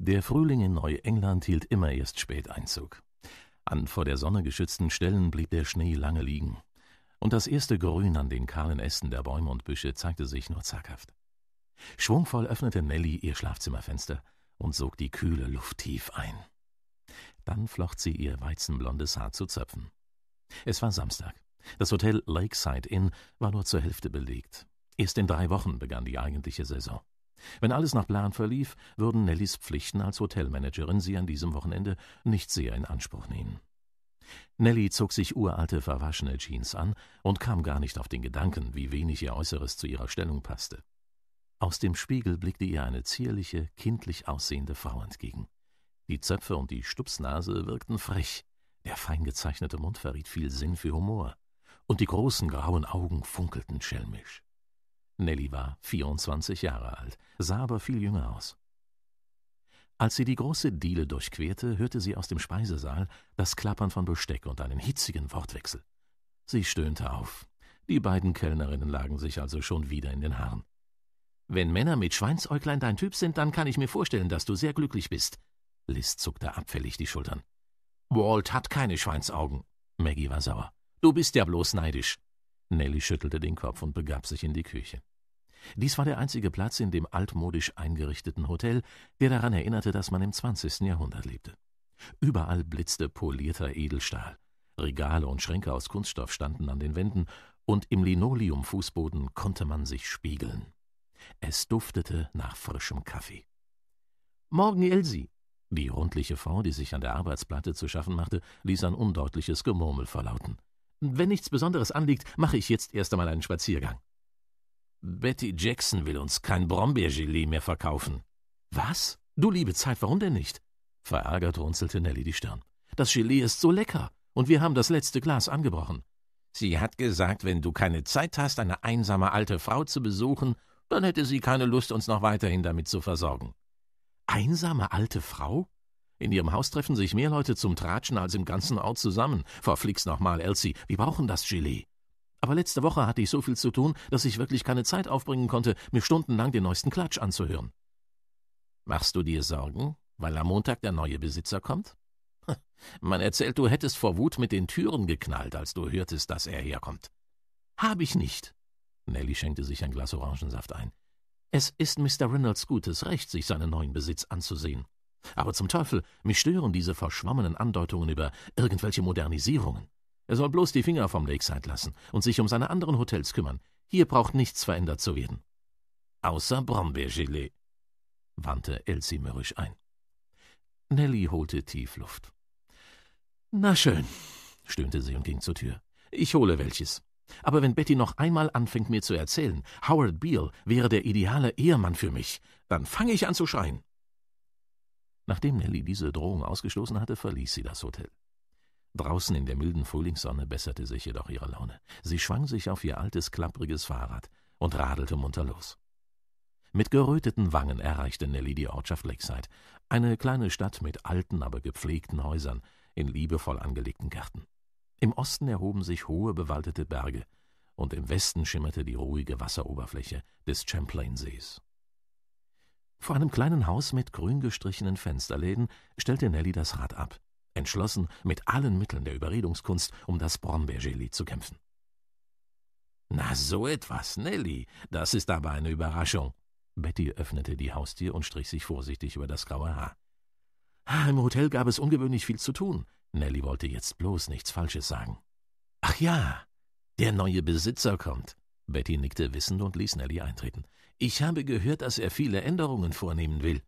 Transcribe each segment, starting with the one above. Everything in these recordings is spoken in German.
Der Frühling in Neuengland hielt immer erst spät Einzug. An vor der Sonne geschützten Stellen blieb der Schnee lange liegen. Und das erste Grün an den kahlen Ästen der Bäume und Büsche zeigte sich nur zaghaft. Schwungvoll öffnete Nelly ihr Schlafzimmerfenster und sog die kühle Luft tief ein. Dann flocht sie ihr weizenblondes Haar zu Zöpfen. Es war Samstag. Das Hotel Lakeside Inn war nur zur Hälfte belegt. Erst in drei Wochen begann die eigentliche Saison. Wenn alles nach Plan verlief, würden Nellys Pflichten als Hotelmanagerin sie an diesem Wochenende nicht sehr in Anspruch nehmen. Nelly zog sich uralte, verwaschene Jeans an und kam gar nicht auf den Gedanken, wie wenig ihr Äußeres zu ihrer Stellung passte. Aus dem Spiegel blickte ihr eine zierliche, kindlich aussehende Frau entgegen. Die Zöpfe und die Stupsnase wirkten frech, der fein gezeichnete Mund verriet viel Sinn für Humor, und die großen grauen Augen funkelten schelmisch. Nelly war 24 Jahre alt, sah aber viel jünger aus. Als sie die große Diele durchquerte, hörte sie aus dem Speisesaal das Klappern von Besteck und einen hitzigen Wortwechsel. Sie stöhnte auf. Die beiden Kellnerinnen lagen sich also schon wieder in den Haaren. Wenn Männer mit Schweinsäuglein dein Typ sind, dann kann ich mir vorstellen, dass du sehr glücklich bist. Liz zuckte abfällig die Schultern. Walt hat keine Schweinsaugen. Maggie war sauer. Du bist ja bloß neidisch. Nelly schüttelte den Kopf und begab sich in die Küche. Dies war der einzige Platz in dem altmodisch eingerichteten Hotel, der daran erinnerte, dass man im 20. Jahrhundert lebte. Überall blitzte polierter Edelstahl. Regale und Schränke aus Kunststoff standen an den Wänden, und im Linoleumfußboden konnte man sich spiegeln. Es duftete nach frischem Kaffee. Morgen, Elsie! Die rundliche Frau, die sich an der Arbeitsplatte zu schaffen machte, ließ ein undeutliches Gemurmel verlauten. Wenn nichts Besonderes anliegt, mache ich jetzt erst einmal einen Spaziergang. Betty Jackson will uns kein Brombeergelee mehr verkaufen. Was? Du liebe Zeit, warum denn nicht? Verärgert runzelte Nelly die Stirn. Das Gelee ist so lecker und wir haben das letzte Glas angebrochen. Sie hat gesagt, wenn du keine Zeit hast, eine einsame alte Frau zu besuchen, dann hätte sie keine Lust, uns noch weiterhin damit zu versorgen. Einsame alte Frau? In ihrem Haus treffen sich mehr Leute zum Tratschen als im ganzen Ort zusammen. Verflixt nochmal, Elsie, wir brauchen das Gelee. Aber letzte Woche hatte ich so viel zu tun, dass ich wirklich keine Zeit aufbringen konnte, mir stundenlang den neuesten Klatsch anzuhören. Machst du dir Sorgen, weil am Montag der neue Besitzer kommt? Man erzählt, du hättest vor Wut mit den Türen geknallt, als du hörtest, dass er herkommt. Hab ich nicht. Nelly schenkte sich ein Glas Orangensaft ein. Es ist Mr. Reynolds gutes Recht, sich seinen neuen Besitz anzusehen. Aber zum Teufel, mich stören diese verschwommenen Andeutungen über irgendwelche Modernisierungen. Er soll bloß die Finger vom Lakeside lassen und sich um seine anderen Hotels kümmern. Hier braucht nichts verändert zu werden. Außer Brombeergelee, wandte Elsie mürrisch ein. Nelly holte tief Luft. Na schön, stöhnte sie und ging zur Tür. Ich hole welches. Aber wenn Betty noch einmal anfängt, mir zu erzählen, Howard Beale wäre der ideale Ehemann für mich, dann fange ich an zu schreien. Nachdem Nelly diese Drohung ausgestoßen hatte, verließ sie das Hotel. Draußen in der milden Frühlingssonne besserte sich jedoch ihre Laune. Sie schwang sich auf ihr altes, klappriges Fahrrad und radelte munter los. Mit geröteten Wangen erreichte Nelly die Ortschaft Lakeside, eine kleine Stadt mit alten, aber gepflegten Häusern in liebevoll angelegten Gärten. Im Osten erhoben sich hohe, bewaldete Berge, und im Westen schimmerte die ruhige Wasseroberfläche des Champlainsees. Vor einem kleinen Haus mit grün gestrichenen Fensterläden stellte Nelly das Rad ab entschlossen, mit allen Mitteln der Überredungskunst um das Brombeergelee zu kämpfen. Na so etwas, Nelly, das ist aber eine Überraschung. Betty öffnete die Haustür und strich sich vorsichtig über das graue Haar. Ah, Im Hotel gab es ungewöhnlich viel zu tun. Nelly wollte jetzt bloß nichts Falsches sagen. Ach ja, der neue Besitzer kommt. Betty nickte wissend und ließ Nelly eintreten. Ich habe gehört, dass er viele Änderungen vornehmen will.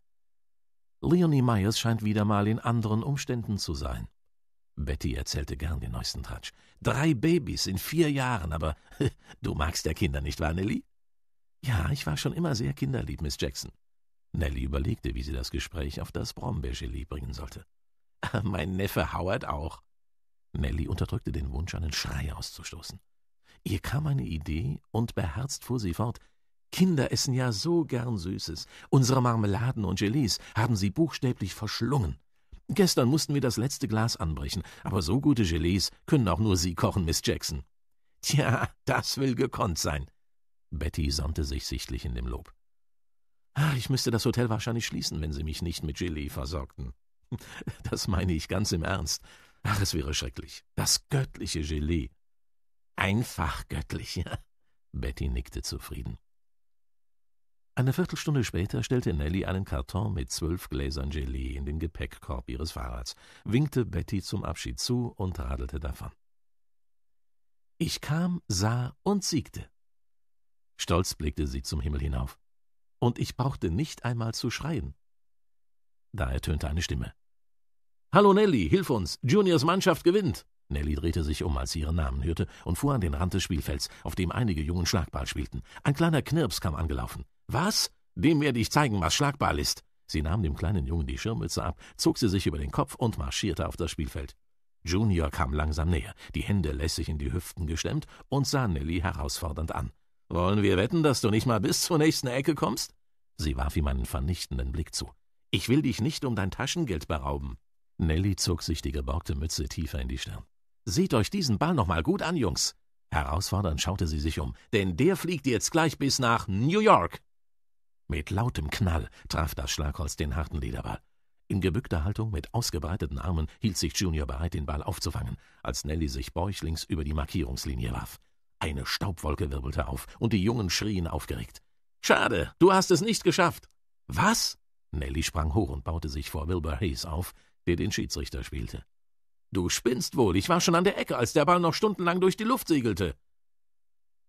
Leonie Myers scheint wieder mal in anderen Umständen zu sein. Betty erzählte gern den neuesten Tratsch. Drei Babys in vier Jahren, aber du magst ja Kinder, nicht wahr, Nelly? Ja, ich war schon immer sehr kinderlieb, Miss Jackson. Nelly überlegte, wie sie das Gespräch auf das Brombeergelee bringen sollte. mein Neffe Howard auch. Nelly unterdrückte den Wunsch, einen Schrei auszustoßen. Ihr kam eine Idee und beherzt fuhr sie fort. Kinder essen ja so gern Süßes. Unsere Marmeladen und Gelees haben sie buchstäblich verschlungen. Gestern mussten wir das letzte Glas anbrechen, aber so gute Gelees können auch nur Sie kochen, Miss Jackson. Tja, das will gekonnt sein. Betty sonnte sich sichtlich in dem Lob. Ach, ich müsste das Hotel wahrscheinlich schließen, wenn Sie mich nicht mit Gelee versorgten. Das meine ich ganz im Ernst. Ach, es wäre schrecklich. Das göttliche Gelee. Einfach göttlich, ja. Betty nickte zufrieden. Eine Viertelstunde später stellte Nelly einen Karton mit zwölf Gläsern Gelee in den Gepäckkorb ihres Fahrrads, winkte Betty zum Abschied zu und radelte davon. Ich kam, sah und siegte. Stolz blickte sie zum Himmel hinauf. Und ich brauchte nicht einmal zu schreien. Da ertönte eine Stimme. Hallo Nelly, hilf uns! Juniors Mannschaft gewinnt! Nelly drehte sich um, als sie ihren Namen hörte, und fuhr an den Rand des Spielfelds, auf dem einige Jungen Schlagball spielten. Ein kleiner Knirps kam angelaufen. Was? Dem werde ich zeigen, was Schlagball ist. Sie nahm dem kleinen Jungen die Schirmmütze ab, zog sie sich über den Kopf und marschierte auf das Spielfeld. Junior kam langsam näher, die Hände lässig in die Hüften gestemmt und sah Nelly herausfordernd an. Wollen wir wetten, dass du nicht mal bis zur nächsten Ecke kommst? Sie warf ihm einen vernichtenden Blick zu. Ich will dich nicht um dein Taschengeld berauben. Nelly zog sich die geborgte Mütze tiefer in die Stirn. Seht euch diesen Ball noch mal gut an, Jungs. Herausfordernd schaute sie sich um, denn der fliegt jetzt gleich bis nach New York. Mit lautem Knall traf das Schlagholz den harten Lederball. In gebückter Haltung mit ausgebreiteten Armen hielt sich Junior bereit, den Ball aufzufangen, als Nelly sich bäuchlings über die Markierungslinie warf. Eine Staubwolke wirbelte auf und die Jungen schrien aufgeregt. Schade, du hast es nicht geschafft. Was? Nelly sprang hoch und baute sich vor Wilbur Hayes auf, der den Schiedsrichter spielte. Du spinnst wohl, ich war schon an der Ecke, als der Ball noch stundenlang durch die Luft segelte.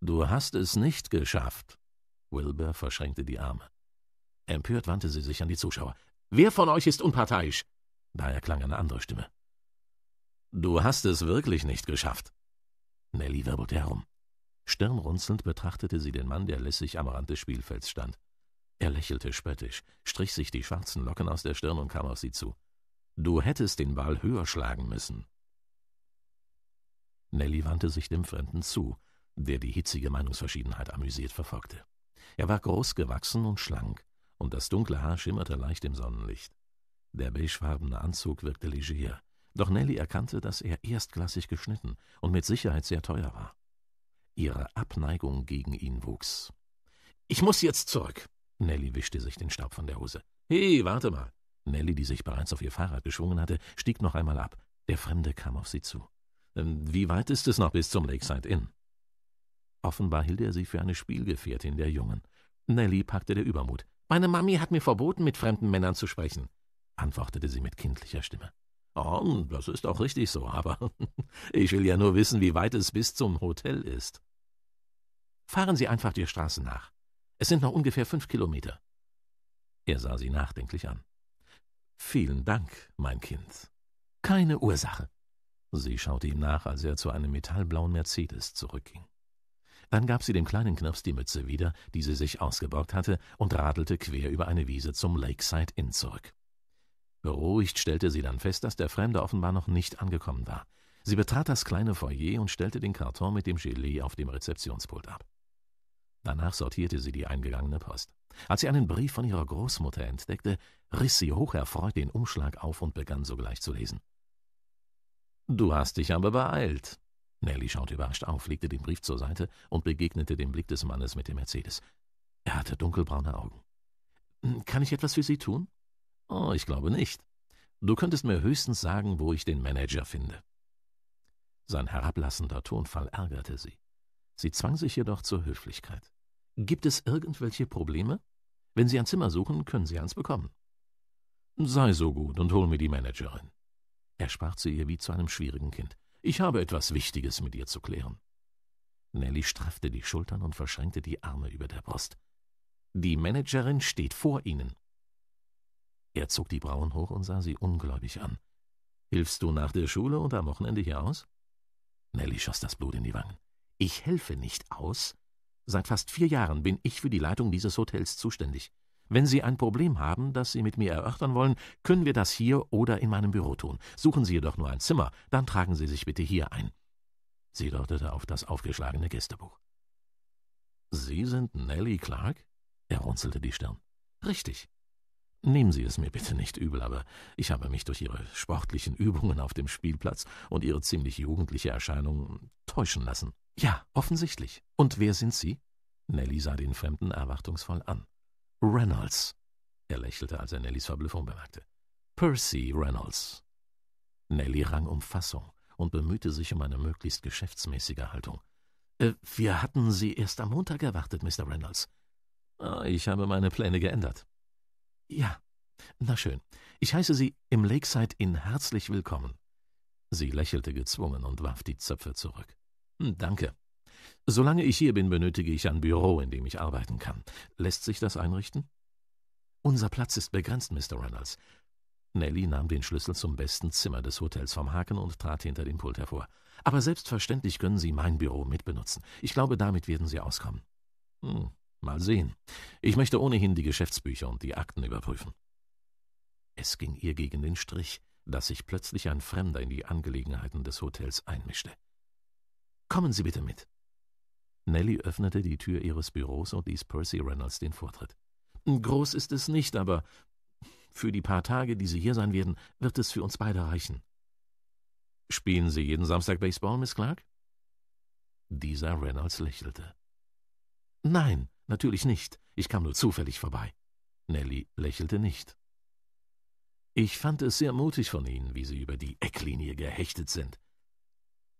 Du hast es nicht geschafft, Wilbur verschränkte die Arme. Empört wandte sie sich an die Zuschauer. Wer von euch ist unparteiisch? Da erklang eine andere Stimme. Du hast es wirklich nicht geschafft. Nelly wirbelte herum. Stirnrunzelnd betrachtete sie den Mann, der lässig am Rand des Spielfelds stand. Er lächelte spöttisch, strich sich die schwarzen Locken aus der Stirn und kam auf sie zu. Du hättest den Ball höher schlagen müssen. Nelly wandte sich dem Fremden zu, der die hitzige Meinungsverschiedenheit amüsiert verfolgte. Er war groß gewachsen und schlank, und das dunkle Haar schimmerte leicht im Sonnenlicht. Der beigefarbene Anzug wirkte leger, doch Nelly erkannte, dass er erstklassig geschnitten und mit Sicherheit sehr teuer war. Ihre Abneigung gegen ihn wuchs. Ich muss jetzt zurück. Nelly wischte sich den Staub von der Hose. Hey, warte mal. Nelly, die sich bereits auf ihr Fahrrad geschwungen hatte, stieg noch einmal ab. Der Fremde kam auf sie zu. Ähm, wie weit ist es noch bis zum Lakeside Inn? Offenbar hielt er sie für eine Spielgefährtin der Jungen. Nelly packte der Übermut. Meine Mami hat mir verboten, mit fremden Männern zu sprechen, antwortete sie mit kindlicher Stimme. Oh, das ist auch richtig so, aber ich will ja nur wissen, wie weit es bis zum Hotel ist. Fahren Sie einfach die Straße nach. Es sind noch ungefähr fünf Kilometer. Er sah sie nachdenklich an. Vielen Dank, mein Kind. Keine Ursache. Sie schaute ihm nach, als er zu einem metallblauen Mercedes zurückging. Dann gab sie dem kleinen Knirps die Mütze wieder, die sie sich ausgeborgt hatte, und radelte quer über eine Wiese zum Lakeside Inn zurück. Beruhigt stellte sie dann fest, dass der Fremde offenbar noch nicht angekommen war. Sie betrat das kleine Foyer und stellte den Karton mit dem Gelee auf dem Rezeptionspult ab. Danach sortierte sie die eingegangene Post. Als sie einen Brief von ihrer Großmutter entdeckte, riss sie hocherfreut den Umschlag auf und begann sogleich zu lesen. Du hast dich aber beeilt, Nelly schaute überrascht auf, legte den Brief zur Seite und begegnete dem Blick des Mannes mit dem Mercedes. Er hatte dunkelbraune Augen. Hm, kann ich etwas für Sie tun? Oh, ich glaube nicht. Du könntest mir höchstens sagen, wo ich den Manager finde. Sein herablassender Tonfall ärgerte sie. Sie zwang sich jedoch zur Höflichkeit. Gibt es irgendwelche Probleme? Wenn Sie ein Zimmer suchen, können Sie eins bekommen. Sei so gut und hol mir die Managerin. Er sprach zu ihr wie zu einem schwierigen Kind. Ich habe etwas Wichtiges mit ihr zu klären. Nelly straffte die Schultern und verschränkte die Arme über der Brust. Die Managerin steht vor Ihnen. Er zog die Brauen hoch und sah sie ungläubig an. Hilfst du nach der Schule und am Wochenende hier aus? Nelly schoss das Blut in die Wangen. Ich helfe nicht aus. Seit fast vier Jahren bin ich für die Leitung dieses Hotels zuständig. Wenn Sie ein Problem haben, das Sie mit mir erörtern wollen, können wir das hier oder in meinem Büro tun. Suchen Sie jedoch nur ein Zimmer, dann tragen Sie sich bitte hier ein. Sie deutete auf das aufgeschlagene Gästebuch. Sie sind Nellie Clark? Er runzelte die Stirn. Richtig. Nehmen Sie es mir bitte nicht übel, aber ich habe mich durch Ihre sportlichen Übungen auf dem Spielplatz und Ihre ziemlich jugendliche Erscheinung täuschen lassen. Ja, offensichtlich. Und wer sind Sie? Nellie sah den Fremden erwartungsvoll an. Reynolds. Er lächelte, als er Nellys Verblüffung bemerkte. Percy Reynolds. Nelly rang um Fassung und bemühte sich um eine möglichst geschäftsmäßige Haltung. Äh, wir hatten Sie erst am Montag erwartet, Mr. Reynolds. Ah, ich habe meine Pläne geändert. Ja, na schön. Ich heiße Sie im Lakeside in herzlich willkommen. Sie lächelte gezwungen und warf die Zöpfe zurück. Hm, danke. Solange ich hier bin, benötige ich ein Büro, in dem ich arbeiten kann. Lässt sich das einrichten? Unser Platz ist begrenzt, Mr. Reynolds. Nellie nahm den Schlüssel zum besten Zimmer des Hotels vom Haken und trat hinter dem Pult hervor. Aber selbstverständlich können Sie mein Büro mitbenutzen. Ich glaube, damit werden Sie auskommen. Hm, mal sehen. Ich möchte ohnehin die Geschäftsbücher und die Akten überprüfen. Es ging ihr gegen den Strich, dass sich plötzlich ein Fremder in die Angelegenheiten des Hotels einmischte. Kommen Sie bitte mit. Nellie öffnete die Tür ihres Büros und ließ Percy Reynolds den Vortritt. Groß ist es nicht, aber für die paar Tage, die Sie hier sein werden, wird es für uns beide reichen. Spielen Sie jeden Samstag Baseball, Miss Clark? Dieser Reynolds lächelte. Nein, natürlich nicht. Ich kam nur zufällig vorbei. Nellie lächelte nicht. Ich fand es sehr mutig von Ihnen, wie Sie über die Ecklinie gehechtet sind.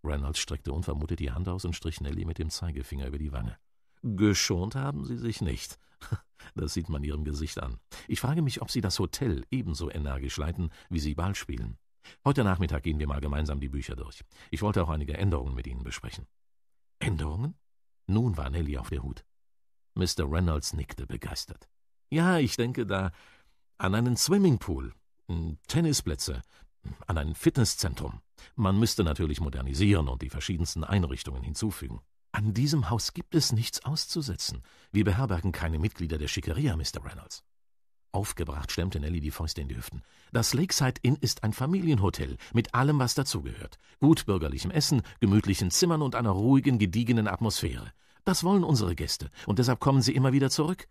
Reynolds streckte unvermutet die Hand aus und strich Nelly mit dem Zeigefinger über die Wange. Geschont haben Sie sich nicht. Das sieht man Ihrem Gesicht an. Ich frage mich, ob Sie das Hotel ebenso energisch leiten, wie Sie Ball spielen. Heute Nachmittag gehen wir mal gemeinsam die Bücher durch. Ich wollte auch einige Änderungen mit Ihnen besprechen. Änderungen? Nun war Nelly auf der Hut. Mr. Reynolds nickte begeistert. Ja, ich denke da an einen Swimmingpool, hm, Tennisplätze, an ein Fitnesszentrum. Man müsste natürlich modernisieren und die verschiedensten Einrichtungen hinzufügen. An diesem Haus gibt es nichts auszusetzen. Wir beherbergen keine Mitglieder der Schickeria, Mr. Reynolds. Aufgebracht stemmte Nelly die Fäuste in die Hüften. Das Lakeside Inn ist ein Familienhotel mit allem, was dazugehört. Gut bürgerlichem Essen, gemütlichen Zimmern und einer ruhigen, gediegenen Atmosphäre. Das wollen unsere Gäste, und deshalb kommen sie immer wieder zurück.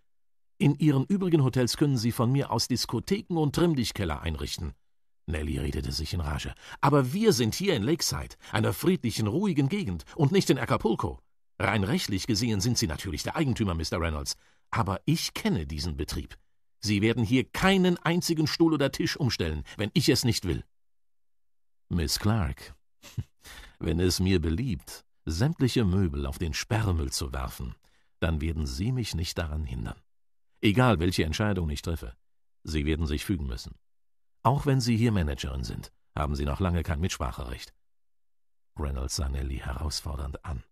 In ihren übrigen Hotels können sie von mir aus Diskotheken und Trimmlichtkeller einrichten. Nelly redete sich in Rage. Aber wir sind hier in Lakeside, einer friedlichen, ruhigen Gegend und nicht in Acapulco. Rein rechtlich gesehen sind Sie natürlich der Eigentümer, Mr. Reynolds. Aber ich kenne diesen Betrieb. Sie werden hier keinen einzigen Stuhl oder Tisch umstellen, wenn ich es nicht will. Miss Clark, wenn es mir beliebt, sämtliche Möbel auf den Sperrmüll zu werfen, dann werden Sie mich nicht daran hindern. Egal, welche Entscheidung ich treffe, Sie werden sich fügen müssen. Auch wenn Sie hier Managerin sind, haben Sie noch lange kein Mitspracherecht. Reynolds sah Nelly herausfordernd an.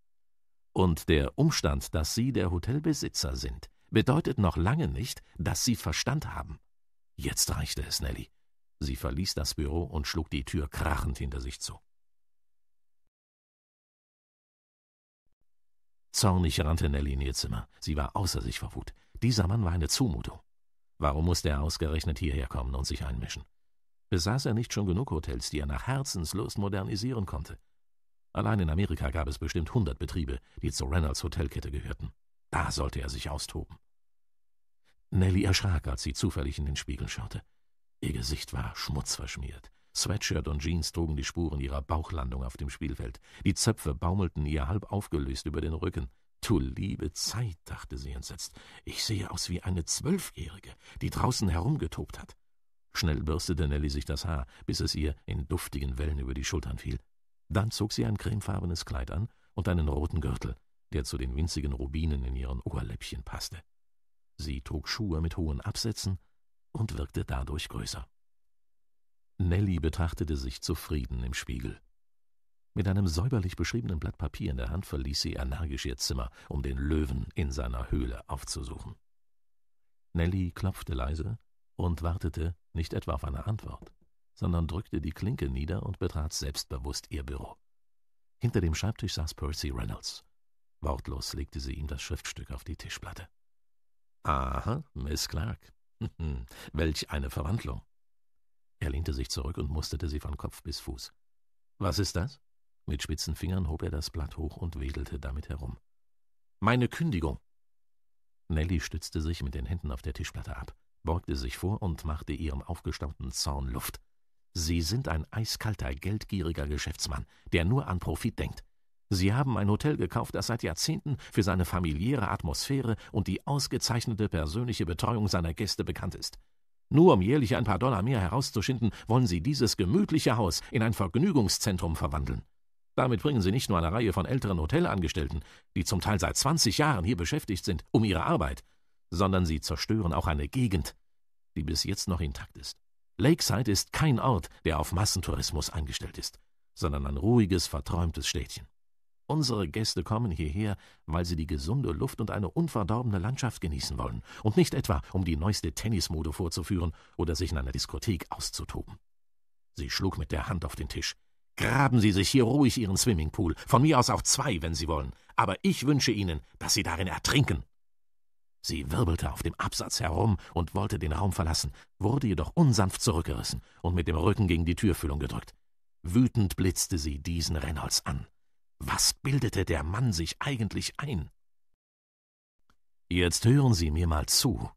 Und der Umstand, dass Sie der Hotelbesitzer sind, bedeutet noch lange nicht, dass Sie Verstand haben. Jetzt reichte es Nelly. Sie verließ das Büro und schlug die Tür krachend hinter sich zu. Zornig rannte Nelly in ihr Zimmer. Sie war außer sich vor Wut. Dieser Mann war eine Zumutung. Warum musste er ausgerechnet hierher kommen und sich einmischen? Besaß er nicht schon genug Hotels, die er nach Herzenslust modernisieren konnte? Allein in Amerika gab es bestimmt hundert Betriebe, die zur Reynolds Hotelkette gehörten. Da sollte er sich austoben. Nellie erschrak, als sie zufällig in den Spiegel schaute. Ihr Gesicht war schmutzverschmiert. Sweatshirt und Jeans trugen die Spuren ihrer Bauchlandung auf dem Spielfeld. Die Zöpfe baumelten ihr halb aufgelöst über den Rücken. Du liebe Zeit, dachte sie entsetzt. Ich sehe aus wie eine Zwölfjährige, die draußen herumgetobt hat. Schnell bürstete Nelly sich das Haar, bis es ihr in duftigen Wellen über die Schultern fiel. Dann zog sie ein cremefarbenes Kleid an und einen roten Gürtel, der zu den winzigen Rubinen in ihren Ohrläppchen passte. Sie trug Schuhe mit hohen Absätzen und wirkte dadurch größer. Nelly betrachtete sich zufrieden im Spiegel. Mit einem säuberlich beschriebenen Blatt Papier in der Hand verließ sie energisch ihr Zimmer, um den Löwen in seiner Höhle aufzusuchen. Nelly klopfte leise und wartete nicht etwa auf eine Antwort, sondern drückte die Klinke nieder und betrat selbstbewusst ihr Büro. Hinter dem Schreibtisch saß Percy Reynolds. Wortlos legte sie ihm das Schriftstück auf die Tischplatte. Aha, Miss Clark. Welch eine Verwandlung. Er lehnte sich zurück und musterte sie von Kopf bis Fuß. Was ist das? Mit spitzen Fingern hob er das Blatt hoch und wedelte damit herum. Meine Kündigung. Nelly stützte sich mit den Händen auf der Tischplatte ab beugte sich vor und machte ihrem aufgestammten Zorn Luft. Sie sind ein eiskalter, geldgieriger Geschäftsmann, der nur an Profit denkt. Sie haben ein Hotel gekauft, das seit Jahrzehnten für seine familiäre Atmosphäre und die ausgezeichnete persönliche Betreuung seiner Gäste bekannt ist. Nur um jährlich ein paar Dollar mehr herauszuschinden, wollen Sie dieses gemütliche Haus in ein Vergnügungszentrum verwandeln. Damit bringen Sie nicht nur eine Reihe von älteren Hotelangestellten, die zum Teil seit 20 Jahren hier beschäftigt sind, um ihre Arbeit, sondern sie zerstören auch eine Gegend, die bis jetzt noch intakt ist. Lakeside ist kein Ort, der auf Massentourismus eingestellt ist, sondern ein ruhiges, verträumtes Städtchen. Unsere Gäste kommen hierher, weil sie die gesunde Luft und eine unverdorbene Landschaft genießen wollen und nicht etwa, um die neueste Tennismode vorzuführen oder sich in einer Diskothek auszutoben. Sie schlug mit der Hand auf den Tisch. Graben Sie sich hier ruhig Ihren Swimmingpool, von mir aus auch zwei, wenn Sie wollen, aber ich wünsche Ihnen, dass Sie darin ertrinken. Sie wirbelte auf dem Absatz herum und wollte den Raum verlassen, wurde jedoch unsanft zurückgerissen und mit dem Rücken gegen die Türfüllung gedrückt. Wütend blitzte sie diesen Reynolds an. Was bildete der Mann sich eigentlich ein? Jetzt hören Sie mir mal zu.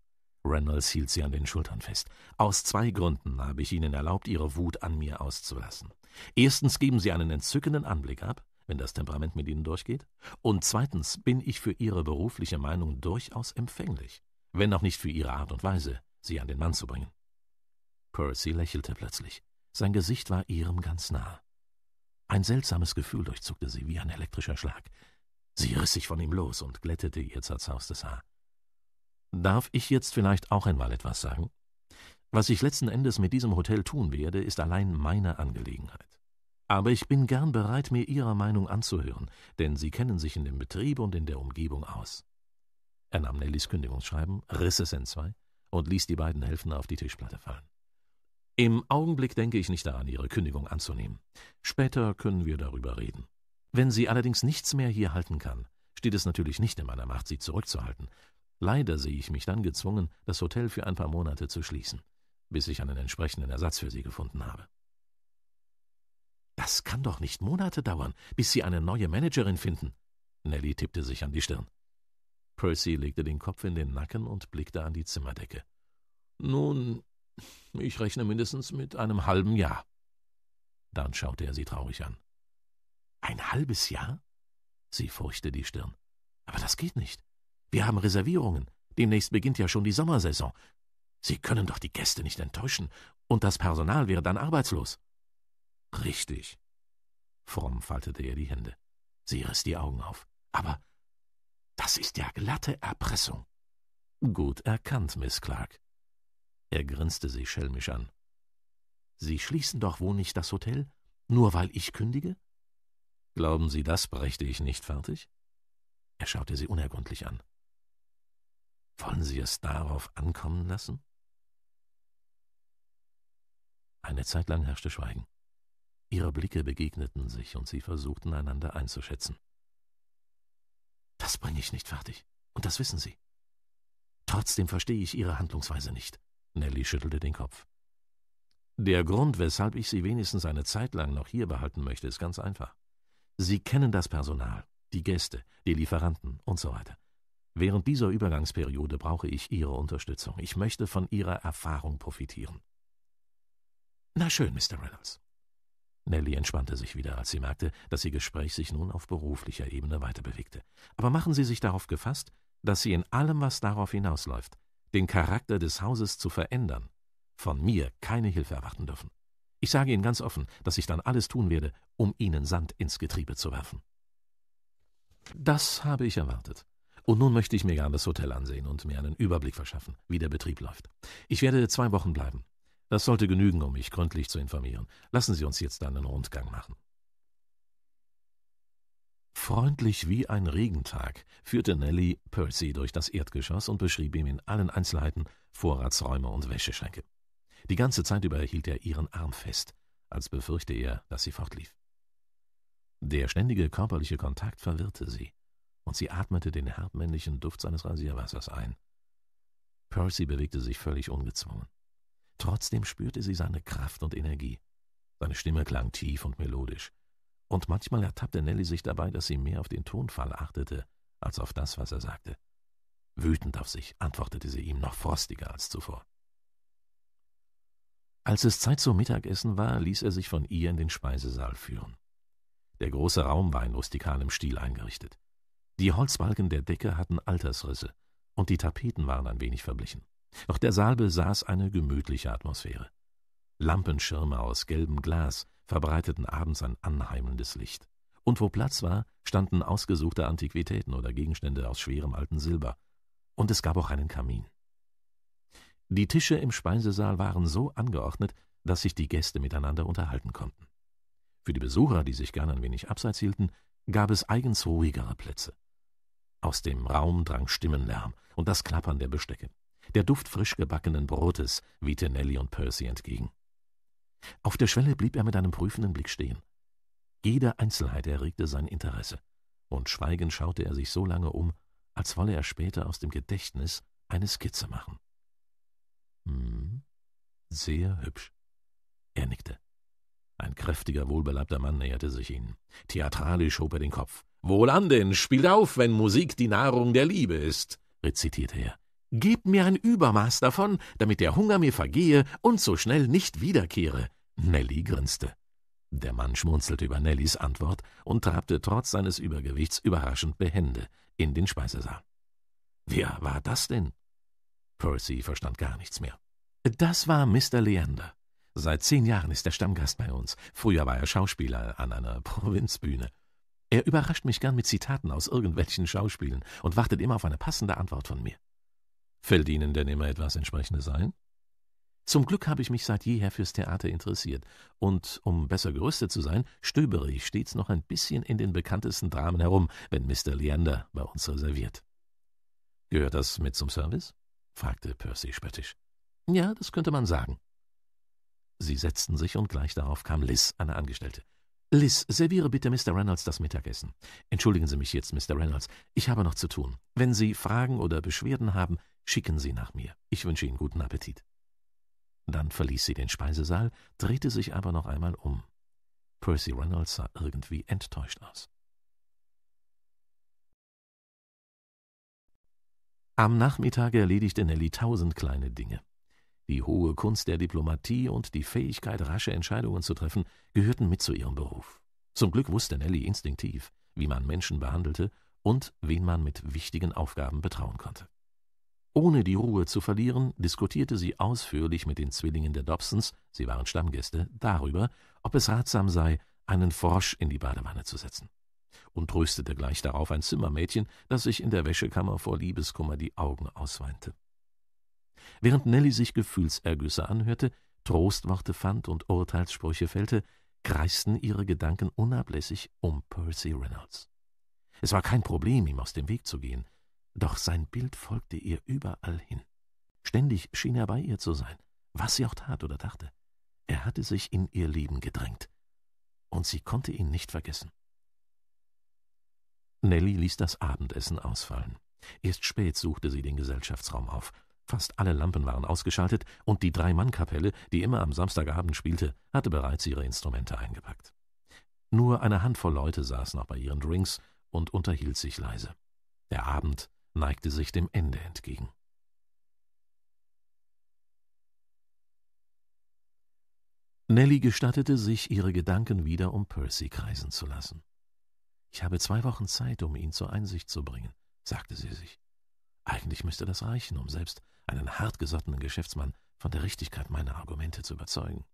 Reynolds hielt sie an den Schultern fest. Aus zwei Gründen habe ich Ihnen erlaubt, Ihre Wut an mir auszulassen. Erstens geben Sie einen entzückenden Anblick ab, wenn das Temperament mit Ihnen durchgeht? Und zweitens bin ich für Ihre berufliche Meinung durchaus empfänglich, wenn auch nicht für Ihre Art und Weise, sie an den Mann zu bringen. Percy lächelte plötzlich. Sein Gesicht war ihrem ganz nah. Ein seltsames Gefühl durchzuckte sie wie ein elektrischer Schlag. Sie riss sich von ihm los und glättete ihr zerzaustes Haar. Darf ich jetzt vielleicht auch einmal etwas sagen? Was ich letzten Endes mit diesem Hotel tun werde, ist allein meine Angelegenheit. Aber ich bin gern bereit, mir Ihrer Meinung anzuhören, denn Sie kennen sich in dem Betrieb und in der Umgebung aus. Er nahm Nellys Kündigungsschreiben, riss es in zwei und ließ die beiden Helfner auf die Tischplatte fallen. Im Augenblick denke ich nicht daran, Ihre Kündigung anzunehmen. Später können wir darüber reden. Wenn sie allerdings nichts mehr hier halten kann, steht es natürlich nicht in meiner Macht, sie zurückzuhalten. Leider sehe ich mich dann gezwungen, das Hotel für ein paar Monate zu schließen, bis ich einen entsprechenden Ersatz für sie gefunden habe. Das kann doch nicht Monate dauern, bis sie eine neue Managerin finden. Nelly tippte sich an die Stirn. Percy legte den Kopf in den Nacken und blickte an die Zimmerdecke. Nun, ich rechne mindestens mit einem halben Jahr. Dann schaute er sie traurig an. Ein halbes Jahr? Sie furchte die Stirn. Aber das geht nicht. Wir haben Reservierungen. Demnächst beginnt ja schon die Sommersaison. Sie können doch die Gäste nicht enttäuschen, und das Personal wäre dann arbeitslos. Richtig. Fromm faltete er die Hände. Sie riss die Augen auf. Aber das ist ja glatte Erpressung. Gut erkannt, Miss Clark. Er grinste sie schelmisch an. Sie schließen doch wohl nicht das Hotel, nur weil ich kündige? Glauben Sie, das brächte ich nicht fertig? Er schaute sie unergründlich an. Wollen Sie es darauf ankommen lassen? Eine Zeit lang herrschte Schweigen. Ihre Blicke begegneten sich und sie versuchten einander einzuschätzen. Das bringe ich nicht fertig, und das wissen Sie. Trotzdem verstehe ich Ihre Handlungsweise nicht. Nelly schüttelte den Kopf. Der Grund, weshalb ich Sie wenigstens eine Zeit lang noch hier behalten möchte, ist ganz einfach. Sie kennen das Personal, die Gäste, die Lieferanten und so weiter. Während dieser Übergangsperiode brauche ich Ihre Unterstützung. Ich möchte von Ihrer Erfahrung profitieren. Na schön, Mr. Reynolds. Nelly entspannte sich wieder, als sie merkte, dass ihr Gespräch sich nun auf beruflicher Ebene weiterbewegte. Aber machen Sie sich darauf gefasst, dass Sie in allem, was darauf hinausläuft, den Charakter des Hauses zu verändern, von mir keine Hilfe erwarten dürfen. Ich sage Ihnen ganz offen, dass ich dann alles tun werde, um Ihnen Sand ins Getriebe zu werfen. Das habe ich erwartet. Und nun möchte ich mir gern das Hotel ansehen und mir einen Überblick verschaffen, wie der Betrieb läuft. Ich werde zwei Wochen bleiben. Das sollte genügen, um mich gründlich zu informieren. Lassen Sie uns jetzt einen Rundgang machen. Freundlich wie ein Regentag führte Nellie Percy durch das Erdgeschoss und beschrieb ihm in allen Einzelheiten Vorratsräume und Wäscheschränke. Die ganze Zeit über hielt er ihren Arm fest, als befürchte er, dass sie fortlief. Der ständige körperliche Kontakt verwirrte sie, und sie atmete den herbmännlichen Duft seines Rasierwassers ein. Percy bewegte sich völlig ungezwungen. Trotzdem spürte sie seine Kraft und Energie. Seine Stimme klang tief und melodisch. Und manchmal ertappte Nelly sich dabei, dass sie mehr auf den Tonfall achtete, als auf das, was er sagte. Wütend auf sich antwortete sie ihm noch frostiger als zuvor. Als es Zeit zum Mittagessen war, ließ er sich von ihr in den Speisesaal führen. Der große Raum war in rustikalem Stil eingerichtet. Die Holzbalken der Decke hatten Altersrisse und die Tapeten waren ein wenig verblichen. Doch der Saal besaß eine gemütliche Atmosphäre. Lampenschirme aus gelbem Glas verbreiteten abends ein anheimelndes Licht. Und wo Platz war, standen ausgesuchte Antiquitäten oder Gegenstände aus schwerem alten Silber. Und es gab auch einen Kamin. Die Tische im Speisesaal waren so angeordnet, dass sich die Gäste miteinander unterhalten konnten. Für die Besucher, die sich gern ein wenig abseits hielten, gab es eigens ruhigere Plätze. Aus dem Raum drang Stimmenlärm und das Klappern der Bestecke. Der Duft frisch gebackenen Brotes wiehte Nelly und Percy entgegen. Auf der Schwelle blieb er mit einem prüfenden Blick stehen. Jede Einzelheit erregte sein Interesse, und schweigend schaute er sich so lange um, als wolle er später aus dem Gedächtnis eine Skizze machen. Hm, sehr hübsch. Er nickte. Ein kräftiger, wohlbeleibter Mann näherte sich ihnen. Theatralisch hob er den Kopf. Wohlan denn, spielt auf, wenn Musik die Nahrung der Liebe ist, rezitierte er. Gebt mir ein Übermaß davon, damit der Hunger mir vergehe und so schnell nicht wiederkehre. Nelly grinste. Der Mann schmunzelte über Nellys Antwort und trabte trotz seines Übergewichts überraschend behende in den Speisesaal. Wer war das denn? Percy verstand gar nichts mehr. Das war Mr. Leander. Seit zehn Jahren ist er Stammgast bei uns. Früher war er Schauspieler an einer Provinzbühne. Er überrascht mich gern mit Zitaten aus irgendwelchen Schauspielen und wartet immer auf eine passende Antwort von mir. Fällt Ihnen denn immer etwas entsprechendes ein? Zum Glück habe ich mich seit jeher fürs Theater interessiert, und um besser gerüstet zu sein, stöbere ich stets noch ein bisschen in den bekanntesten Dramen herum, wenn Mr. Leander bei uns reserviert. Gehört das mit zum Service? fragte Percy spöttisch. Ja, das könnte man sagen. Sie setzten sich und gleich darauf kam Liz, eine Angestellte. Liz, serviere bitte Mr. Reynolds das Mittagessen. Entschuldigen Sie mich jetzt, Mr. Reynolds, ich habe noch zu tun. Wenn Sie Fragen oder Beschwerden haben, Schicken Sie nach mir. Ich wünsche Ihnen guten Appetit. Dann verließ sie den Speisesaal, drehte sich aber noch einmal um. Percy Reynolds sah irgendwie enttäuscht aus. Am Nachmittag erledigte Nelly tausend kleine Dinge. Die hohe Kunst der Diplomatie und die Fähigkeit, rasche Entscheidungen zu treffen, gehörten mit zu ihrem Beruf. Zum Glück wusste Nelly instinktiv, wie man Menschen behandelte und wen man mit wichtigen Aufgaben betrauen konnte. Ohne die Ruhe zu verlieren, diskutierte sie ausführlich mit den Zwillingen der Dobsons, sie waren Stammgäste, darüber, ob es ratsam sei, einen Frosch in die Badewanne zu setzen. Und tröstete gleich darauf ein Zimmermädchen, das sich in der Wäschekammer vor Liebeskummer die Augen ausweinte. Während Nelly sich Gefühlsergüsse anhörte, Trostworte fand und Urteilssprüche fällte, kreisten ihre Gedanken unablässig um Percy Reynolds. Es war kein Problem, ihm aus dem Weg zu gehen. Doch sein Bild folgte ihr überall hin. Ständig schien er bei ihr zu sein, was sie auch tat oder dachte. Er hatte sich in ihr Leben gedrängt, und sie konnte ihn nicht vergessen. Nelly ließ das Abendessen ausfallen. Erst spät suchte sie den Gesellschaftsraum auf. Fast alle Lampen waren ausgeschaltet, und die Drei-Mann-Kapelle, die immer am Samstagabend spielte, hatte bereits ihre Instrumente eingepackt. Nur eine Handvoll Leute saß noch bei ihren Drinks und unterhielt sich leise. Der Abend neigte sich dem Ende entgegen. Nelly gestattete sich, ihre Gedanken wieder um Percy kreisen zu lassen. Ich habe zwei Wochen Zeit, um ihn zur Einsicht zu bringen, sagte sie sich. Eigentlich müsste das reichen, um selbst einen hartgesottenen Geschäftsmann von der Richtigkeit meiner Argumente zu überzeugen.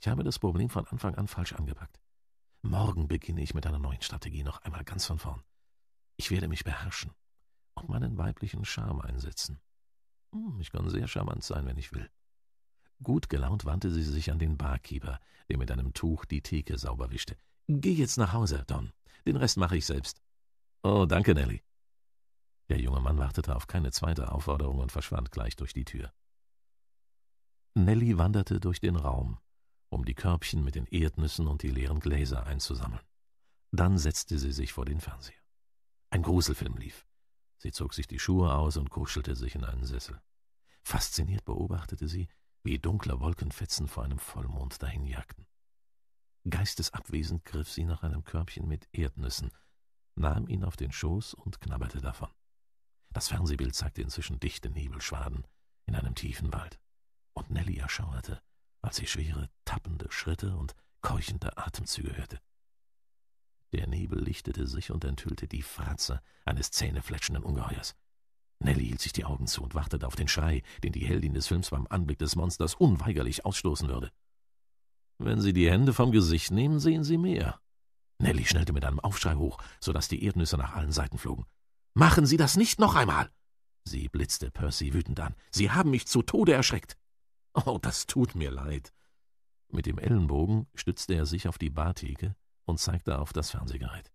Ich habe das Problem von Anfang an falsch angepackt. Morgen beginne ich mit einer neuen Strategie noch einmal ganz von vorn. Ich werde mich beherrschen meinen weiblichen Charme einsetzen. Hm, ich kann sehr charmant sein, wenn ich will. Gut gelaunt wandte sie sich an den Barkeeper, der mit einem Tuch die Theke sauber wischte. Geh jetzt nach Hause, Don. Den Rest mache ich selbst. Oh, danke, Nelly. Der junge Mann wartete auf keine zweite Aufforderung und verschwand gleich durch die Tür. Nelly wanderte durch den Raum, um die Körbchen mit den Erdnüssen und die leeren Gläser einzusammeln. Dann setzte sie sich vor den Fernseher. Ein Gruselfilm lief. Sie zog sich die Schuhe aus und kuschelte sich in einen Sessel. Fasziniert beobachtete sie, wie dunkle Wolkenfetzen vor einem Vollmond dahinjagten. Geistesabwesend griff sie nach einem Körbchen mit Erdnüssen, nahm ihn auf den Schoß und knabberte davon. Das Fernsehbild zeigte inzwischen dichte Nebelschwaden in einem tiefen Wald, und Nelly erschauerte, als sie schwere, tappende Schritte und keuchende Atemzüge hörte. Der Nebel lichtete sich und enthüllte die Fratze eines zähnefletschenden Ungeheuers. Nelly hielt sich die Augen zu und wartete auf den Schrei, den die Heldin des Films beim Anblick des Monsters unweigerlich ausstoßen würde. Wenn Sie die Hände vom Gesicht nehmen, sehen Sie mehr. Nelly schnellte mit einem Aufschrei hoch, so dass die Erdnüsse nach allen Seiten flogen. Machen Sie das nicht noch einmal! Sie blitzte Percy wütend an. Sie haben mich zu Tode erschreckt. Oh, das tut mir leid. Mit dem Ellenbogen stützte er sich auf die Bartheke, und zeigte auf das Fernsehgerät.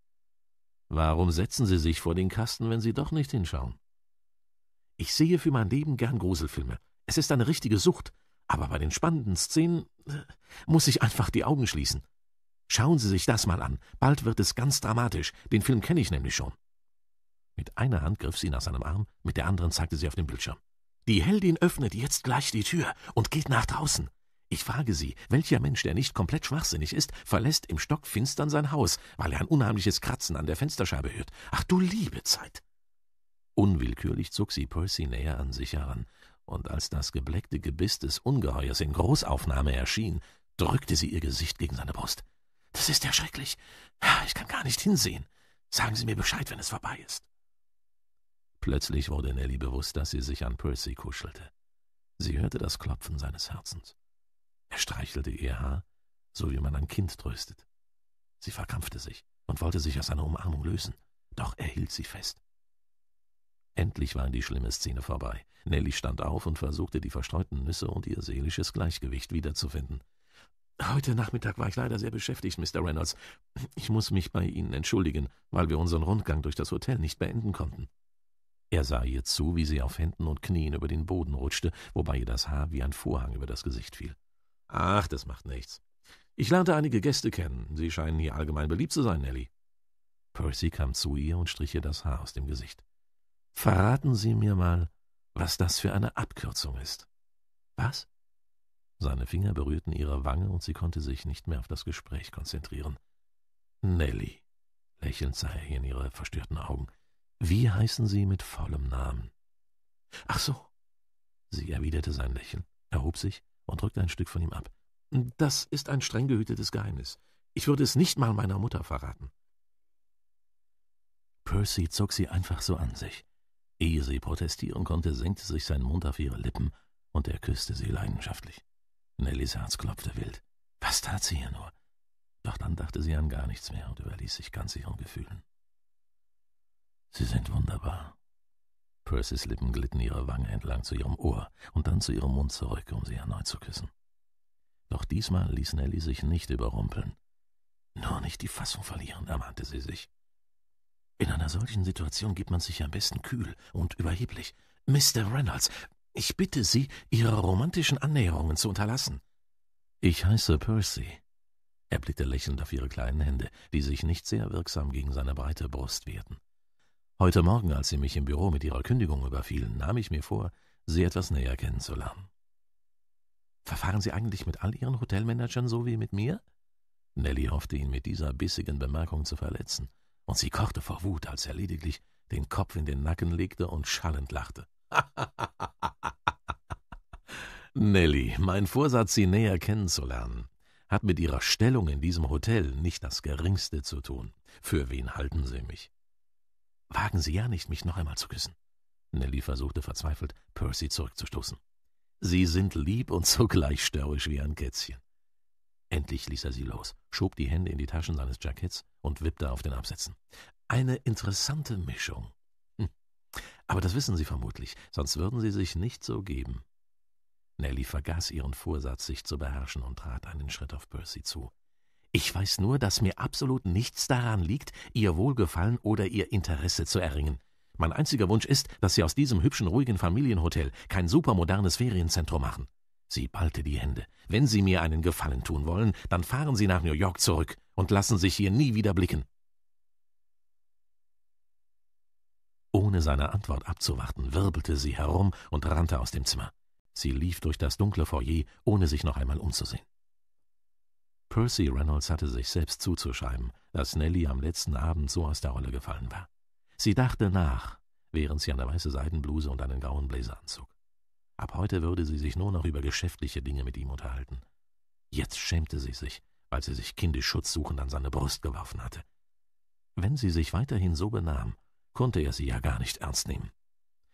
Warum setzen Sie sich vor den Kasten, wenn Sie doch nicht hinschauen? Ich sehe für mein Leben gern Gruselfilme. Es ist eine richtige Sucht, aber bei den spannenden Szenen äh, muss ich einfach die Augen schließen. Schauen Sie sich das mal an. Bald wird es ganz dramatisch. Den Film kenne ich nämlich schon. Mit einer Hand griff sie nach seinem Arm, mit der anderen zeigte sie auf den Bildschirm. Die Heldin öffnet jetzt gleich die Tür und geht nach draußen. Ich frage Sie, welcher Mensch, der nicht komplett schwachsinnig ist, verlässt im Stockfinstern sein Haus, weil er ein unheimliches Kratzen an der Fensterscheibe hört? Ach du liebe Zeit! Unwillkürlich zog sie Percy näher an sich heran, und als das gebleckte Gebiss des Ungeheuers in Großaufnahme erschien, drückte sie ihr Gesicht gegen seine Brust. Das ist ja schrecklich. Ich kann gar nicht hinsehen. Sagen Sie mir Bescheid, wenn es vorbei ist. Plötzlich wurde Nelly bewusst, dass sie sich an Percy kuschelte. Sie hörte das Klopfen seines Herzens. Er streichelte ihr Haar, so wie man ein Kind tröstet. Sie verkrampfte sich und wollte sich aus seiner Umarmung lösen, doch er hielt sie fest. Endlich war die schlimme Szene vorbei. Nelly stand auf und versuchte, die verstreuten Nüsse und ihr seelisches Gleichgewicht wiederzufinden. Heute Nachmittag war ich leider sehr beschäftigt, Mr. Reynolds. Ich muss mich bei Ihnen entschuldigen, weil wir unseren Rundgang durch das Hotel nicht beenden konnten. Er sah ihr zu, wie sie auf Händen und Knien über den Boden rutschte, wobei ihr das Haar wie ein Vorhang über das Gesicht fiel. Ach, das macht nichts. Ich lernte einige Gäste kennen. Sie scheinen hier allgemein beliebt zu sein, Nelly. Percy kam zu ihr und strich ihr das Haar aus dem Gesicht. Verraten Sie mir mal, was das für eine Abkürzung ist. Was? Seine Finger berührten ihre Wange und sie konnte sich nicht mehr auf das Gespräch konzentrieren. Nelly, lächelnd sah er in ihre verstörten Augen. Wie heißen Sie mit vollem Namen? Ach so. Sie erwiderte sein Lächeln, erhob sich und rückte ein Stück von ihm ab. Das ist ein streng gehütetes Geheimnis. Ich würde es nicht mal meiner Mutter verraten. Percy zog sie einfach so an sich. Ehe sie protestieren konnte, senkte sich sein Mund auf ihre Lippen und er küsste sie leidenschaftlich. Nellys Herz klopfte wild. Was tat sie hier nur? Doch dann dachte sie an gar nichts mehr und überließ sich ganz ihren Gefühlen. Sie sind wunderbar, Percys Lippen glitten ihre Wange entlang zu ihrem Ohr und dann zu ihrem Mund zurück, um sie erneut zu küssen. Doch diesmal ließ Nelly sich nicht überrumpeln. Nur nicht die Fassung verlieren, ermahnte sie sich. In einer solchen Situation gibt man sich am besten kühl und überheblich. Mr. Reynolds, ich bitte Sie, Ihre romantischen Annäherungen zu unterlassen. Ich heiße Percy. Er blickte lächelnd auf ihre kleinen Hände, die sich nicht sehr wirksam gegen seine breite Brust wehrten. Heute Morgen, als Sie mich im Büro mit Ihrer Kündigung überfielen, nahm ich mir vor, Sie etwas näher kennenzulernen. Verfahren Sie eigentlich mit all Ihren Hotelmanagern so wie mit mir? Nelly hoffte, ihn mit dieser bissigen Bemerkung zu verletzen, und sie kochte vor Wut, als er lediglich den Kopf in den Nacken legte und schallend lachte. Nelly, mein Vorsatz, Sie näher kennenzulernen, hat mit Ihrer Stellung in diesem Hotel nicht das geringste zu tun. Für wen halten Sie mich? Wagen Sie ja nicht, mich noch einmal zu küssen. Nelly versuchte verzweifelt, Percy zurückzustoßen. Sie sind lieb und zugleich störrisch wie ein Kätzchen. Endlich ließ er sie los, schob die Hände in die Taschen seines Jackets und wippte auf den Absätzen. Eine interessante Mischung. Hm. Aber das wissen Sie vermutlich, sonst würden Sie sich nicht so geben. Nelly vergaß ihren Vorsatz, sich zu beherrschen und trat einen Schritt auf Percy zu. Ich weiß nur, dass mir absolut nichts daran liegt, ihr Wohlgefallen oder ihr Interesse zu erringen. Mein einziger Wunsch ist, dass Sie aus diesem hübschen, ruhigen Familienhotel kein supermodernes Ferienzentrum machen. Sie ballte die Hände. Wenn Sie mir einen Gefallen tun wollen, dann fahren Sie nach New York zurück und lassen sich hier nie wieder blicken. Ohne seine Antwort abzuwarten, wirbelte sie herum und rannte aus dem Zimmer. Sie lief durch das dunkle Foyer, ohne sich noch einmal umzusehen. Percy Reynolds hatte sich selbst zuzuschreiben, dass Nellie am letzten Abend so aus der Rolle gefallen war. Sie dachte nach, während sie an der weißen Seidenbluse und einen grauen Blazer anzog. Ab heute würde sie sich nur noch über geschäftliche Dinge mit ihm unterhalten. Jetzt schämte sie sich, weil sie sich kindisch schutzsuchend an seine Brust geworfen hatte. Wenn sie sich weiterhin so benahm, konnte er sie ja gar nicht ernst nehmen.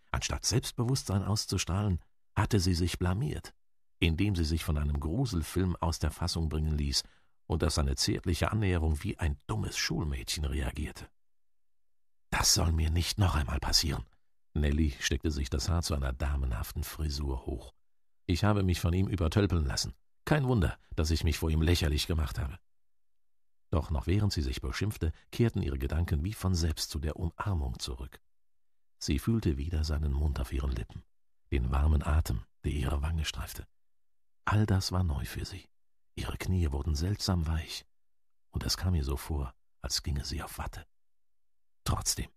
Anstatt Selbstbewusstsein auszustrahlen, hatte sie sich blamiert indem sie sich von einem Gruselfilm aus der Fassung bringen ließ und auf seine zärtliche Annäherung wie ein dummes Schulmädchen reagierte. Das soll mir nicht noch einmal passieren. Nelly steckte sich das Haar zu einer damenhaften Frisur hoch. Ich habe mich von ihm übertölpeln lassen. Kein Wunder, dass ich mich vor ihm lächerlich gemacht habe. Doch noch während sie sich beschimpfte, kehrten ihre Gedanken wie von selbst zu der Umarmung zurück. Sie fühlte wieder seinen Mund auf ihren Lippen, den warmen Atem, der ihre Wange streifte, All das war neu für sie. Ihre Knie wurden seltsam weich, und es kam ihr so vor, als ginge sie auf Watte. Trotzdem,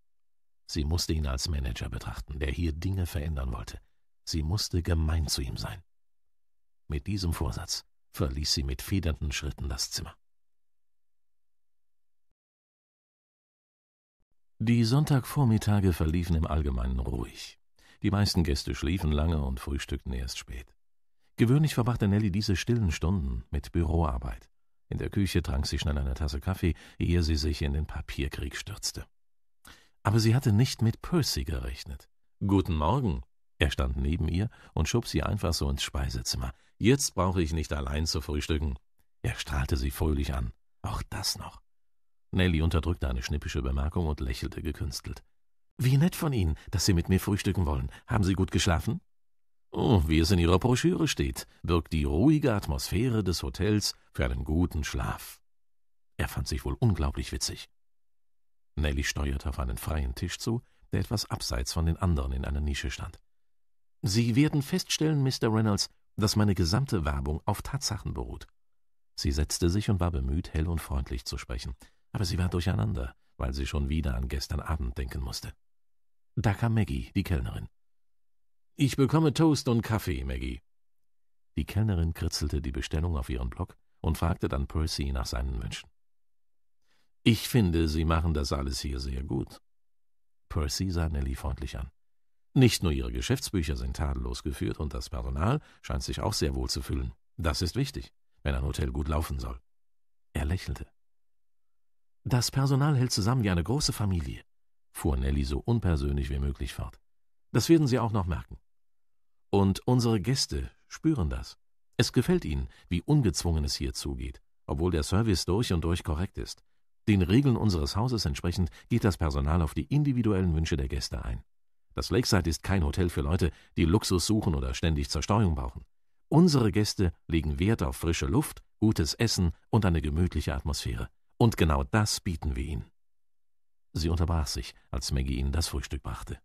sie musste ihn als Manager betrachten, der hier Dinge verändern wollte. Sie musste gemein zu ihm sein. Mit diesem Vorsatz verließ sie mit federnden Schritten das Zimmer. Die Sonntagvormittage verliefen im Allgemeinen ruhig. Die meisten Gäste schliefen lange und frühstückten erst spät. Gewöhnlich verbrachte Nelly diese stillen Stunden mit Büroarbeit. In der Küche trank sie schnell eine Tasse Kaffee, ehe sie sich in den Papierkrieg stürzte. Aber sie hatte nicht mit Percy gerechnet. Guten Morgen. Er stand neben ihr und schob sie einfach so ins Speisezimmer. Jetzt brauche ich nicht allein zu frühstücken. Er strahlte sie fröhlich an. Auch das noch. Nelly unterdrückte eine schnippische Bemerkung und lächelte gekünstelt. Wie nett von Ihnen, dass Sie mit mir frühstücken wollen. Haben Sie gut geschlafen? Oh, wie es in Ihrer Broschüre steht, birgt die ruhige Atmosphäre des Hotels für einen guten Schlaf. Er fand sich wohl unglaublich witzig. Nelly steuerte auf einen freien Tisch zu, der etwas abseits von den anderen in einer Nische stand. Sie werden feststellen, Mr. Reynolds, dass meine gesamte Werbung auf Tatsachen beruht. Sie setzte sich und war bemüht, hell und freundlich zu sprechen, aber sie war durcheinander, weil sie schon wieder an gestern Abend denken musste. Da kam Maggie, die Kellnerin. Ich bekomme Toast und Kaffee, Maggie. Die Kellnerin kritzelte die Bestellung auf ihren Block und fragte dann Percy nach seinen Wünschen. Ich finde, Sie machen das alles hier sehr gut. Percy sah Nellie freundlich an. Nicht nur Ihre Geschäftsbücher sind tadellos geführt und das Personal scheint sich auch sehr wohl zu fühlen. Das ist wichtig, wenn ein Hotel gut laufen soll. Er lächelte. Das Personal hält zusammen wie eine große Familie, fuhr Nellie so unpersönlich wie möglich fort. Das werden Sie auch noch merken. Und unsere Gäste spüren das. Es gefällt ihnen, wie ungezwungen es hier zugeht, obwohl der Service durch und durch korrekt ist. Den Regeln unseres Hauses entsprechend geht das Personal auf die individuellen Wünsche der Gäste ein. Das Lakeside ist kein Hotel für Leute, die Luxus suchen oder ständig Zerstreuung brauchen. Unsere Gäste legen Wert auf frische Luft, gutes Essen und eine gemütliche Atmosphäre. Und genau das bieten wir ihnen. Sie unterbrach sich, als Maggie ihnen das Frühstück brachte.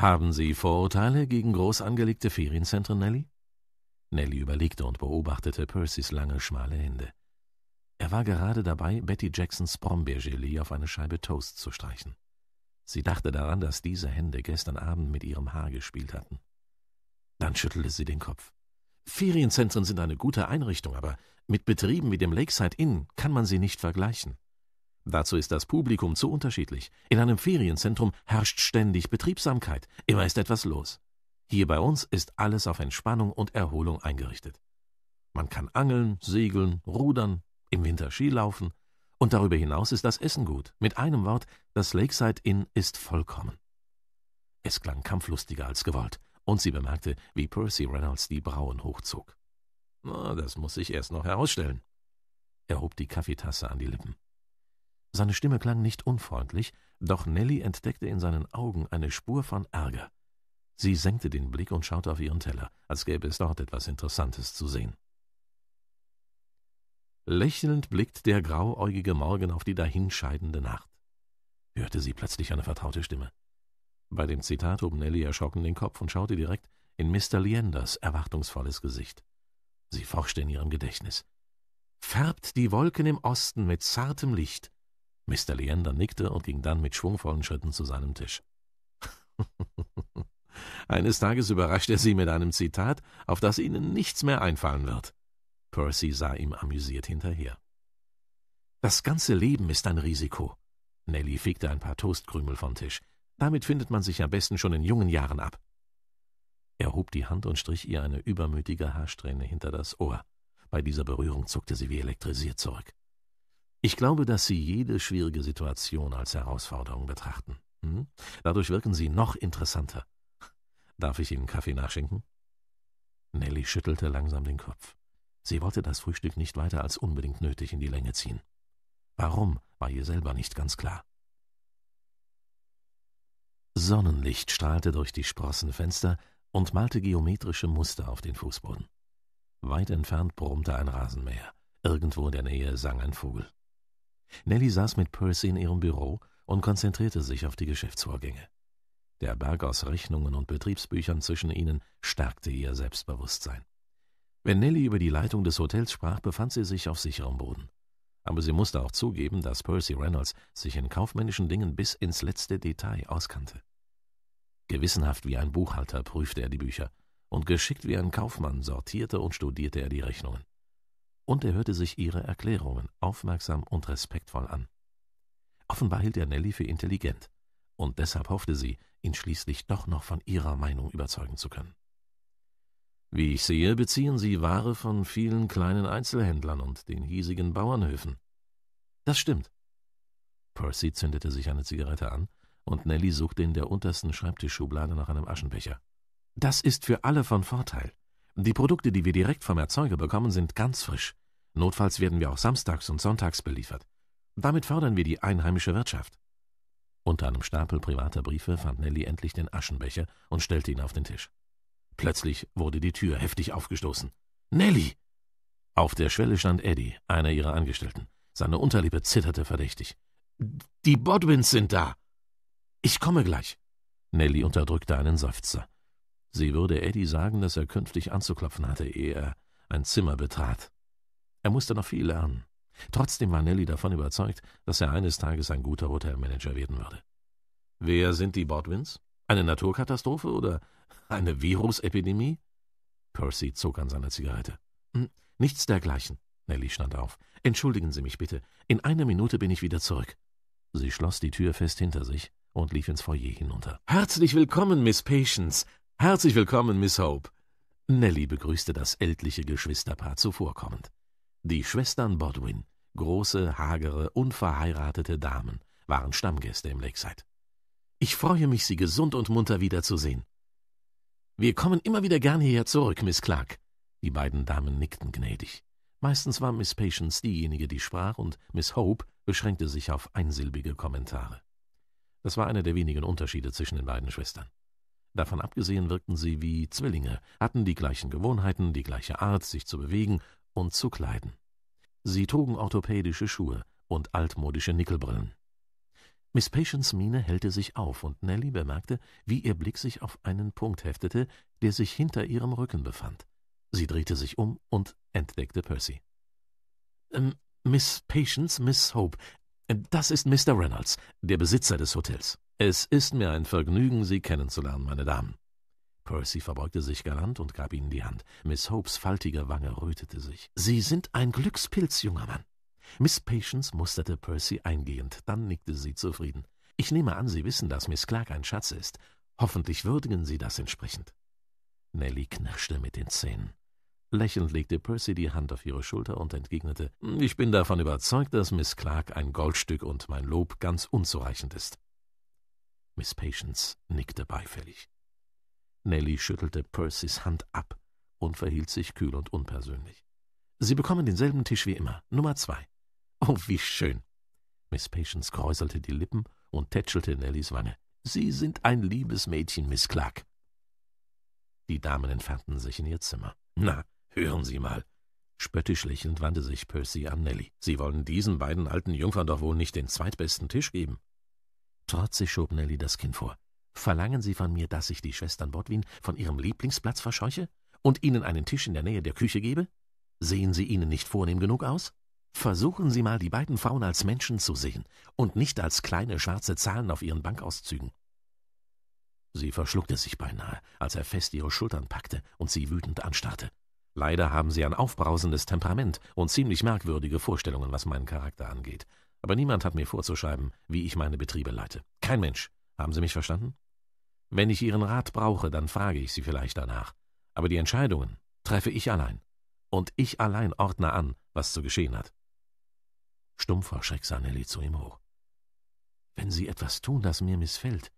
Haben Sie Vorurteile gegen groß angelegte Ferienzentren, Nelly? Nelly überlegte und beobachtete Percys lange, schmale Hände. Er war gerade dabei, Betty Jacksons Brombeergelee auf eine Scheibe Toast zu streichen. Sie dachte daran, dass diese Hände gestern Abend mit ihrem Haar gespielt hatten. Dann schüttelte sie den Kopf. Ferienzentren sind eine gute Einrichtung, aber mit Betrieben wie dem Lakeside Inn kann man sie nicht vergleichen. Dazu ist das Publikum zu unterschiedlich. In einem Ferienzentrum herrscht ständig Betriebsamkeit, immer ist etwas los. Hier bei uns ist alles auf Entspannung und Erholung eingerichtet. Man kann angeln, segeln, rudern, im Winter Skilaufen und darüber hinaus ist das Essen gut. Mit einem Wort, das Lakeside Inn ist vollkommen. Es klang kampflustiger als gewollt und sie bemerkte, wie Percy Reynolds die Brauen hochzog. Na, das muss sich erst noch herausstellen. Er hob die Kaffeetasse an die Lippen. Seine Stimme klang nicht unfreundlich, doch Nelly entdeckte in seinen Augen eine Spur von Ärger. Sie senkte den Blick und schaute auf ihren Teller, als gäbe es dort etwas Interessantes zu sehen. Lächelnd blickt der grauäugige Morgen auf die dahinscheidende Nacht. Hörte sie plötzlich eine vertraute Stimme. Bei dem Zitat hob Nelly erschrocken den Kopf und schaute direkt in Mr. Leanders erwartungsvolles Gesicht. Sie forschte in ihrem Gedächtnis. Färbt die Wolken im Osten mit zartem Licht, Mr. Leander nickte und ging dann mit schwungvollen Schritten zu seinem Tisch. Eines Tages überrascht er sie mit einem Zitat, auf das ihnen nichts mehr einfallen wird. Percy sah ihm amüsiert hinterher. Das ganze Leben ist ein Risiko. Nelly fegte ein paar Toastkrümel vom Tisch. Damit findet man sich am besten schon in jungen Jahren ab. Er hob die Hand und strich ihr eine übermütige Haarsträhne hinter das Ohr. Bei dieser Berührung zuckte sie wie elektrisiert zurück. Ich glaube, dass sie jede schwierige Situation als Herausforderung betrachten. Hm? Dadurch wirken sie noch interessanter. Darf ich Ihnen Kaffee nachschenken? Nelly schüttelte langsam den Kopf. Sie wollte das Frühstück nicht weiter als unbedingt nötig in die Länge ziehen. Warum, war ihr selber nicht ganz klar. Sonnenlicht strahlte durch die Sprossenfenster und malte geometrische Muster auf den Fußboden. Weit entfernt brummte ein Rasenmäher. Irgendwo in der Nähe sang ein Vogel. Nellie saß mit Percy in ihrem Büro und konzentrierte sich auf die Geschäftsvorgänge. Der Berg aus Rechnungen und Betriebsbüchern zwischen ihnen stärkte ihr Selbstbewusstsein. Wenn Nellie über die Leitung des Hotels sprach, befand sie sich auf sicherem Boden. Aber sie musste auch zugeben, dass Percy Reynolds sich in kaufmännischen Dingen bis ins letzte Detail auskannte. Gewissenhaft wie ein Buchhalter prüfte er die Bücher, und geschickt wie ein Kaufmann sortierte und studierte er die Rechnungen und er hörte sich ihre Erklärungen aufmerksam und respektvoll an. Offenbar hielt er Nelly für intelligent, und deshalb hoffte sie, ihn schließlich doch noch von ihrer Meinung überzeugen zu können. Wie ich sehe, beziehen Sie Ware von vielen kleinen Einzelhändlern und den hiesigen Bauernhöfen. Das stimmt. Percy zündete sich eine Zigarette an, und Nelly suchte in der untersten Schreibtischschublade nach einem Aschenbecher. Das ist für alle von Vorteil. Die Produkte, die wir direkt vom Erzeuger bekommen, sind ganz frisch. Notfalls werden wir auch samstags und sonntags beliefert. Damit fördern wir die einheimische Wirtschaft. Unter einem Stapel privater Briefe fand Nelly endlich den Aschenbecher und stellte ihn auf den Tisch. Plötzlich wurde die Tür heftig aufgestoßen. Nelly! Auf der Schwelle stand Eddie, einer ihrer Angestellten. Seine Unterlippe zitterte verdächtig. Die Bodwins sind da! Ich komme gleich! Nelly unterdrückte einen Seufzer. Sie würde Eddie sagen, dass er künftig anzuklopfen hatte, ehe er ein Zimmer betrat. Er musste noch viel lernen. Trotzdem war Nelly davon überzeugt, dass er eines Tages ein guter Hotelmanager werden würde. Wer sind die Bodwins? Eine Naturkatastrophe oder eine Virusepidemie? Percy zog an seiner Zigarette. Hm, nichts dergleichen. Nelly stand auf. Entschuldigen Sie mich bitte. In einer Minute bin ich wieder zurück. Sie schloss die Tür fest hinter sich und lief ins Foyer hinunter. Herzlich willkommen, Miss Patience. Herzlich willkommen, Miss Hope. Nellie begrüßte das ältliche Geschwisterpaar zuvorkommend. Die Schwestern Bodwin, große, hagere, unverheiratete Damen, waren Stammgäste im Lakeside. Ich freue mich, Sie gesund und munter wiederzusehen. Wir kommen immer wieder gern hierher zurück, Miss Clark. Die beiden Damen nickten gnädig. Meistens war Miss Patience diejenige, die sprach, und Miss Hope beschränkte sich auf einsilbige Kommentare. Das war einer der wenigen Unterschiede zwischen den beiden Schwestern. Davon abgesehen wirkten sie wie Zwillinge, hatten die gleichen Gewohnheiten, die gleiche Art, sich zu bewegen und zu kleiden. Sie trugen orthopädische Schuhe und altmodische Nickelbrillen. Miss Patience Miene hellte sich auf, und Nellie bemerkte, wie ihr Blick sich auf einen Punkt heftete, der sich hinter ihrem Rücken befand. Sie drehte sich um und entdeckte Percy. Ähm, Miss Patience, Miss Hope, äh, das ist Mr. Reynolds, der Besitzer des Hotels. Es ist mir ein Vergnügen, Sie kennenzulernen, meine Damen. Percy verbeugte sich galant und gab ihnen die Hand. Miss Hopes faltige Wange rötete sich. Sie sind ein Glückspilz, junger Mann. Miss Patience musterte Percy eingehend, dann nickte sie zufrieden. Ich nehme an, Sie wissen, dass Miss Clark ein Schatz ist. Hoffentlich würdigen Sie das entsprechend. Nelly knirschte mit den Zähnen. Lächelnd legte Percy die Hand auf ihre Schulter und entgegnete Ich bin davon überzeugt, dass Miss Clark ein Goldstück und mein Lob ganz unzureichend ist. Miss Patience nickte beifällig. Nellie schüttelte Percys Hand ab und verhielt sich kühl und unpersönlich. Sie bekommen denselben Tisch wie immer, Nummer zwei. Oh, wie schön. Miss Patience kräuselte die Lippen und tätschelte Nellies Wange. Sie sind ein liebes Mädchen, Miss Clark. Die Damen entfernten sich in ihr Zimmer. Na, hören Sie mal. Spöttisch lächelnd wandte sich Percy an Nellie. Sie wollen diesen beiden alten Jungfern doch wohl nicht den zweitbesten Tisch geben. Trotzig schob Nelly das Kind vor. Verlangen Sie von mir, dass ich die Schwestern Bodwin von ihrem Lieblingsplatz verscheuche und ihnen einen Tisch in der Nähe der Küche gebe? Sehen sie ihnen nicht vornehm genug aus? Versuchen Sie mal, die beiden Frauen als Menschen zu sehen und nicht als kleine schwarze Zahlen auf ihren Bankauszügen. Sie verschluckte sich beinahe, als er fest ihre Schultern packte und sie wütend anstarrte. Leider haben Sie ein aufbrausendes Temperament und ziemlich merkwürdige Vorstellungen, was meinen Charakter angeht. Aber niemand hat mir vorzuschreiben, wie ich meine Betriebe leite. Kein Mensch. Haben Sie mich verstanden? Wenn ich Ihren Rat brauche, dann frage ich Sie vielleicht danach. Aber die Entscheidungen treffe ich allein. Und ich allein ordne an, was zu geschehen hat. Stumpf vor Schreck sah Nelly zu ihm hoch. Wenn Sie etwas tun, das mir missfällt,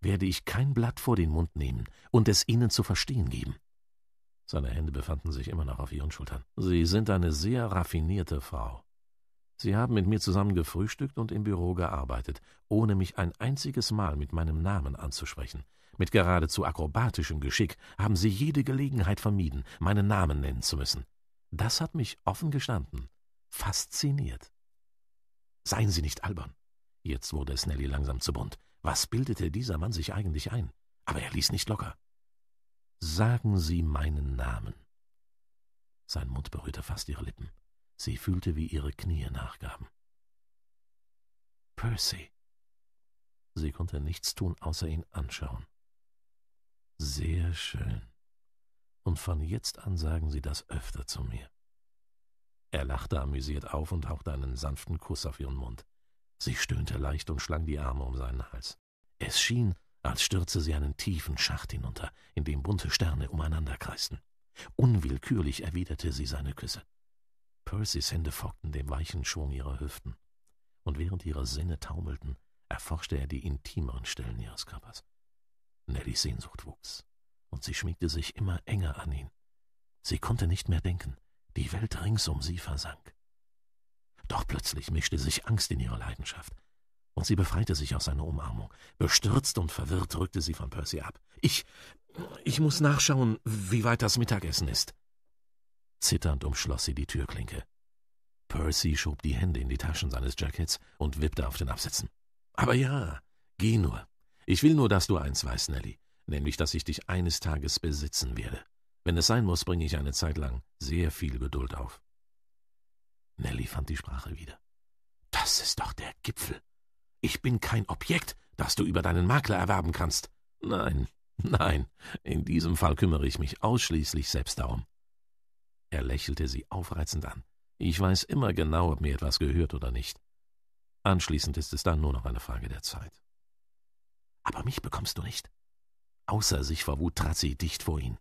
werde ich kein Blatt vor den Mund nehmen und es Ihnen zu verstehen geben. Seine Hände befanden sich immer noch auf ihren Schultern. Sie sind eine sehr raffinierte Frau. Sie haben mit mir zusammen gefrühstückt und im Büro gearbeitet, ohne mich ein einziges Mal mit meinem Namen anzusprechen. Mit geradezu akrobatischem Geschick haben Sie jede Gelegenheit vermieden, meinen Namen nennen zu müssen. Das hat mich offen gestanden fasziniert. Seien Sie nicht albern. Jetzt wurde es Nelly langsam zu bunt. Was bildete dieser Mann sich eigentlich ein? Aber er ließ nicht locker. Sagen Sie meinen Namen. Sein Mund berührte fast ihre Lippen. Sie fühlte, wie ihre Knie nachgaben. Percy. Sie konnte nichts tun, außer ihn anschauen. Sehr schön. Und von jetzt an sagen Sie das öfter zu mir. Er lachte amüsiert auf und hauchte einen sanften Kuss auf ihren Mund. Sie stöhnte leicht und schlang die Arme um seinen Hals. Es schien, als stürze sie einen tiefen Schacht hinunter, in dem bunte Sterne umeinander kreisten. Unwillkürlich erwiderte sie seine Küsse. Percys Hände folgten dem weichen Schwung ihrer Hüften, und während ihre Sinne taumelten, erforschte er die intimeren Stellen ihres Körpers. Nellies Sehnsucht wuchs, und sie schmiegte sich immer enger an ihn. Sie konnte nicht mehr denken, die Welt rings um sie versank. Doch plötzlich mischte sich Angst in ihre Leidenschaft, und sie befreite sich aus seiner Umarmung. Bestürzt und verwirrt rückte sie von Percy ab. Ich. ich muss nachschauen, wie weit das Mittagessen ist. Zitternd umschloss sie die Türklinke. Percy schob die Hände in die Taschen seines Jackets und wippte auf den Absätzen. Aber ja, geh nur. Ich will nur, dass du eins weißt, Nelly, nämlich, dass ich dich eines Tages besitzen werde. Wenn es sein muss, bringe ich eine Zeit lang sehr viel Geduld auf. Nelly fand die Sprache wieder. Das ist doch der Gipfel. Ich bin kein Objekt, das du über deinen Makler erwerben kannst. Nein, nein, in diesem Fall kümmere ich mich ausschließlich selbst darum. Er lächelte sie aufreizend an. Ich weiß immer genau, ob mir etwas gehört oder nicht. Anschließend ist es dann nur noch eine Frage der Zeit. Aber mich bekommst du nicht. Außer sich vor Wut trat sie dicht vor ihn.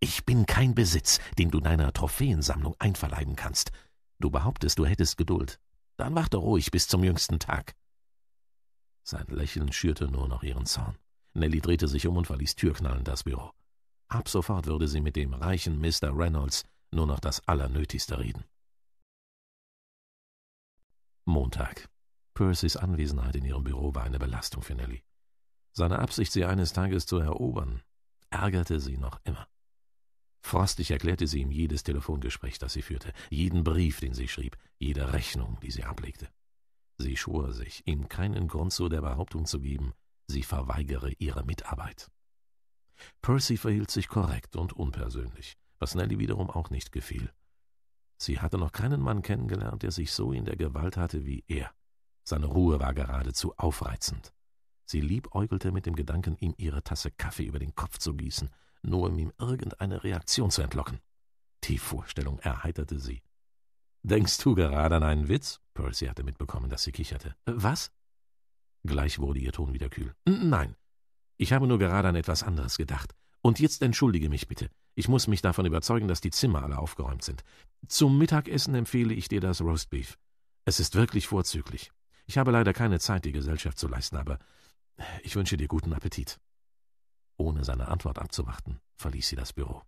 Ich bin kein Besitz, den du deiner Trophäensammlung einverleiben kannst. Du behauptest, du hättest Geduld. Dann warte ruhig bis zum jüngsten Tag. Sein Lächeln schürte nur noch ihren Zorn. Nelly drehte sich um und verließ türknallend das Büro. Ab sofort würde sie mit dem reichen Mr. Reynolds nur noch das Allernötigste reden. Montag. Percys Anwesenheit in ihrem Büro war eine Belastung für Nelly. Seine Absicht, sie eines Tages zu erobern, ärgerte sie noch immer. Frostig erklärte sie ihm jedes Telefongespräch, das sie führte, jeden Brief, den sie schrieb, jede Rechnung, die sie ablegte. Sie schwor sich, ihm keinen Grund zu der Behauptung zu geben, sie verweigere ihre Mitarbeit. Percy verhielt sich korrekt und unpersönlich was Nelly wiederum auch nicht gefiel. Sie hatte noch keinen Mann kennengelernt, der sich so in der Gewalt hatte wie er. Seine Ruhe war geradezu aufreizend. Sie liebäugelte mit dem Gedanken, ihm ihre Tasse Kaffee über den Kopf zu gießen, nur um ihm irgendeine Reaktion zu entlocken. Die Vorstellung erheiterte sie. Denkst du gerade an einen Witz? Percy hatte mitbekommen, dass sie kicherte. Was? Gleich wurde ihr Ton wieder kühl. Nein, ich habe nur gerade an etwas anderes gedacht. Und jetzt entschuldige mich bitte. Ich muss mich davon überzeugen, dass die Zimmer alle aufgeräumt sind. Zum Mittagessen empfehle ich dir das Roastbeef. Es ist wirklich vorzüglich. Ich habe leider keine Zeit, die Gesellschaft zu leisten, aber ich wünsche dir guten Appetit. Ohne seine Antwort abzuwarten, verließ sie das Büro.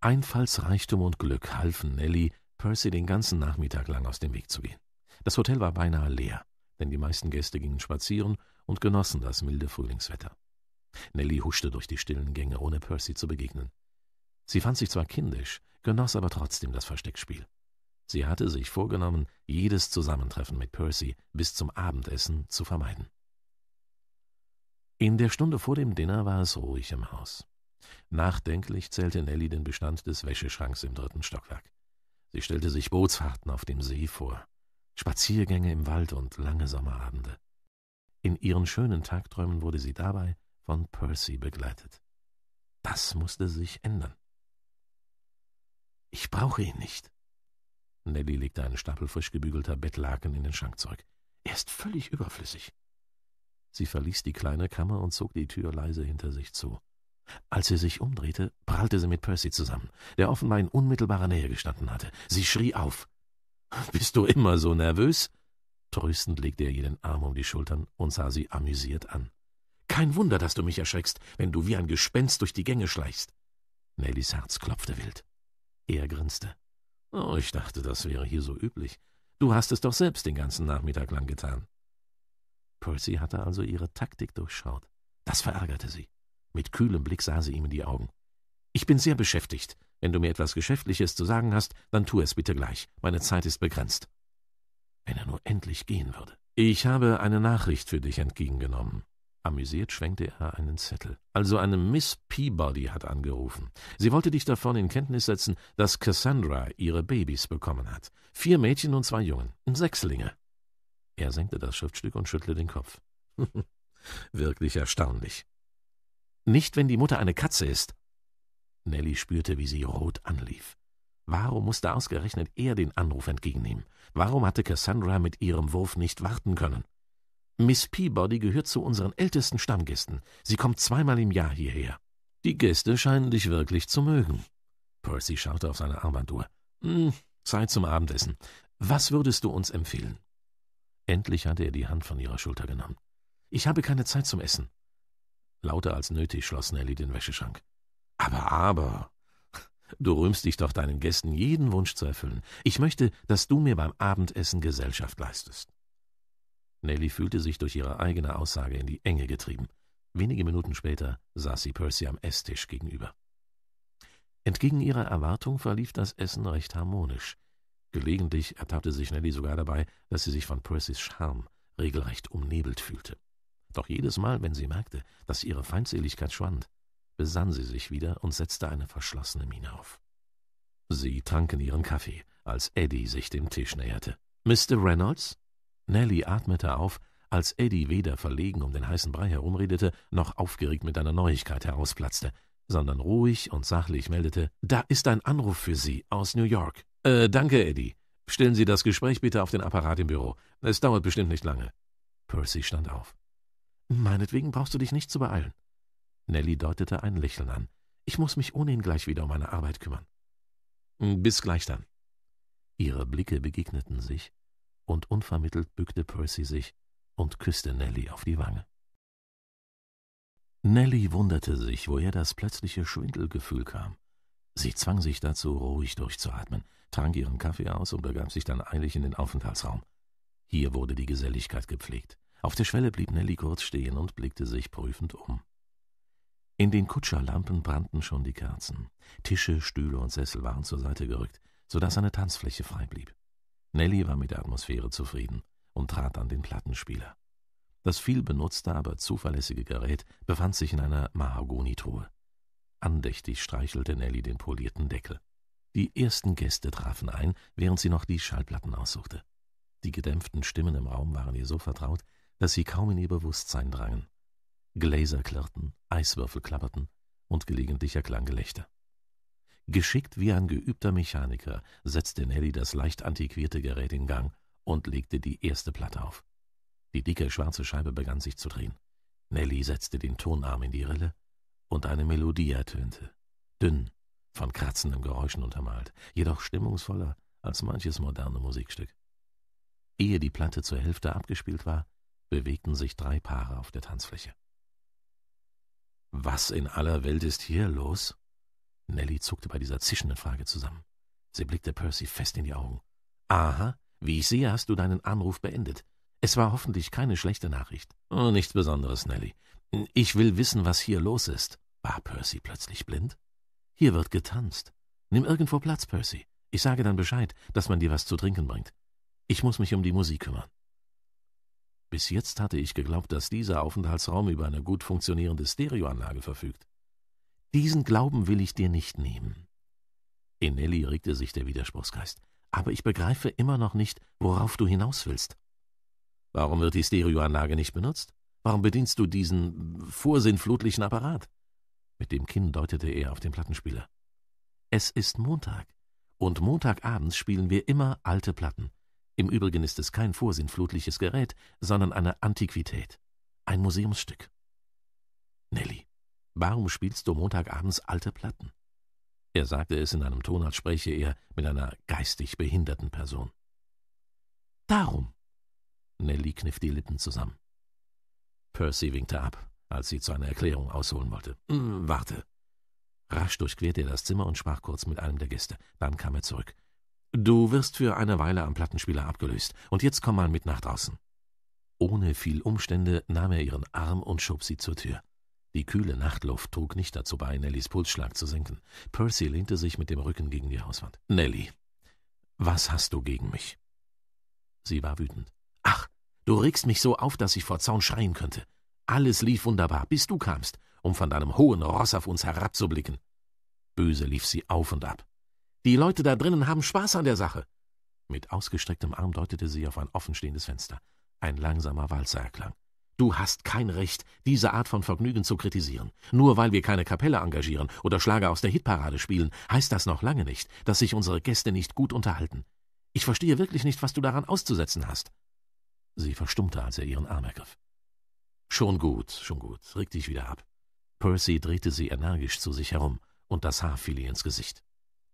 Einfallsreichtum und Glück halfen Nelly, Percy den ganzen Nachmittag lang aus dem Weg zu gehen. Das Hotel war beinahe leer, denn die meisten Gäste gingen spazieren und genossen das milde Frühlingswetter. Nellie huschte durch die stillen Gänge, ohne Percy zu begegnen. Sie fand sich zwar kindisch, genoss aber trotzdem das Versteckspiel. Sie hatte sich vorgenommen, jedes Zusammentreffen mit Percy bis zum Abendessen zu vermeiden. In der Stunde vor dem Dinner war es ruhig im Haus. Nachdenklich zählte Nellie den Bestand des Wäscheschranks im dritten Stockwerk. Sie stellte sich Bootsfahrten auf dem See vor, Spaziergänge im Wald und lange Sommerabende. In ihren schönen Tagträumen wurde sie dabei von Percy begleitet. Das musste sich ändern. Ich brauche ihn nicht. Nelly legte einen Stapel frisch gebügelter Bettlaken in den Schrank zurück. Er ist völlig überflüssig. Sie verließ die kleine Kammer und zog die Tür leise hinter sich zu. Als sie sich umdrehte, prallte sie mit Percy zusammen, der offenbar in unmittelbarer Nähe gestanden hatte. Sie schrie auf. Bist du immer so nervös? Tröstend legte er ihr den Arm um die Schultern und sah sie amüsiert an. Kein Wunder, dass du mich erschreckst, wenn du wie ein Gespenst durch die Gänge schleichst. Nellys Herz klopfte wild. Er grinste. Oh, ich dachte, das wäre hier so üblich. Du hast es doch selbst den ganzen Nachmittag lang getan. Percy hatte also ihre Taktik durchschaut. Das verärgerte sie. Mit kühlem Blick sah sie ihm in die Augen. Ich bin sehr beschäftigt. Wenn du mir etwas Geschäftliches zu sagen hast, dann tu es bitte gleich. Meine Zeit ist begrenzt. Wenn er nur endlich gehen würde. Ich habe eine Nachricht für dich entgegengenommen. Amüsiert schwenkte er einen Zettel. Also eine Miss Peabody hat angerufen. Sie wollte dich davon in Kenntnis setzen, dass Cassandra ihre Babys bekommen hat. Vier Mädchen und zwei Jungen. Sechslinge. Er senkte das Schriftstück und schüttelte den Kopf. Wirklich erstaunlich. Nicht, wenn die Mutter eine Katze ist. Nelly spürte, wie sie rot anlief. Warum musste ausgerechnet er den Anruf entgegennehmen? Warum hatte Cassandra mit ihrem Wurf nicht warten können? Miss Peabody gehört zu unseren ältesten Stammgästen. Sie kommt zweimal im Jahr hierher. Die Gäste scheinen dich wirklich zu mögen. Percy schaute auf seine Armbanduhr. Hm, Zeit zum Abendessen. Was würdest du uns empfehlen? Endlich hatte er die Hand von ihrer Schulter genommen. Ich habe keine Zeit zum Essen. Lauter als nötig schloss Nelly den Wäscheschrank. Aber, aber. Du rühmst dich doch deinen Gästen, jeden Wunsch zu erfüllen. Ich möchte, dass du mir beim Abendessen Gesellschaft leistest. Nellie fühlte sich durch ihre eigene Aussage in die Enge getrieben. Wenige Minuten später saß sie Percy am Esstisch gegenüber. Entgegen ihrer Erwartung verlief das Essen recht harmonisch. Gelegentlich ertappte sich Nellie sogar dabei, dass sie sich von Percys Charme regelrecht umnebelt fühlte. Doch jedes Mal, wenn sie merkte, dass ihre Feindseligkeit schwand, besann sie sich wieder und setzte eine verschlossene Miene auf. Sie tranken ihren Kaffee, als Eddie sich dem Tisch näherte. Mr. Reynolds? Nellie atmete auf, als Eddie weder verlegen um den heißen Brei herumredete, noch aufgeregt mit einer Neuigkeit herausplatzte, sondern ruhig und sachlich meldete, da ist ein Anruf für Sie aus New York. Äh, danke, Eddie. Stellen Sie das Gespräch bitte auf den Apparat im Büro. Es dauert bestimmt nicht lange. Percy stand auf. Meinetwegen brauchst du dich nicht zu beeilen. Nellie deutete ein Lächeln an. Ich muss mich ohnehin gleich wieder um meine Arbeit kümmern. Bis gleich dann. Ihre Blicke begegneten sich, und unvermittelt bückte Percy sich und küsste Nelly auf die Wange. Nelly wunderte sich, woher das plötzliche Schwindelgefühl kam. Sie zwang sich dazu, ruhig durchzuatmen, trank ihren Kaffee aus und begab sich dann eilig in den Aufenthaltsraum. Hier wurde die Geselligkeit gepflegt. Auf der Schwelle blieb Nelly kurz stehen und blickte sich prüfend um. In den Kutscherlampen brannten schon die Kerzen. Tische, Stühle und Sessel waren zur Seite gerückt, so dass eine Tanzfläche frei blieb. Nelly war mit der Atmosphäre zufrieden und trat an den Plattenspieler. Das viel benutzte, aber zuverlässige Gerät befand sich in einer Mahagonitruhe. Andächtig streichelte Nelly den polierten Deckel. Die ersten Gäste trafen ein, während sie noch die Schallplatten aussuchte. Die gedämpften Stimmen im Raum waren ihr so vertraut, dass sie kaum in ihr Bewusstsein drangen. Gläser klirrten, Eiswürfel klapperten und gelegentlich erklang Gelächter. Geschickt wie ein geübter Mechaniker setzte Nelly das leicht antiquierte Gerät in Gang und legte die erste Platte auf. Die dicke schwarze Scheibe begann sich zu drehen. Nelly setzte den Tonarm in die Rille und eine Melodie ertönte, dünn, von kratzenden Geräuschen untermalt, jedoch stimmungsvoller als manches moderne Musikstück. Ehe die Platte zur Hälfte abgespielt war, bewegten sich drei Paare auf der Tanzfläche. Was in aller Welt ist hier los? Nelly zuckte bei dieser zischenden Frage zusammen. Sie blickte Percy fest in die Augen. Aha, wie ich sehe, hast du deinen Anruf beendet. Es war hoffentlich keine schlechte Nachricht. Oh, nichts Besonderes, Nelly. Ich will wissen, was hier los ist. War Percy plötzlich blind? Hier wird getanzt. Nimm irgendwo Platz, Percy. Ich sage dann Bescheid, dass man dir was zu trinken bringt. Ich muss mich um die Musik kümmern. Bis jetzt hatte ich geglaubt, dass dieser Aufenthaltsraum über eine gut funktionierende Stereoanlage verfügt. Diesen Glauben will ich dir nicht nehmen. In Nelly regte sich der Widerspruchsgeist. Aber ich begreife immer noch nicht, worauf du hinaus willst. Warum wird die Stereoanlage nicht benutzt? Warum bedienst du diesen vorsinnflutlichen Apparat? Mit dem Kinn deutete er auf den Plattenspieler. Es ist Montag. Und Montagabends spielen wir immer alte Platten. Im Übrigen ist es kein vorsinnflutliches Gerät, sondern eine Antiquität. Ein Museumsstück. Nelly. Warum spielst du Montagabends alte Platten? Er sagte es in einem Ton, als spräche er mit einer geistig behinderten Person. Darum. Nelly kniff die Lippen zusammen. Percy winkte ab, als sie zu einer Erklärung ausholen wollte. Hm, warte. Rasch durchquerte er das Zimmer und sprach kurz mit einem der Gäste. Dann kam er zurück. Du wirst für eine Weile am Plattenspieler abgelöst, und jetzt komm mal mit nach draußen. Ohne viel Umstände nahm er ihren Arm und schob sie zur Tür. Die kühle Nachtluft trug nicht dazu bei, Nellys Pulsschlag zu senken. Percy lehnte sich mit dem Rücken gegen die Hauswand. Nelly, was hast du gegen mich? Sie war wütend. Ach, du regst mich so auf, dass ich vor Zaun schreien könnte. Alles lief wunderbar, bis du kamst, um von deinem hohen Ross auf uns herabzublicken. Böse lief sie auf und ab. Die Leute da drinnen haben Spaß an der Sache. Mit ausgestrecktem Arm deutete sie auf ein offenstehendes Fenster. Ein langsamer Walzer erklang. Du hast kein Recht, diese Art von Vergnügen zu kritisieren. Nur weil wir keine Kapelle engagieren oder Schlager aus der Hitparade spielen, heißt das noch lange nicht, dass sich unsere Gäste nicht gut unterhalten. Ich verstehe wirklich nicht, was du daran auszusetzen hast. Sie verstummte, als er ihren Arm ergriff. Schon gut, schon gut, reg dich wieder ab. Percy drehte sie energisch zu sich herum, und das Haar fiel ihr ins Gesicht.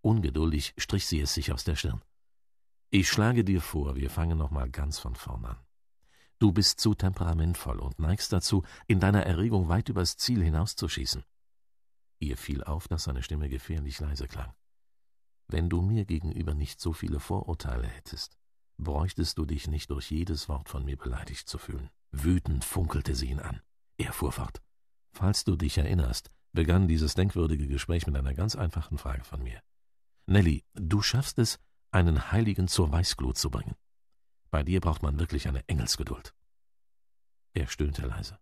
Ungeduldig strich sie es sich aus der Stirn. Ich schlage dir vor, wir fangen nochmal ganz von vorn an. Du bist zu temperamentvoll und neigst dazu, in deiner Erregung weit übers Ziel hinauszuschießen. Ihr fiel auf, dass seine Stimme gefährlich leise klang. Wenn du mir gegenüber nicht so viele Vorurteile hättest, bräuchtest du dich nicht durch jedes Wort von mir beleidigt zu fühlen. Wütend funkelte sie ihn an. Er fuhr fort. Falls du dich erinnerst, begann dieses denkwürdige Gespräch mit einer ganz einfachen Frage von mir. Nelly, du schaffst es, einen Heiligen zur Weißglut zu bringen. Bei dir braucht man wirklich eine Engelsgeduld. Er stöhnte leise.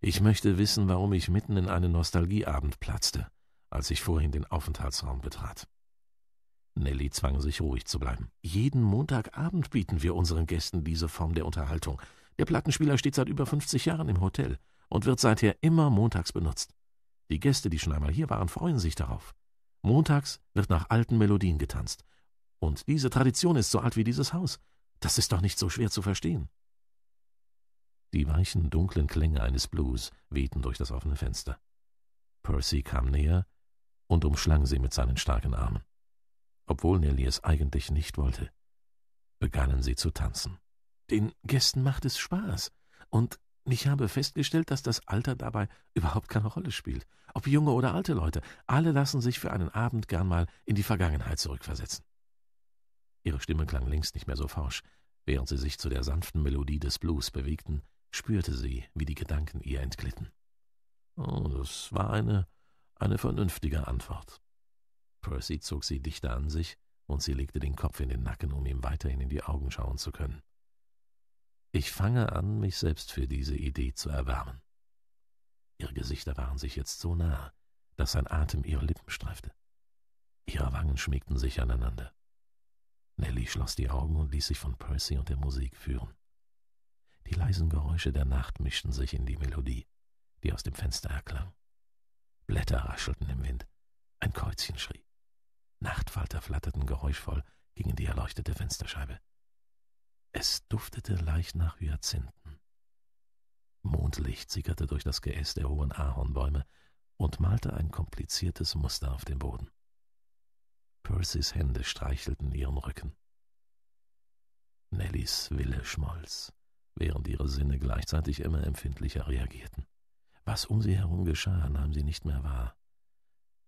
Ich möchte wissen, warum ich mitten in einen Nostalgieabend platzte, als ich vorhin den Aufenthaltsraum betrat. Nelly zwang sich ruhig zu bleiben. Jeden Montagabend bieten wir unseren Gästen diese Form der Unterhaltung. Der Plattenspieler steht seit über 50 Jahren im Hotel und wird seither immer montags benutzt. Die Gäste, die schon einmal hier waren, freuen sich darauf. Montags wird nach alten Melodien getanzt und diese Tradition ist so alt wie dieses Haus. Das ist doch nicht so schwer zu verstehen. Die weichen, dunklen Klänge eines Blues wehten durch das offene Fenster. Percy kam näher und umschlang sie mit seinen starken Armen. Obwohl Nelly es eigentlich nicht wollte, begannen sie zu tanzen. Den Gästen macht es Spaß, und ich habe festgestellt, dass das Alter dabei überhaupt keine Rolle spielt. Ob junge oder alte Leute, alle lassen sich für einen Abend gern mal in die Vergangenheit zurückversetzen. Ihre Stimme klang längst nicht mehr so forsch. Während sie sich zu der sanften Melodie des Blues bewegten, spürte sie, wie die Gedanken ihr entglitten. Oh, das war eine, eine vernünftige Antwort. Percy zog sie dichter an sich und sie legte den Kopf in den Nacken, um ihm weiterhin in die Augen schauen zu können. Ich fange an, mich selbst für diese Idee zu erwärmen. Ihre Gesichter waren sich jetzt so nah, dass sein Atem ihre Lippen streifte. Ihre Wangen schmiegten sich aneinander. Nelly schloss die Augen und ließ sich von Percy und der Musik führen. Die leisen Geräusche der Nacht mischten sich in die Melodie, die aus dem Fenster erklang. Blätter raschelten im Wind, ein Käuzchen schrie. Nachtfalter flatterten geräuschvoll gegen die erleuchtete Fensterscheibe. Es duftete leicht nach Hyazinthen. Mondlicht sickerte durch das Geäst der hohen Ahornbäume und malte ein kompliziertes Muster auf dem Boden. Percys Hände streichelten ihren Rücken. Nellies Wille schmolz, während ihre Sinne gleichzeitig immer empfindlicher reagierten. Was um sie herum geschah, nahm sie nicht mehr wahr.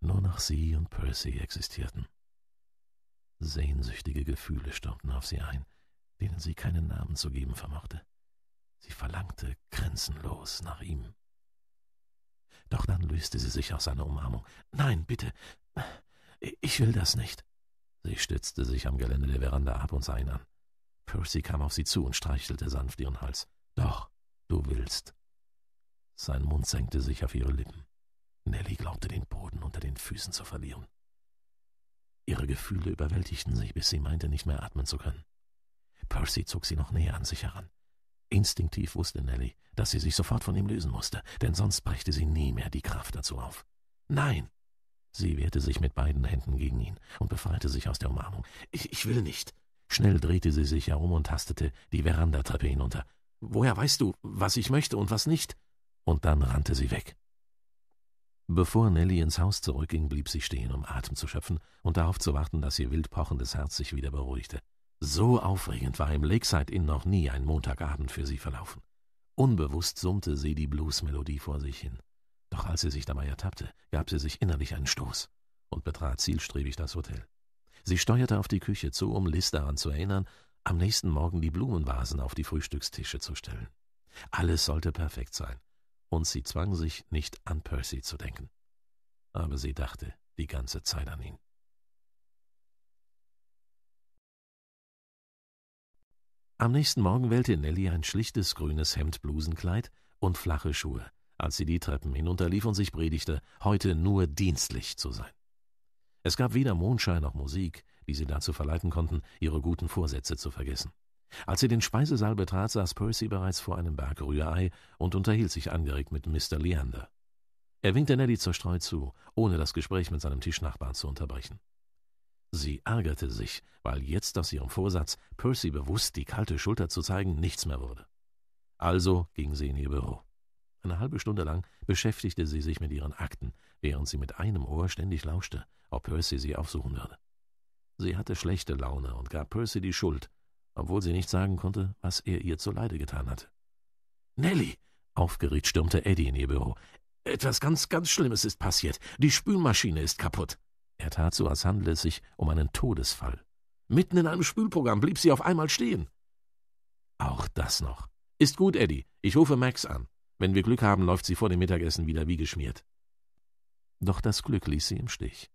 Nur noch sie und Percy existierten. Sehnsüchtige Gefühle stürmten auf sie ein, denen sie keinen Namen zu geben vermochte. Sie verlangte grenzenlos nach ihm. Doch dann löste sie sich aus seiner Umarmung. Nein, bitte, ich will das nicht. Sie stützte sich am Gelände der Veranda ab und sah ihn an. Percy kam auf sie zu und streichelte sanft ihren Hals. Doch, du willst. Sein Mund senkte sich auf ihre Lippen. Nelly glaubte den Boden unter den Füßen zu verlieren. Ihre Gefühle überwältigten sich, bis sie meinte, nicht mehr atmen zu können. Percy zog sie noch näher an sich heran. Instinktiv wusste Nelly, dass sie sich sofort von ihm lösen musste, denn sonst brächte sie nie mehr die Kraft dazu auf. Nein, Sie wehrte sich mit beiden Händen gegen ihn und befreite sich aus der Umarmung. Ich, ich will nicht. Schnell drehte sie sich herum und tastete die Verandatreppe hinunter. Woher weißt du, was ich möchte und was nicht? Und dann rannte sie weg. Bevor Nelly ins Haus zurückging, blieb sie stehen, um Atem zu schöpfen und darauf zu warten, dass ihr wild pochendes Herz sich wieder beruhigte. So aufregend war im Lakeside Inn noch nie ein Montagabend für sie verlaufen. Unbewusst summte sie die Bluesmelodie vor sich hin. Doch als sie sich dabei ertappte, gab sie sich innerlich einen Stoß und betrat zielstrebig das Hotel. Sie steuerte auf die Küche zu, um Liz daran zu erinnern, am nächsten Morgen die Blumenvasen auf die Frühstückstische zu stellen. Alles sollte perfekt sein, und sie zwang sich, nicht an Percy zu denken. Aber sie dachte die ganze Zeit an ihn. Am nächsten Morgen wählte Nelly ein schlichtes grünes Hemdblusenkleid und flache Schuhe, als sie die Treppen hinunterlief und sich predigte, heute nur dienstlich zu sein. Es gab weder Mondschein noch Musik, die sie dazu verleiten konnten, ihre guten Vorsätze zu vergessen. Als sie den Speisesaal betrat, saß Percy bereits vor einem Berg Rührei und unterhielt sich angeregt mit Mr. Leander. Er winkte Nelly zerstreut zu, ohne das Gespräch mit seinem Tischnachbarn zu unterbrechen. Sie ärgerte sich, weil jetzt aus ihrem Vorsatz, Percy bewusst die kalte Schulter zu zeigen, nichts mehr wurde. Also ging sie in ihr Büro. Eine halbe Stunde lang beschäftigte sie sich mit ihren Akten, während sie mit einem Ohr ständig lauschte, ob Percy sie aufsuchen würde. Sie hatte schlechte Laune und gab Percy die Schuld, obwohl sie nicht sagen konnte, was er ihr zuleide getan hatte. Nelly! Aufgeregt stürmte Eddie in ihr Büro. Etwas ganz, ganz Schlimmes ist passiert. Die Spülmaschine ist kaputt. Er tat so, als handle es sich um einen Todesfall. Mitten in einem Spülprogramm blieb sie auf einmal stehen. Auch das noch. Ist gut, Eddie. Ich rufe Max an. Wenn wir Glück haben, läuft sie vor dem Mittagessen wieder wie geschmiert. Doch das Glück ließ sie im Stich.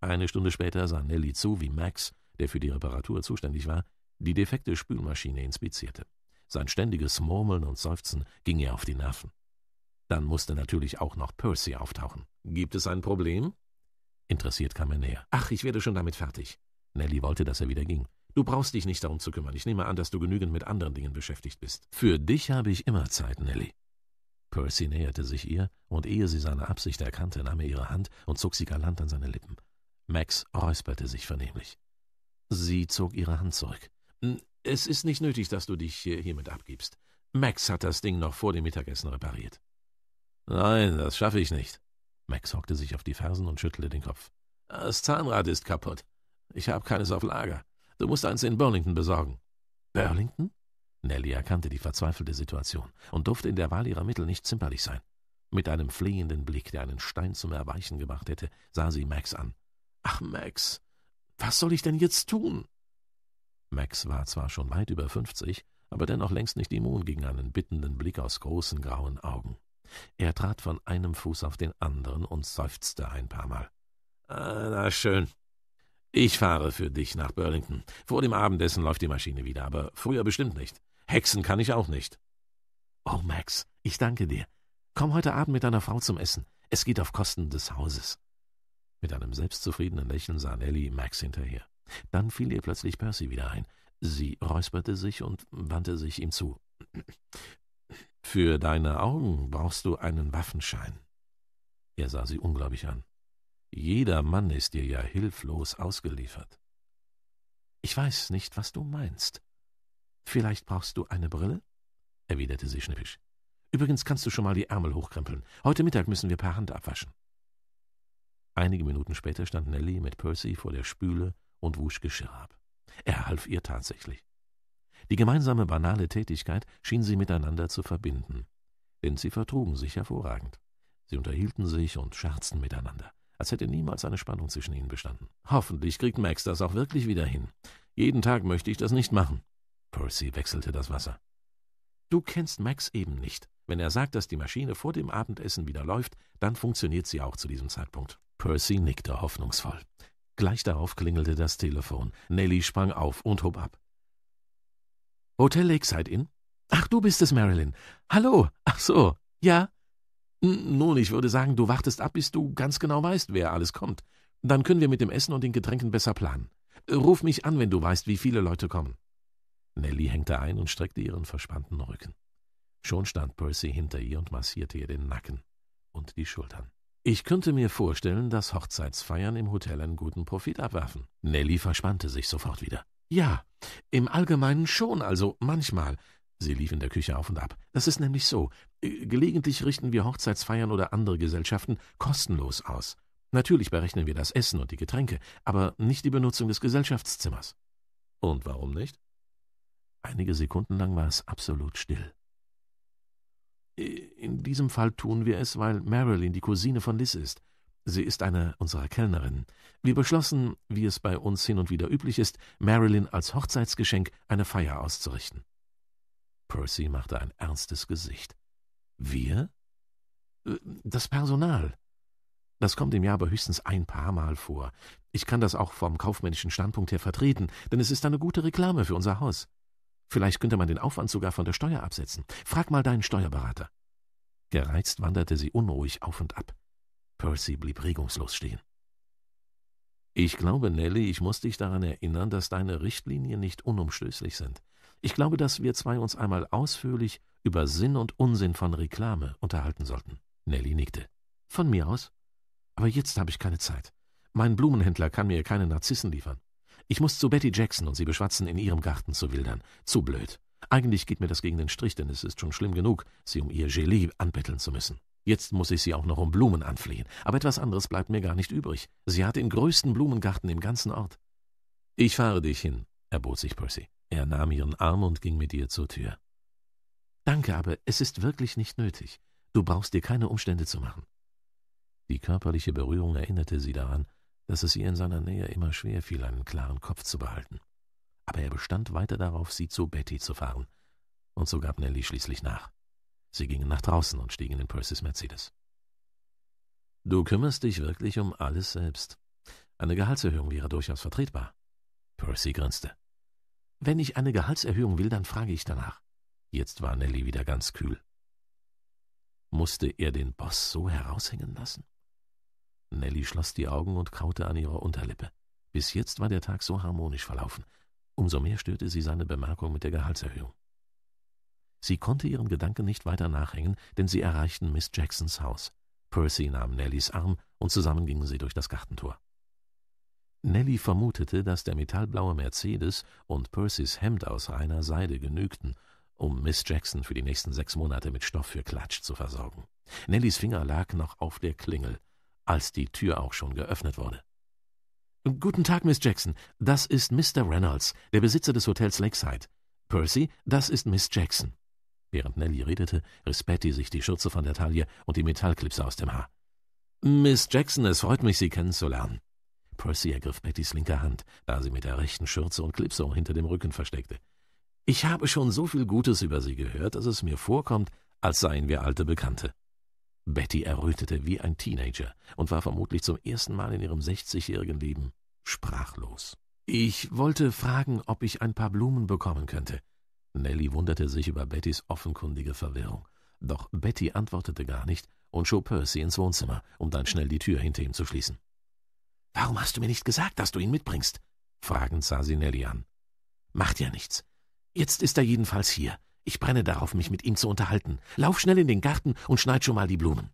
Eine Stunde später sah Nelly zu, wie Max, der für die Reparatur zuständig war, die defekte Spülmaschine inspizierte. Sein ständiges Murmeln und Seufzen ging ihr auf die Nerven. Dann musste natürlich auch noch Percy auftauchen. Gibt es ein Problem? Interessiert kam er näher. Ach, ich werde schon damit fertig. Nelly wollte, dass er wieder ging. Du brauchst dich nicht darum zu kümmern. Ich nehme an, dass du genügend mit anderen Dingen beschäftigt bist. Für dich habe ich immer Zeit, Nelly. Percy näherte sich ihr, und ehe sie seine Absicht erkannte, nahm er ihre Hand und zog sie galant an seine Lippen. Max räusperte sich vernehmlich. Sie zog ihre Hand zurück. Hm, es ist nicht nötig, dass du dich äh, hiermit abgibst. Max hat das Ding noch vor dem Mittagessen repariert. Nein, das schaffe ich nicht. Max hockte sich auf die Fersen und schüttelte den Kopf. Das Zahnrad ist kaputt. Ich habe keines auf Lager. Du musst eins in Burlington besorgen. Burlington? Nelly erkannte die verzweifelte Situation und durfte in der Wahl ihrer Mittel nicht zimperlich sein. Mit einem flehenden Blick, der einen Stein zum Erweichen gebracht hätte, sah sie Max an. Ach, Max, was soll ich denn jetzt tun? Max war zwar schon weit über fünfzig, aber dennoch längst nicht immun gegen einen bittenden Blick aus großen grauen Augen. Er trat von einem Fuß auf den anderen und seufzte ein paar Mal. Ah, na schön. Ich fahre für dich nach Burlington. Vor dem Abendessen läuft die Maschine wieder, aber früher bestimmt nicht. Hexen kann ich auch nicht. Oh, Max, ich danke dir. Komm heute Abend mit deiner Frau zum Essen. Es geht auf Kosten des Hauses. Mit einem selbstzufriedenen Lächeln sah Nelly Max hinterher. Dann fiel ihr plötzlich Percy wieder ein. Sie räusperte sich und wandte sich ihm zu. Für deine Augen brauchst du einen Waffenschein. Er sah sie unglaublich an. Jeder Mann ist dir ja hilflos ausgeliefert. Ich weiß nicht, was du meinst, Vielleicht brauchst du eine Brille? erwiderte sie schnippisch. Übrigens kannst du schon mal die Ärmel hochkrempeln. Heute Mittag müssen wir per Hand abwaschen. Einige Minuten später stand Nelly mit Percy vor der Spüle und wusch Geschirr ab. Er half ihr tatsächlich. Die gemeinsame banale Tätigkeit schien sie miteinander zu verbinden, denn sie vertrugen sich hervorragend. Sie unterhielten sich und scherzten miteinander, als hätte niemals eine Spannung zwischen ihnen bestanden. Hoffentlich kriegt Max das auch wirklich wieder hin. Jeden Tag möchte ich das nicht machen. Percy wechselte das Wasser. Du kennst Max eben nicht. Wenn er sagt, dass die Maschine vor dem Abendessen wieder läuft, dann funktioniert sie auch zu diesem Zeitpunkt. Percy nickte hoffnungsvoll. Gleich darauf klingelte das Telefon. Nelly sprang auf und hob ab. Hotel Lakeside Inn? Ach, du bist es, Marilyn. Hallo. Ach so. Ja. Nun, ich würde sagen, du wartest ab, bis du ganz genau weißt, wer alles kommt. Dann können wir mit dem Essen und den Getränken besser planen. Ruf mich an, wenn du weißt, wie viele Leute kommen. Nellie hängte ein und streckte ihren verspannten Rücken. Schon stand Percy hinter ihr und massierte ihr den Nacken und die Schultern. Ich könnte mir vorstellen, dass Hochzeitsfeiern im Hotel einen guten Profit abwerfen. Nellie verspannte sich sofort wieder. Ja, im Allgemeinen schon, also manchmal. Sie lief in der Küche auf und ab. Das ist nämlich so. Gelegentlich richten wir Hochzeitsfeiern oder andere Gesellschaften kostenlos aus. Natürlich berechnen wir das Essen und die Getränke, aber nicht die Benutzung des Gesellschaftszimmers. Und warum nicht? Einige Sekunden lang war es absolut still. In diesem Fall tun wir es, weil Marilyn die Cousine von Liz ist. Sie ist eine unserer Kellnerinnen. Wir beschlossen, wie es bei uns hin und wieder üblich ist, Marilyn als Hochzeitsgeschenk eine Feier auszurichten. Percy machte ein ernstes Gesicht. Wir? Äh, das Personal. Das kommt im Jahr aber höchstens ein paar Mal vor. Ich kann das auch vom kaufmännischen Standpunkt her vertreten, denn es ist eine gute Reklame für unser Haus. Vielleicht könnte man den Aufwand sogar von der Steuer absetzen. Frag mal deinen Steuerberater. Gereizt wanderte sie unruhig auf und ab. Percy blieb regungslos stehen. Ich glaube, Nelly, ich muss dich daran erinnern, dass deine Richtlinien nicht unumstößlich sind. Ich glaube, dass wir zwei uns einmal ausführlich über Sinn und Unsinn von Reklame unterhalten sollten. Nelly nickte. Von mir aus? Aber jetzt habe ich keine Zeit. Mein Blumenhändler kann mir keine Narzissen liefern. Ich muss zu Betty Jackson und sie beschwatzen, in ihrem Garten zu wildern. Zu blöd. Eigentlich geht mir das gegen den Strich, denn es ist schon schlimm genug, sie um ihr Gelee anbetteln zu müssen. Jetzt muss ich sie auch noch um Blumen anflehen. Aber etwas anderes bleibt mir gar nicht übrig. Sie hat den größten Blumengarten im ganzen Ort. Ich fahre dich hin, erbot sich Percy. Er nahm ihren Arm und ging mit ihr zur Tür. Danke, aber es ist wirklich nicht nötig. Du brauchst dir keine Umstände zu machen. Die körperliche Berührung erinnerte sie daran, dass es ihr in seiner Nähe immer schwer fiel, einen klaren Kopf zu behalten. Aber er bestand weiter darauf, sie zu Betty zu fahren. Und so gab Nellie schließlich nach. Sie gingen nach draußen und stiegen in Percys Mercedes. Du kümmerst dich wirklich um alles selbst. Eine Gehaltserhöhung wäre durchaus vertretbar. Percy grinste. Wenn ich eine Gehaltserhöhung will, dann frage ich danach. Jetzt war Nellie wieder ganz kühl. Musste er den Boss so heraushängen lassen? Nelly schloss die Augen und kaute an ihrer Unterlippe. Bis jetzt war der Tag so harmonisch verlaufen. Umso mehr störte sie seine Bemerkung mit der Gehaltserhöhung. Sie konnte ihren Gedanken nicht weiter nachhängen, denn sie erreichten Miss Jacksons Haus. Percy nahm Nellys Arm und zusammen gingen sie durch das Gartentor. Nelly vermutete, dass der metallblaue Mercedes und Percys Hemd aus reiner Seide genügten, um Miss Jackson für die nächsten sechs Monate mit Stoff für Klatsch zu versorgen. Nellys Finger lag noch auf der Klingel als die Tür auch schon geöffnet wurde. Guten Tag, Miss Jackson. Das ist Mr. Reynolds, der Besitzer des Hotels Lakeside. Percy, das ist Miss Jackson. Während Nellie redete, riss Betty sich die Schürze von der Taille und die Metallklipse aus dem Haar. Miss Jackson, es freut mich, Sie kennenzulernen. Percy ergriff Bettys linke Hand, da sie mit der rechten Schürze und Klipse hinter dem Rücken versteckte. Ich habe schon so viel Gutes über Sie gehört, dass es mir vorkommt, als seien wir alte Bekannte. Betty errötete wie ein Teenager und war vermutlich zum ersten Mal in ihrem 60-jährigen Leben sprachlos. Ich wollte fragen, ob ich ein paar Blumen bekommen könnte. Nelly wunderte sich über Bettys offenkundige Verwirrung. Doch Betty antwortete gar nicht und schob Percy ins Wohnzimmer, um dann schnell die Tür hinter ihm zu schließen. Warum hast du mir nicht gesagt, dass du ihn mitbringst? Fragend sah sie Nelly an. Macht ja nichts. Jetzt ist er jedenfalls hier. Ich brenne darauf, mich mit ihm zu unterhalten. Lauf schnell in den Garten und schneid schon mal die Blumen.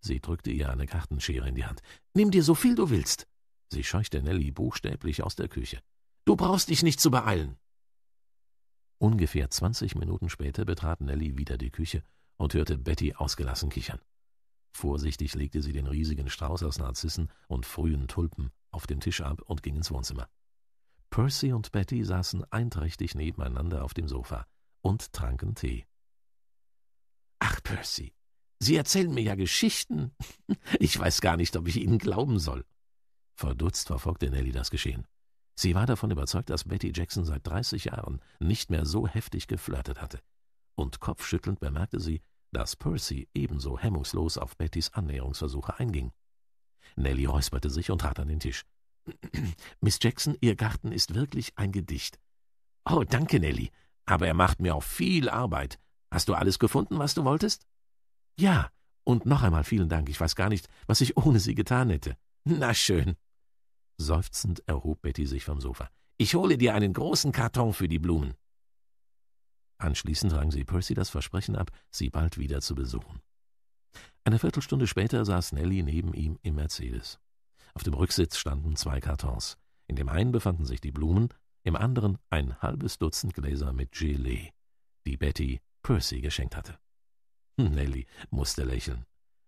Sie drückte ihr eine Kartenschere in die Hand. Nimm dir so viel du willst. Sie scheuchte Nelly buchstäblich aus der Küche. Du brauchst dich nicht zu beeilen. Ungefähr zwanzig Minuten später betrat Nelly wieder die Küche und hörte Betty ausgelassen kichern. Vorsichtig legte sie den riesigen Strauß aus Narzissen und frühen Tulpen auf den Tisch ab und ging ins Wohnzimmer. Percy und Betty saßen einträchtig nebeneinander auf dem Sofa und tranken Tee. Ach, Percy, Sie erzählen mir ja Geschichten. Ich weiß gar nicht, ob ich Ihnen glauben soll. Verdutzt verfolgte Nelly das Geschehen. Sie war davon überzeugt, dass Betty Jackson seit dreißig Jahren nicht mehr so heftig geflirtet hatte. Und kopfschüttelnd bemerkte sie, dass Percy ebenso hemmungslos auf Bettys Annäherungsversuche einging. Nelly räusperte sich und trat an den Tisch. Miss Jackson, Ihr Garten ist wirklich ein Gedicht. Oh, danke, Nelly aber er macht mir auch viel Arbeit. Hast du alles gefunden, was du wolltest? Ja, und noch einmal vielen Dank, ich weiß gar nicht, was ich ohne sie getan hätte. Na schön. Seufzend erhob Betty sich vom Sofa. Ich hole dir einen großen Karton für die Blumen. Anschließend rang sie Percy das Versprechen ab, sie bald wieder zu besuchen. Eine Viertelstunde später saß Nelly neben ihm im Mercedes. Auf dem Rücksitz standen zwei Kartons. In dem einen befanden sich die Blumen, im anderen ein halbes Dutzend Gläser mit Gelee, die Betty Percy geschenkt hatte. Nelly musste lächeln.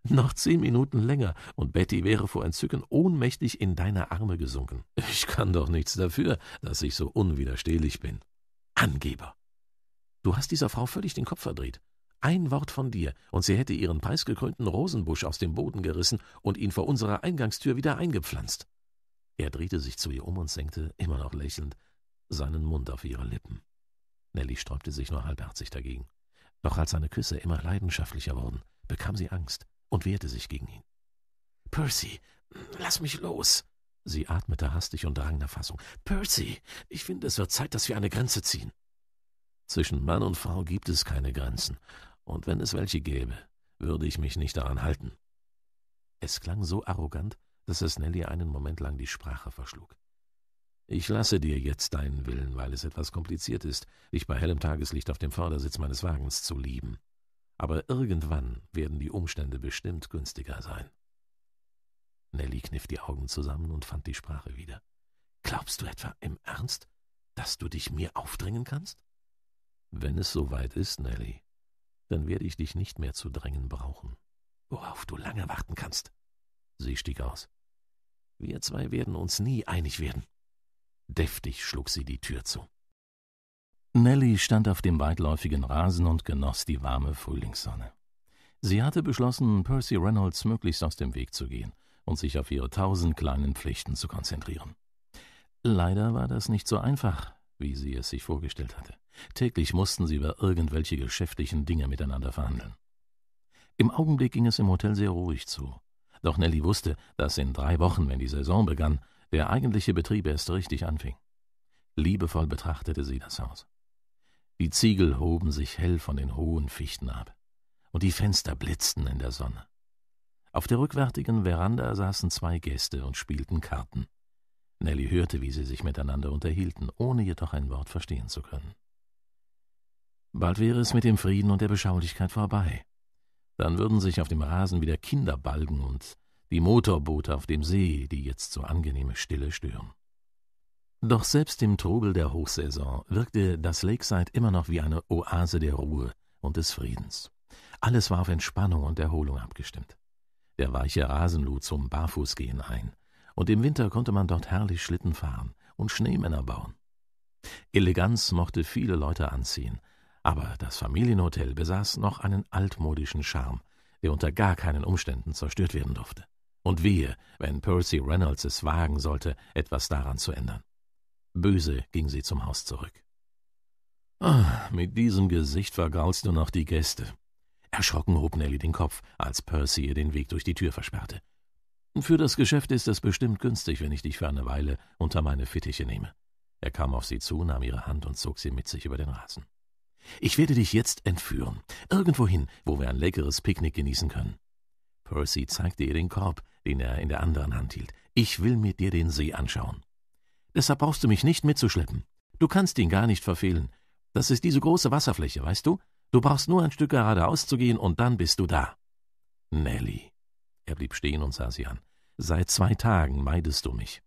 Noch zehn Minuten länger, und Betty wäre vor Entzücken ohnmächtig in deine Arme gesunken. Ich kann doch nichts dafür, dass ich so unwiderstehlich bin. Angeber. Du hast dieser Frau völlig den Kopf verdreht. Ein Wort von dir, und sie hätte ihren preisgekrönten Rosenbusch aus dem Boden gerissen und ihn vor unserer Eingangstür wieder eingepflanzt. Er drehte sich zu ihr um und senkte, immer noch lächelnd, seinen Mund auf ihre Lippen. Nelly sträubte sich nur halbherzig dagegen. Doch als seine Küsse immer leidenschaftlicher wurden, bekam sie Angst und wehrte sich gegen ihn. Percy, lass mich los! Sie atmete hastig und Drang Fassung. Percy, ich finde, es wird Zeit, dass wir eine Grenze ziehen. Zwischen Mann und Frau gibt es keine Grenzen, und wenn es welche gäbe, würde ich mich nicht daran halten. Es klang so arrogant, dass es Nelly einen Moment lang die Sprache verschlug. Ich lasse dir jetzt deinen Willen, weil es etwas kompliziert ist, dich bei hellem Tageslicht auf dem Vordersitz meines Wagens zu lieben. Aber irgendwann werden die Umstände bestimmt günstiger sein. Nelly kniff die Augen zusammen und fand die Sprache wieder. Glaubst du etwa im Ernst, dass du dich mir aufdrängen kannst? Wenn es soweit ist, Nelly, dann werde ich dich nicht mehr zu drängen brauchen. Worauf du lange warten kannst. Sie stieg aus. Wir zwei werden uns nie einig werden. Deftig schlug sie die Tür zu. Nellie stand auf dem weitläufigen Rasen und genoss die warme Frühlingssonne. Sie hatte beschlossen, Percy Reynolds möglichst aus dem Weg zu gehen und sich auf ihre tausend kleinen Pflichten zu konzentrieren. Leider war das nicht so einfach, wie sie es sich vorgestellt hatte. Täglich mussten sie über irgendwelche geschäftlichen Dinge miteinander verhandeln. Im Augenblick ging es im Hotel sehr ruhig zu. Doch Nellie wusste, dass in drei Wochen, wenn die Saison begann, der eigentliche Betrieb erst richtig anfing. Liebevoll betrachtete sie das Haus. Die Ziegel hoben sich hell von den hohen Fichten ab, und die Fenster blitzten in der Sonne. Auf der rückwärtigen Veranda saßen zwei Gäste und spielten Karten. Nelly hörte, wie sie sich miteinander unterhielten, ohne jedoch ein Wort verstehen zu können. Bald wäre es mit dem Frieden und der Beschaulichkeit vorbei. Dann würden sich auf dem Rasen wieder Kinder balgen und die Motorboote auf dem See, die jetzt so angenehme Stille stören. Doch selbst im Trubel der Hochsaison wirkte das Lakeside immer noch wie eine Oase der Ruhe und des Friedens. Alles war auf Entspannung und Erholung abgestimmt. Der weiche Rasen lud zum Barfußgehen ein, und im Winter konnte man dort herrlich Schlitten fahren und Schneemänner bauen. Eleganz mochte viele Leute anziehen, aber das Familienhotel besaß noch einen altmodischen Charme, der unter gar keinen Umständen zerstört werden durfte. Und wehe, wenn Percy Reynolds es wagen sollte, etwas daran zu ändern. Böse ging sie zum Haus zurück. Ah, mit diesem Gesicht vergaulst du noch die Gäste. Erschrocken hob Nelly den Kopf, als Percy ihr den Weg durch die Tür versperrte. Für das Geschäft ist es bestimmt günstig, wenn ich dich für eine Weile unter meine Fittiche nehme. Er kam auf sie zu, nahm ihre Hand und zog sie mit sich über den Rasen. Ich werde dich jetzt entführen, irgendwohin, wo wir ein leckeres Picknick genießen können. Percy zeigte ihr den Korb, den er in der anderen Hand hielt. Ich will mit dir den See anschauen. Deshalb brauchst du mich nicht mitzuschleppen. Du kannst ihn gar nicht verfehlen. Das ist diese große Wasserfläche, weißt du? Du brauchst nur ein Stück geradeaus zu gehen und dann bist du da. Nelly. Er blieb stehen und sah sie an. Seit zwei Tagen meidest du mich.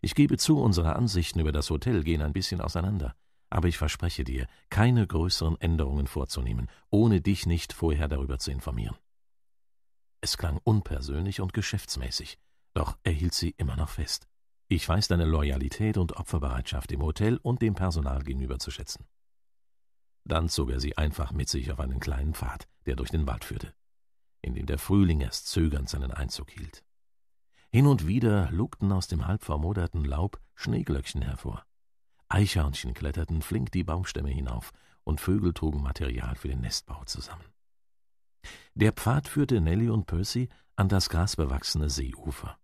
Ich gebe zu, unsere Ansichten über das Hotel gehen ein bisschen auseinander. Aber ich verspreche dir, keine größeren Änderungen vorzunehmen, ohne dich nicht vorher darüber zu informieren. Es klang unpersönlich und geschäftsmäßig, doch er hielt sie immer noch fest. Ich weiß deine Loyalität und Opferbereitschaft dem Hotel und dem Personal gegenüber zu schätzen. Dann zog er sie einfach mit sich auf einen kleinen Pfad, der durch den Wald führte, in dem der Frühling erst zögernd seinen Einzug hielt. Hin und wieder lugten aus dem halb vermoderten Laub Schneeglöckchen hervor. Eichhörnchen kletterten flink die Baumstämme hinauf und Vögel trugen Material für den Nestbau zusammen. Der Pfad führte Nelly und Percy an das grasbewachsene Seeufer.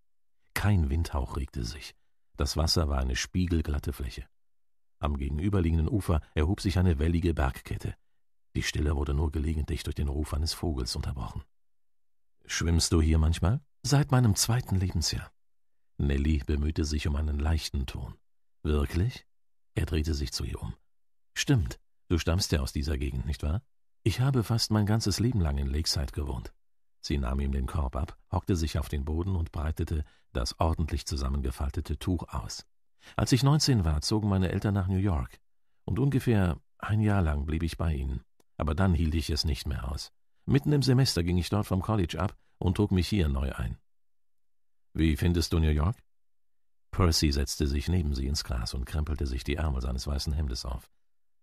Kein Windhauch regte sich. Das Wasser war eine spiegelglatte Fläche. Am gegenüberliegenden Ufer erhob sich eine wellige Bergkette. Die Stille wurde nur gelegentlich durch den Ruf eines Vogels unterbrochen. Schwimmst du hier manchmal? Seit meinem zweiten Lebensjahr. Nelly bemühte sich um einen leichten Ton. Wirklich? Er drehte sich zu ihr um. Stimmt, du stammst ja aus dieser Gegend, nicht wahr? Ich habe fast mein ganzes Leben lang in Lakeside gewohnt. Sie nahm ihm den Korb ab, hockte sich auf den Boden und breitete das ordentlich zusammengefaltete Tuch aus. Als ich neunzehn war, zogen meine Eltern nach New York, und ungefähr ein Jahr lang blieb ich bei ihnen, aber dann hielt ich es nicht mehr aus. Mitten im Semester ging ich dort vom College ab und trug mich hier neu ein. Wie findest du New York? Percy setzte sich neben sie ins Gras und krempelte sich die Ärmel seines weißen Hemdes auf.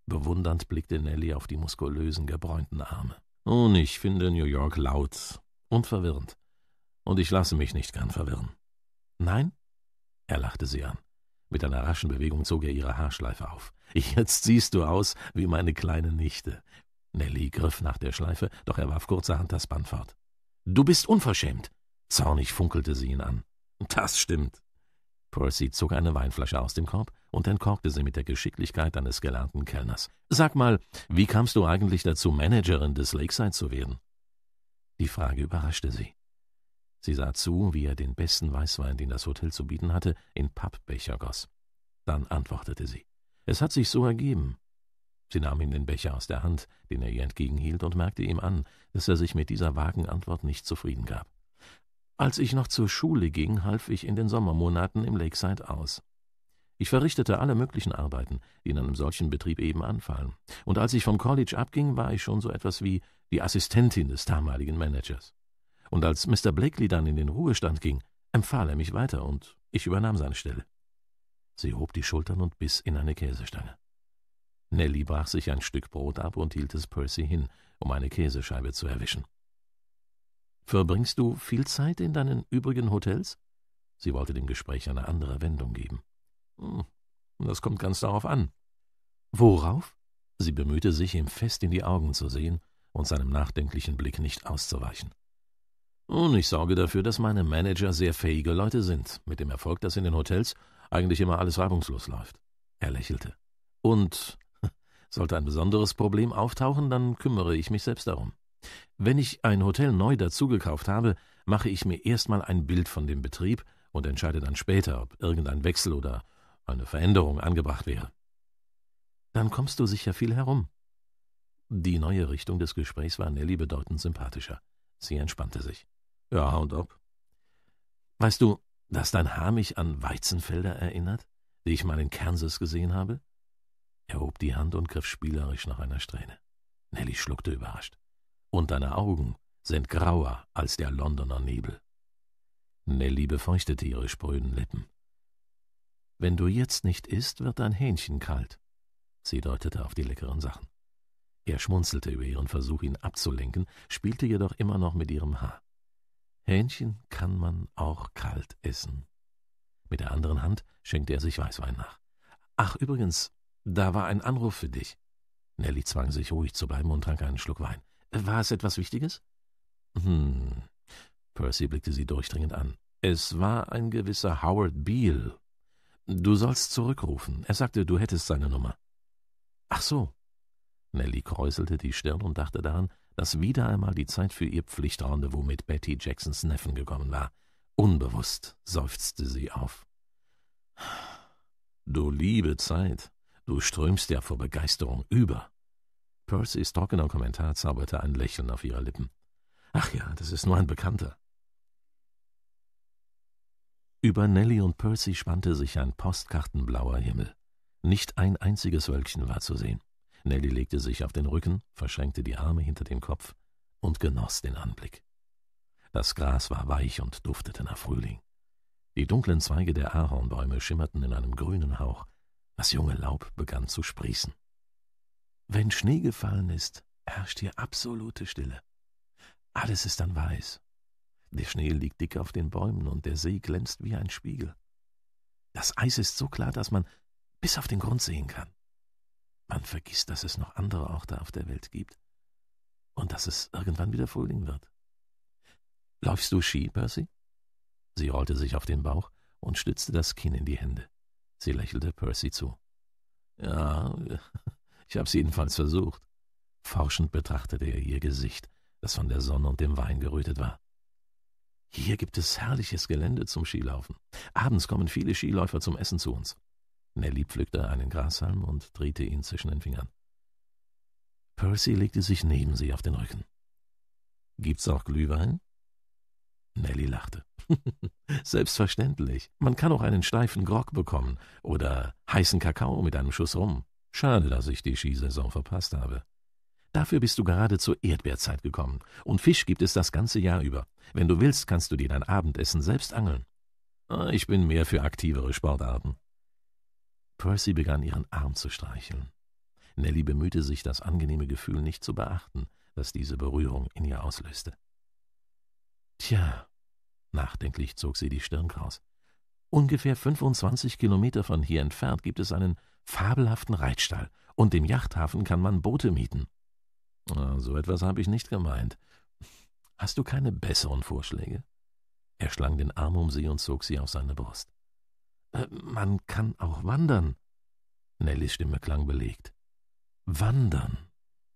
Bewundernd blickte Nelly auf die muskulösen, gebräunten Arme. Nun, ich finde New York laut und verwirrend. Und ich lasse mich nicht gern verwirren. Nein? Er lachte sie an. Mit einer raschen Bewegung zog er ihre Haarschleife auf. Jetzt siehst du aus wie meine kleine Nichte. Nelly griff nach der Schleife, doch er warf kurzerhand das Band fort. Du bist unverschämt! Zornig funkelte sie ihn an. Das stimmt. Percy zog eine Weinflasche aus dem Korb, und entkorkte sie mit der Geschicklichkeit eines gelernten Kellners. Sag mal, wie kamst du eigentlich dazu, Managerin des Lakeside zu werden? Die Frage überraschte sie. Sie sah zu, wie er den besten Weißwein, den das Hotel zu bieten hatte, in Pappbecher goss. Dann antwortete sie. Es hat sich so ergeben. Sie nahm ihm den Becher aus der Hand, den er ihr entgegenhielt, und merkte ihm an, dass er sich mit dieser vagen Antwort nicht zufrieden gab. Als ich noch zur Schule ging, half ich in den Sommermonaten im Lakeside aus. Ich verrichtete alle möglichen Arbeiten, die in einem solchen Betrieb eben anfallen. Und als ich vom College abging, war ich schon so etwas wie die Assistentin des damaligen Managers. Und als Mr. Blakely dann in den Ruhestand ging, empfahl er mich weiter und ich übernahm seine Stelle. Sie hob die Schultern und biss in eine Käsestange. Nellie brach sich ein Stück Brot ab und hielt es Percy hin, um eine Käsescheibe zu erwischen. Verbringst du viel Zeit in deinen übrigen Hotels? Sie wollte dem Gespräch eine andere Wendung geben. Hm, das kommt ganz darauf an. Worauf? Sie bemühte sich, ihm fest in die Augen zu sehen und seinem nachdenklichen Blick nicht auszuweichen. Nun, ich sorge dafür, dass meine Manager sehr fähige Leute sind, mit dem Erfolg, dass in den Hotels eigentlich immer alles reibungslos läuft. Er lächelte. Und sollte ein besonderes Problem auftauchen, dann kümmere ich mich selbst darum. Wenn ich ein Hotel neu dazugekauft habe, mache ich mir erstmal ein Bild von dem Betrieb und entscheide dann später, ob irgendein Wechsel oder eine Veränderung angebracht wäre. Dann kommst du sicher viel herum. Die neue Richtung des Gesprächs war Nelly bedeutend sympathischer. Sie entspannte sich. Ja, und ob? Weißt du, dass dein Haar mich an Weizenfelder erinnert, die ich mal in Kansas gesehen habe? Er hob die Hand und griff spielerisch nach einer Strähne. Nelly schluckte überrascht. Und deine Augen sind grauer als der Londoner Nebel. Nelly befeuchtete ihre spröden Lippen. Wenn du jetzt nicht isst, wird dein Hähnchen kalt. Sie deutete auf die leckeren Sachen. Er schmunzelte über ihren Versuch, ihn abzulenken, spielte jedoch immer noch mit ihrem Haar. Hähnchen kann man auch kalt essen. Mit der anderen Hand schenkte er sich Weißwein nach. Ach, übrigens, da war ein Anruf für dich. Nelly zwang sich ruhig zu bleiben und trank einen Schluck Wein. War es etwas Wichtiges? Hm. Percy blickte sie durchdringend an. Es war ein gewisser Howard Beale, Du sollst zurückrufen. Er sagte, du hättest seine Nummer. Ach so. Nellie kräuselte die Stirn und dachte daran, dass wieder einmal die Zeit für ihr Pflichtrendezvous mit Betty Jacksons Neffen gekommen war. Unbewusst seufzte sie auf. Du liebe Zeit, du strömst ja vor Begeisterung über. Percys trockener Kommentar zauberte ein Lächeln auf ihre Lippen. Ach ja, das ist nur ein Bekannter. Über Nellie und Percy spannte sich ein postkartenblauer Himmel. Nicht ein einziges Wölkchen war zu sehen. Nellie legte sich auf den Rücken, verschränkte die Arme hinter dem Kopf und genoss den Anblick. Das Gras war weich und duftete nach Frühling. Die dunklen Zweige der Ahornbäume schimmerten in einem grünen Hauch, das junge Laub begann zu sprießen. Wenn Schnee gefallen ist, herrscht hier absolute Stille. Alles ist dann weiß der Schnee liegt dick auf den Bäumen und der See glänzt wie ein Spiegel. Das Eis ist so klar, dass man bis auf den Grund sehen kann. Man vergisst, dass es noch andere Orte auf der Welt gibt und dass es irgendwann wieder Frühling wird. Läufst du Ski, Percy? Sie rollte sich auf den Bauch und stützte das Kinn in die Hände. Sie lächelte Percy zu. Ja, ich hab's jedenfalls versucht. Forschend betrachtete er ihr Gesicht, das von der Sonne und dem Wein gerötet war. Hier gibt es herrliches Gelände zum Skilaufen. Abends kommen viele Skiläufer zum Essen zu uns. Nelly pflückte einen Grashalm und drehte ihn zwischen den Fingern. Percy legte sich neben sie auf den Rücken. Gibt's auch Glühwein? Nelly lachte. Selbstverständlich. Man kann auch einen steifen Grog bekommen oder heißen Kakao mit einem Schuss rum. Schade, dass ich die Skisaison verpasst habe. Dafür bist du gerade zur Erdbeerzeit gekommen. Und Fisch gibt es das ganze Jahr über. Wenn du willst, kannst du dir dein Abendessen selbst angeln. Ah, ich bin mehr für aktivere Sportarten. Percy begann ihren Arm zu streicheln. Nelly bemühte sich, das angenehme Gefühl nicht zu beachten, das diese Berührung in ihr auslöste. Tja, nachdenklich zog sie die Stirn kraus. Ungefähr 25 Kilometer von hier entfernt gibt es einen fabelhaften Reitstall, und im Yachthafen kann man Boote mieten. Ah, so etwas habe ich nicht gemeint. Hast du keine besseren Vorschläge? Er schlang den Arm um sie und zog sie auf seine Brust. Äh, man kann auch wandern. Nellys Stimme klang belegt. Wandern,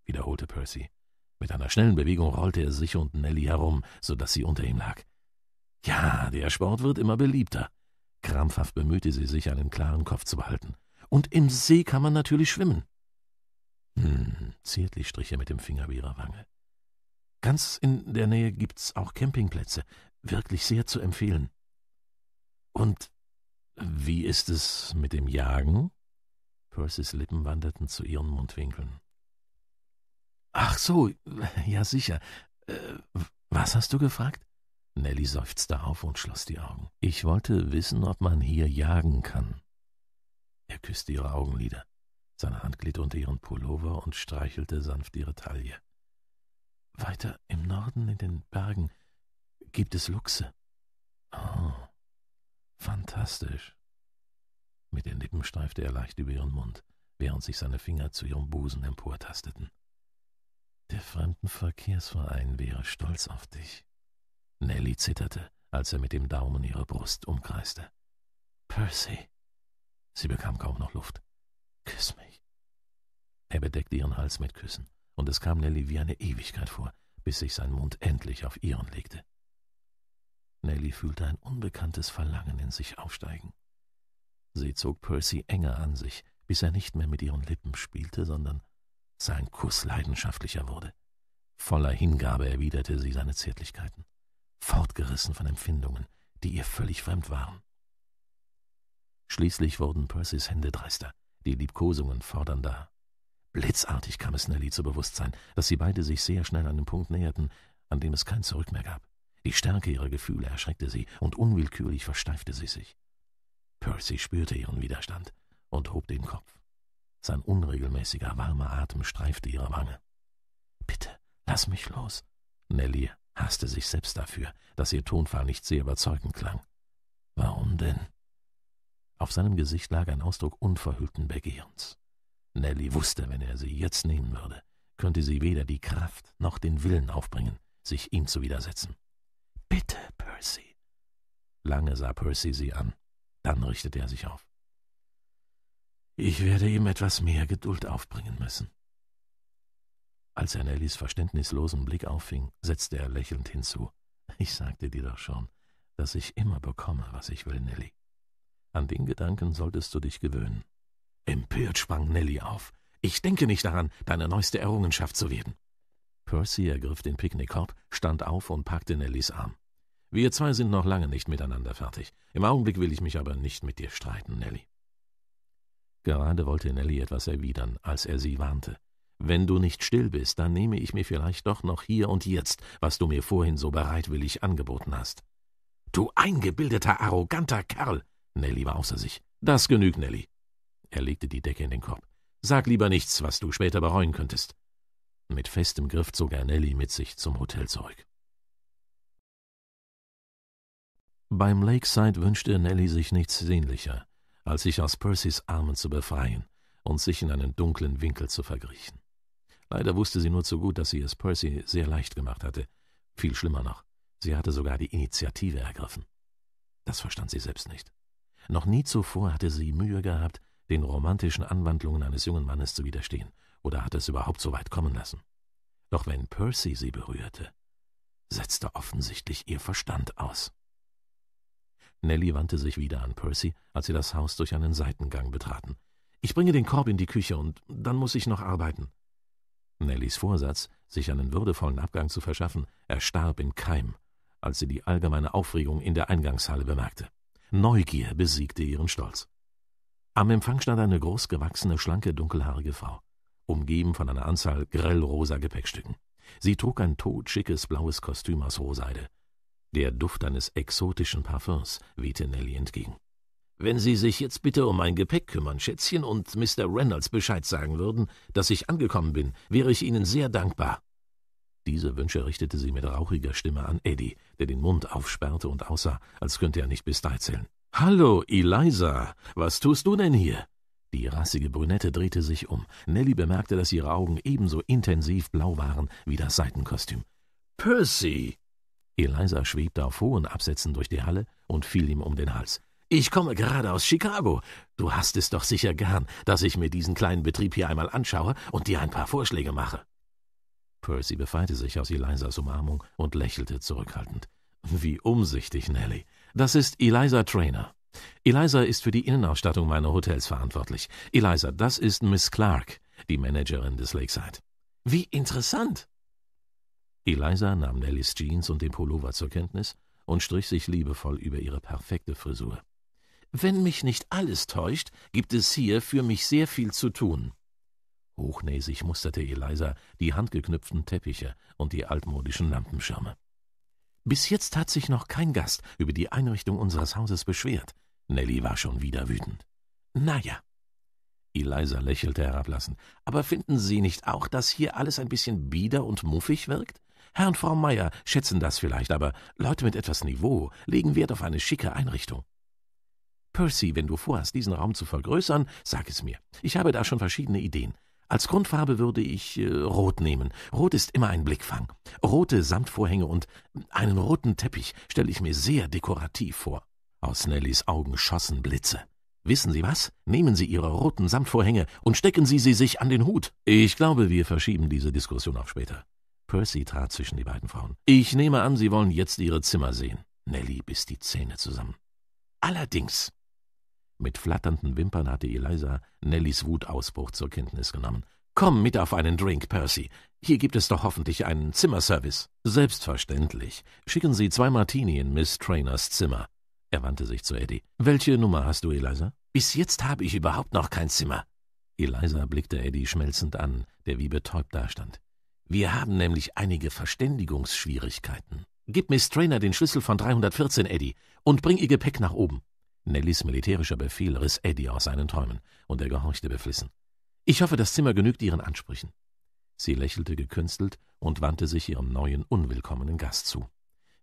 wiederholte Percy. Mit einer schnellen Bewegung rollte er sich und Nelly herum, so dass sie unter ihm lag. Ja, der Sport wird immer beliebter. Krampfhaft bemühte sie sich, einen klaren Kopf zu behalten. Und im See kann man natürlich schwimmen. Hm, zärtlich strich er mit dem Finger über ihre Wange. Ganz in der Nähe gibt's auch Campingplätze. Wirklich sehr zu empfehlen. Und wie ist es mit dem Jagen? Percys Lippen wanderten zu ihren Mundwinkeln. Ach so, ja sicher. Äh, was hast du gefragt? Nelly seufzte auf und schloss die Augen. Ich wollte wissen, ob man hier jagen kann. Er küßte ihre Augenlider. Seine Hand glitt unter ihren Pullover und streichelte sanft ihre Taille. Weiter im Norden in den Bergen gibt es Luchse. Oh, fantastisch. Mit den Lippen streifte er leicht über ihren Mund, während sich seine Finger zu ihrem Busen emportasteten. Der Fremdenverkehrsverein wäre stolz auf dich. Nelly zitterte, als er mit dem Daumen ihre Brust umkreiste. Percy! Sie bekam kaum noch Luft. Küss mich. Er bedeckte ihren Hals mit Küssen, und es kam Nelly wie eine Ewigkeit vor, bis sich sein Mund endlich auf ihren legte. Nelly fühlte ein unbekanntes Verlangen in sich aufsteigen. Sie zog Percy enger an sich, bis er nicht mehr mit ihren Lippen spielte, sondern sein Kuss leidenschaftlicher wurde. Voller Hingabe erwiderte sie seine Zärtlichkeiten, fortgerissen von Empfindungen, die ihr völlig fremd waren. Schließlich wurden Percys Hände dreister, die Liebkosungen fordernder. Blitzartig kam es Nelly zu Bewusstsein, dass sie beide sich sehr schnell an den Punkt näherten, an dem es kein Zurück mehr gab. Die Stärke ihrer Gefühle erschreckte sie, und unwillkürlich versteifte sie sich. Percy spürte ihren Widerstand und hob den Kopf. Sein unregelmäßiger, warmer Atem streifte ihre Wange. Bitte, lass mich los. Nelly hasste sich selbst dafür, dass ihr Tonfall nicht sehr überzeugend klang. Warum denn? Auf seinem Gesicht lag ein Ausdruck unverhüllten Begehrens. Nelly wusste, wenn er sie jetzt nehmen würde, könnte sie weder die Kraft noch den Willen aufbringen, sich ihm zu widersetzen. Bitte, Percy. Lange sah Percy sie an, dann richtete er sich auf. Ich werde ihm etwas mehr Geduld aufbringen müssen. Als er Nellys verständnislosen Blick auffing, setzte er lächelnd hinzu. Ich sagte dir doch schon, dass ich immer bekomme, was ich will, Nelly. An den Gedanken solltest du dich gewöhnen. Empört sprang Nelly auf. Ich denke nicht daran, deine neueste Errungenschaft zu werden. Percy ergriff den Picknickkorb, stand auf und packte Nellys Arm. Wir zwei sind noch lange nicht miteinander fertig. Im Augenblick will ich mich aber nicht mit dir streiten, Nelly. Gerade wollte Nelly etwas erwidern, als er sie warnte. Wenn du nicht still bist, dann nehme ich mir vielleicht doch noch hier und jetzt, was du mir vorhin so bereitwillig angeboten hast. Du eingebildeter, arroganter Kerl, Nelly war außer sich. Das genügt, Nelly. Er legte die Decke in den Korb. Sag lieber nichts, was du später bereuen könntest. Mit festem Griff zog er Nelly mit sich zum Hotel zurück. Beim Lakeside wünschte Nelly sich nichts sehnlicher, als sich aus Percys Armen zu befreien und sich in einen dunklen Winkel zu vergriechen. Leider wusste sie nur zu gut, dass sie es Percy sehr leicht gemacht hatte. Viel schlimmer noch, sie hatte sogar die Initiative ergriffen. Das verstand sie selbst nicht. Noch nie zuvor hatte sie Mühe gehabt, den romantischen Anwandlungen eines jungen Mannes zu widerstehen, oder hatte es überhaupt so weit kommen lassen. Doch wenn Percy sie berührte, setzte offensichtlich ihr Verstand aus. Nellie wandte sich wieder an Percy, als sie das Haus durch einen Seitengang betraten. Ich bringe den Korb in die Küche und dann muss ich noch arbeiten. Nellies Vorsatz, sich einen würdevollen Abgang zu verschaffen, erstarb im Keim, als sie die allgemeine Aufregung in der Eingangshalle bemerkte. Neugier besiegte ihren Stolz. Am Empfang stand eine großgewachsene, schlanke, dunkelhaarige Frau, umgeben von einer Anzahl grellrosa Gepäckstücken. Sie trug ein totschickes blaues Kostüm aus Rohseide. Der Duft eines exotischen Parfüms wehte Nelly entgegen. Wenn Sie sich jetzt bitte um mein Gepäck kümmern, Schätzchen, und Mr. Reynolds Bescheid sagen würden, dass ich angekommen bin, wäre ich Ihnen sehr dankbar. Diese Wünsche richtete sie mit rauchiger Stimme an Eddie, der den Mund aufsperrte und aussah, als könnte er nicht bis drei zählen. Hallo, Eliza, was tust du denn hier? Die rassige Brünette drehte sich um. Nelly bemerkte, dass ihre Augen ebenso intensiv blau waren wie das Seitenkostüm. Percy! Eliza schwebte auf hohen Absätzen durch die Halle und fiel ihm um den Hals. Ich komme gerade aus Chicago. Du hast es doch sicher gern, dass ich mir diesen kleinen Betrieb hier einmal anschaue und dir ein paar Vorschläge mache. Percy befreite sich aus Elisas Umarmung und lächelte zurückhaltend. Wie umsichtig, Nelly. Das ist Eliza Trainer. Eliza ist für die Innenausstattung meiner Hotels verantwortlich. Eliza, das ist Miss Clark, die Managerin des Lakeside. Wie interessant. Eliza nahm Nellys Jeans und den Pullover zur Kenntnis und strich sich liebevoll über ihre perfekte Frisur. Wenn mich nicht alles täuscht, gibt es hier für mich sehr viel zu tun. Hochnäsig musterte Eliza die handgeknüpften Teppiche und die altmodischen Lampenschirme. Bis jetzt hat sich noch kein Gast über die Einrichtung unseres Hauses beschwert. Nelly war schon wieder wütend. Na ja. Eliza lächelte herablassend. Aber finden Sie nicht auch, dass hier alles ein bisschen bieder und muffig wirkt? Herr und Frau Meier schätzen das vielleicht, aber Leute mit etwas Niveau legen Wert auf eine schicke Einrichtung. Percy, wenn du vorhast, diesen Raum zu vergrößern, sag es mir. Ich habe da schon verschiedene Ideen. Als Grundfarbe würde ich äh, Rot nehmen. Rot ist immer ein Blickfang. Rote Samtvorhänge und einen roten Teppich stelle ich mir sehr dekorativ vor. Aus Nellys Augen schossen Blitze. Wissen Sie was? Nehmen Sie Ihre roten Samtvorhänge und stecken Sie sie sich an den Hut. Ich glaube, wir verschieben diese Diskussion auf später. Percy trat zwischen die beiden Frauen. Ich nehme an, Sie wollen jetzt Ihre Zimmer sehen. Nelly biss die Zähne zusammen. Allerdings, mit flatternden Wimpern hatte Eliza Nellys Wutausbruch zur Kenntnis genommen. Komm mit auf einen Drink, Percy. Hier gibt es doch hoffentlich einen Zimmerservice. Selbstverständlich. Schicken Sie zwei Martini in Miss Trainers Zimmer. Er wandte sich zu Eddie. Welche Nummer hast du, Eliza? Bis jetzt habe ich überhaupt noch kein Zimmer. Eliza blickte Eddie schmelzend an, der wie betäubt dastand. Wir haben nämlich einige Verständigungsschwierigkeiten. Gib Miss Trainer den Schlüssel von 314, Eddie, und bring ihr Gepäck nach oben. Nellys militärischer Befehl riss Eddie aus seinen Träumen, und er gehorchte beflissen. Ich hoffe, das Zimmer genügt Ihren Ansprüchen. Sie lächelte gekünstelt und wandte sich ihrem neuen, unwillkommenen Gast zu.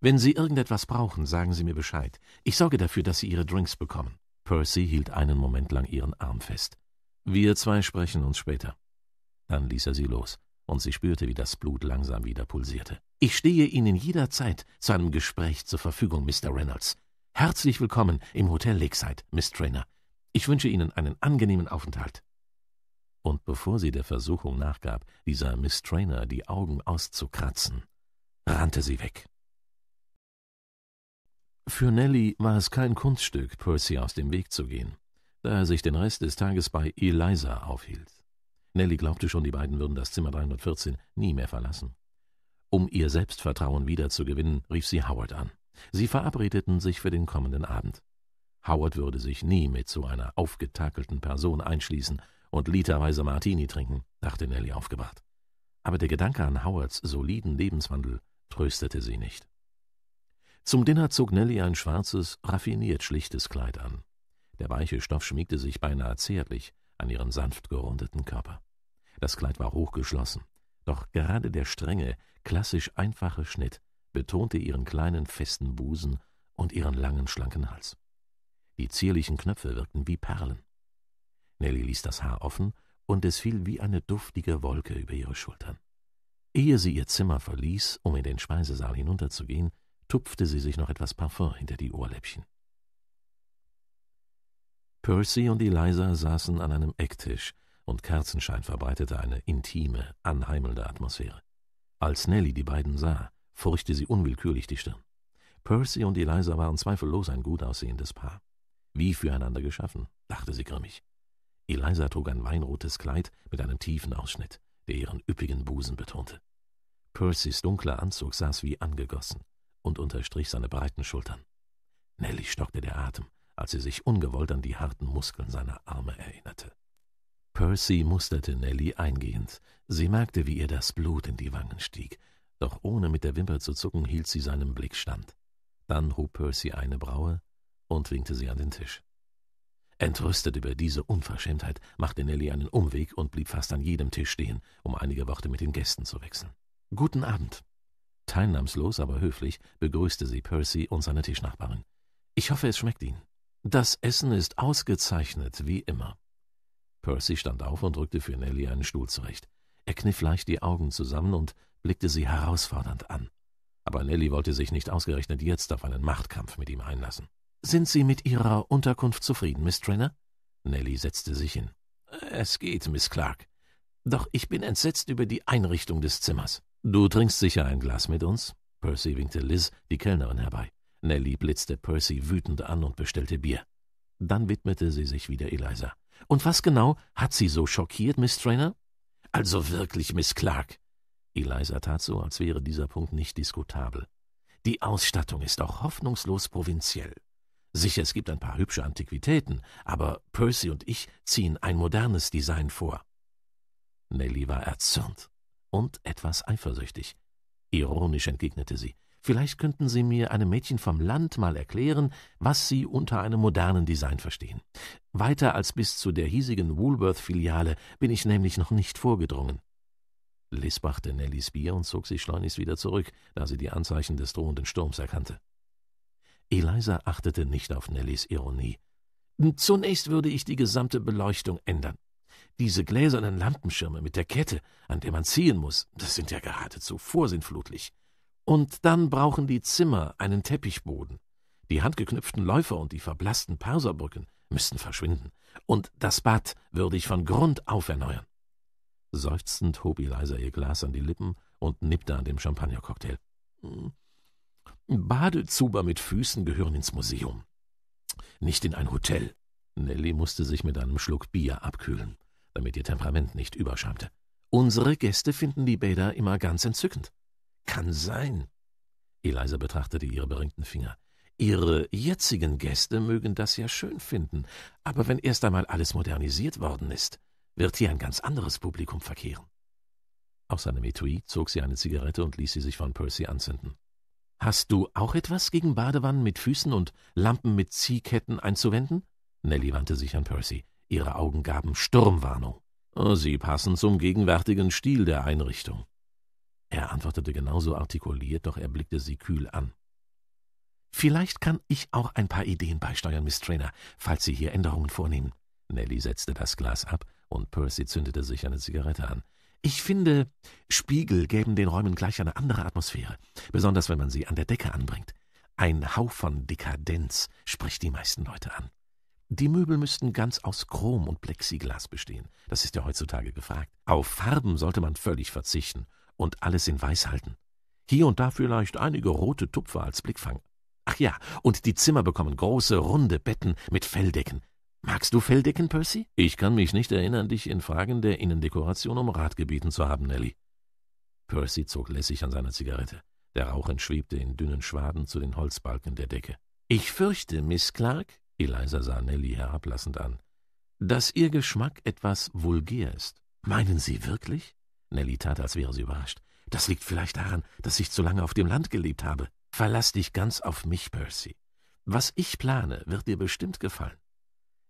Wenn Sie irgendetwas brauchen, sagen Sie mir Bescheid. Ich sorge dafür, dass Sie Ihre Drinks bekommen. Percy hielt einen Moment lang ihren Arm fest. Wir zwei sprechen uns später. Dann ließ er sie los, und sie spürte, wie das Blut langsam wieder pulsierte. Ich stehe Ihnen jederzeit zu einem Gespräch zur Verfügung, Mr. Reynolds. Herzlich willkommen im Hotel Lakeside, Miss Trainer. Ich wünsche Ihnen einen angenehmen Aufenthalt. Und bevor sie der Versuchung nachgab, dieser Miss Trainer die Augen auszukratzen, rannte sie weg. Für Nelly war es kein Kunststück, Percy aus dem Weg zu gehen, da er sich den Rest des Tages bei Eliza aufhielt. Nelly glaubte schon, die beiden würden das Zimmer 314 nie mehr verlassen. Um ihr Selbstvertrauen wiederzugewinnen, rief sie Howard an. Sie verabredeten sich für den kommenden Abend. Howard würde sich nie mit so einer aufgetakelten Person einschließen und literweise Martini trinken, dachte Nelly aufgebracht. Aber der Gedanke an Howards soliden Lebenswandel tröstete sie nicht. Zum Dinner zog Nelly ein schwarzes, raffiniert schlichtes Kleid an. Der weiche Stoff schmiegte sich beinahe zärtlich an ihren sanft gerundeten Körper. Das Kleid war hochgeschlossen, doch gerade der strenge, klassisch einfache Schnitt betonte ihren kleinen festen Busen und ihren langen, schlanken Hals. Die zierlichen Knöpfe wirkten wie Perlen. Nelly ließ das Haar offen, und es fiel wie eine duftige Wolke über ihre Schultern. Ehe sie ihr Zimmer verließ, um in den Speisesaal hinunterzugehen, tupfte sie sich noch etwas Parfum hinter die Ohrläppchen. Percy und Eliza saßen an einem Ecktisch, und Kerzenschein verbreitete eine intime, anheimelnde Atmosphäre. Als Nelly die beiden sah, furchte sie unwillkürlich die Stirn. Percy und Eliza waren zweifellos ein gut aussehendes Paar. Wie füreinander geschaffen, dachte sie grimmig. Eliza trug ein weinrotes Kleid mit einem tiefen Ausschnitt, der ihren üppigen Busen betonte. Percys dunkler Anzug saß wie angegossen und unterstrich seine breiten Schultern. Nelly stockte der Atem, als sie sich ungewollt an die harten Muskeln seiner Arme erinnerte. Percy musterte Nelly eingehend. Sie merkte, wie ihr das Blut in die Wangen stieg doch ohne mit der Wimper zu zucken, hielt sie seinem Blick stand. Dann hob Percy eine Braue und winkte sie an den Tisch. Entrüstet über diese Unverschämtheit machte Nelly einen Umweg und blieb fast an jedem Tisch stehen, um einige Worte mit den Gästen zu wechseln. Guten Abend. Teilnahmslos, aber höflich begrüßte sie Percy und seine Tischnachbarin. Ich hoffe, es schmeckt Ihnen. Das Essen ist ausgezeichnet, wie immer. Percy stand auf und rückte für Nelly einen Stuhl zurecht. Er kniff leicht die Augen zusammen und blickte sie herausfordernd an. Aber Nelly wollte sich nicht ausgerechnet jetzt auf einen Machtkampf mit ihm einlassen. Sind Sie mit Ihrer Unterkunft zufrieden, Miss Trainer? Nelly setzte sich hin. Es geht, Miss Clark. Doch ich bin entsetzt über die Einrichtung des Zimmers. Du trinkst sicher ein Glas mit uns? Percy winkte Liz, die Kellnerin, herbei. Nelly blitzte Percy wütend an und bestellte Bier. Dann widmete sie sich wieder Eliza. Und was genau hat sie so schockiert, Miss Trainer? Also wirklich, Miss Clark, Eliza tat so, als wäre dieser Punkt nicht diskutabel. Die Ausstattung ist auch hoffnungslos provinziell. Sicher, es gibt ein paar hübsche Antiquitäten, aber Percy und ich ziehen ein modernes Design vor. Nelly war erzürnt und etwas eifersüchtig. Ironisch entgegnete sie. Vielleicht könnten Sie mir einem Mädchen vom Land mal erklären, was Sie unter einem modernen Design verstehen. Weiter als bis zu der hiesigen Woolworth-Filiale bin ich nämlich noch nicht vorgedrungen. Liz brachte Nellies Bier und zog sich schleunigst wieder zurück, da sie die Anzeichen des drohenden Sturms erkannte. Eliza achtete nicht auf Nellies Ironie. Zunächst würde ich die gesamte Beleuchtung ändern. Diese gläsernen Lampenschirme mit der Kette, an der man ziehen muss, das sind ja geradezu vorsinnflutlich. Und dann brauchen die Zimmer einen Teppichboden. Die handgeknüpften Läufer und die verblassten Perserbrücken müssten verschwinden. Und das Bad würde ich von Grund auf erneuern. Seufzend hob Eliza ihr Glas an die Lippen und nippte an dem Champagnercocktail. Hm. Badezuber mit Füßen gehören ins Museum. Nicht in ein Hotel. Nelly musste sich mit einem Schluck Bier abkühlen, damit ihr Temperament nicht überschäumte. Unsere Gäste finden die Bäder immer ganz entzückend. Kann sein. Eliza betrachtete ihre beringten Finger. Ihre jetzigen Gäste mögen das ja schön finden, aber wenn erst einmal alles modernisiert worden ist, wird hier ein ganz anderes Publikum verkehren. Aus seinem Etui zog sie eine Zigarette und ließ sie sich von Percy anzünden. Hast du auch etwas gegen Badewannen mit Füßen und Lampen mit Ziehketten einzuwenden? Nelly wandte sich an Percy. Ihre Augen gaben Sturmwarnung. Oh, sie passen zum gegenwärtigen Stil der Einrichtung. Er antwortete genauso artikuliert, doch er blickte sie kühl an. Vielleicht kann ich auch ein paar Ideen beisteuern, Miss Trainer, falls Sie hier Änderungen vornehmen. Nelly setzte das Glas ab und Percy zündete sich eine Zigarette an. Ich finde, Spiegel geben den Räumen gleich eine andere Atmosphäre, besonders wenn man sie an der Decke anbringt. Ein Hauch von Dekadenz spricht die meisten Leute an. Die Möbel müssten ganz aus Chrom und Plexiglas bestehen. Das ist ja heutzutage gefragt. Auf Farben sollte man völlig verzichten und alles in Weiß halten. Hier und da vielleicht einige rote Tupfer als Blickfang. Ach ja, und die Zimmer bekommen große, runde Betten mit Felldecken. Magst du Felldecken, Percy? Ich kann mich nicht erinnern, dich in Fragen der Innendekoration um Rat gebeten zu haben, Nelly. Percy zog lässig an seiner Zigarette. Der Rauch entschwebte in dünnen Schwaden zu den Holzbalken der Decke. Ich fürchte, Miss Clark, Eliza sah Nelly herablassend an, dass Ihr Geschmack etwas vulgär ist. Meinen Sie wirklich? Nelly tat, als wäre sie überrascht. Das liegt vielleicht daran, dass ich zu lange auf dem Land gelebt habe. Verlass dich ganz auf mich, Percy. Was ich plane, wird dir bestimmt gefallen.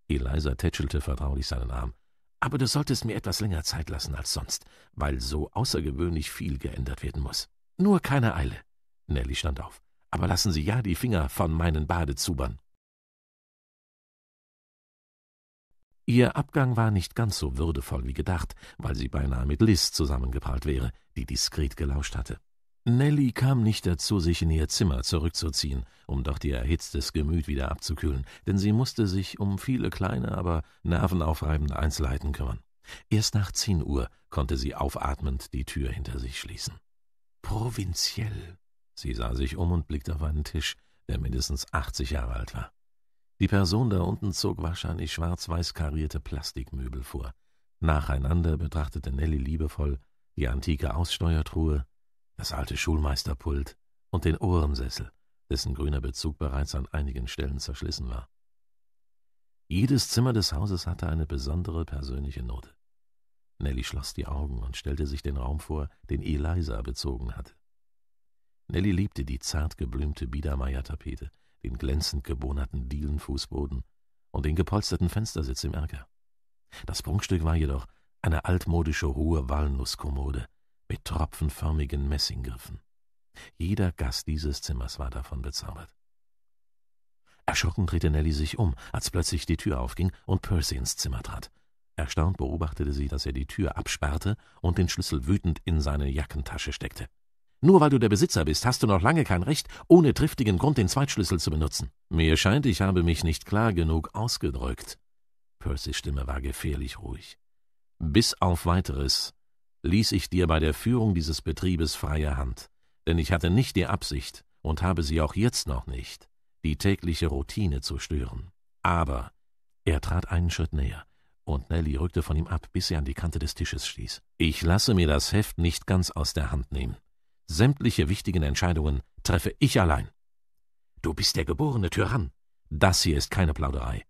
Eliza tätschelte vertraulich seinen Arm. Aber du solltest mir etwas länger Zeit lassen als sonst, weil so außergewöhnlich viel geändert werden muss. Nur keine Eile. Nelly stand auf. Aber lassen Sie ja die Finger von meinen Badezubern. Ihr Abgang war nicht ganz so würdevoll wie gedacht, weil sie beinahe mit Liz zusammengeprallt wäre, die diskret gelauscht hatte. Nelly kam nicht dazu, sich in ihr Zimmer zurückzuziehen, um doch ihr erhitztes Gemüt wieder abzukühlen, denn sie musste sich um viele kleine, aber nervenaufreibende Einzelheiten kümmern. Erst nach zehn Uhr konnte sie aufatmend die Tür hinter sich schließen. Provinziell. Sie sah sich um und blickte auf einen Tisch, der mindestens 80 Jahre alt war. Die Person da unten zog wahrscheinlich schwarz-weiß karierte Plastikmöbel vor. Nacheinander betrachtete Nelly liebevoll die antike Aussteuertruhe, das alte Schulmeisterpult und den Ohrensessel, dessen grüner Bezug bereits an einigen Stellen zerschlissen war. Jedes Zimmer des Hauses hatte eine besondere persönliche Note. Nelly schloss die Augen und stellte sich den Raum vor, den Eliza bezogen hatte. Nelly liebte die zart geblümte Biedermeier-Tapete, den glänzend gebohnerten Dielenfußboden und den gepolsterten Fenstersitz im Erker. Das Prunkstück war jedoch eine altmodische hohe Walnusskommode, mit tropfenförmigen Messinggriffen. Jeder Gast dieses Zimmers war davon bezaubert. Erschrocken drehte Nelly sich um, als plötzlich die Tür aufging und Percy ins Zimmer trat. Erstaunt beobachtete sie, dass er die Tür absperrte und den Schlüssel wütend in seine Jackentasche steckte. Nur weil du der Besitzer bist, hast du noch lange kein Recht, ohne triftigen Grund den Zweitschlüssel zu benutzen. Mir scheint, ich habe mich nicht klar genug ausgedrückt. Percys Stimme war gefährlich ruhig. Bis auf weiteres ließ ich dir bei der Führung dieses Betriebes freie Hand, denn ich hatte nicht die Absicht und habe sie auch jetzt noch nicht, die tägliche Routine zu stören. Aber er trat einen Schritt näher, und Nelly rückte von ihm ab, bis sie an die Kante des Tisches stieß. Ich lasse mir das Heft nicht ganz aus der Hand nehmen. Sämtliche wichtigen Entscheidungen treffe ich allein. Du bist der geborene Tyrann. Das hier ist keine Plauderei.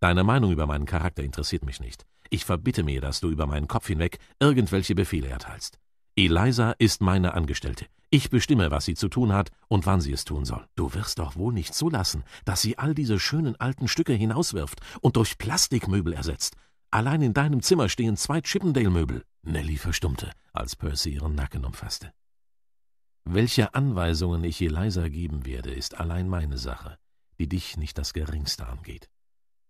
Deine Meinung über meinen Charakter interessiert mich nicht. Ich verbitte mir, dass du über meinen Kopf hinweg irgendwelche Befehle erteilst. Eliza ist meine Angestellte. Ich bestimme, was sie zu tun hat und wann sie es tun soll. Du wirst doch wohl nicht zulassen, dass sie all diese schönen alten Stücke hinauswirft und durch Plastikmöbel ersetzt. Allein in deinem Zimmer stehen zwei Chippendale-Möbel. Nelly verstummte, als Percy ihren Nacken umfasste. Welche Anweisungen ich Eliza geben werde, ist allein meine Sache, die dich nicht das geringste angeht.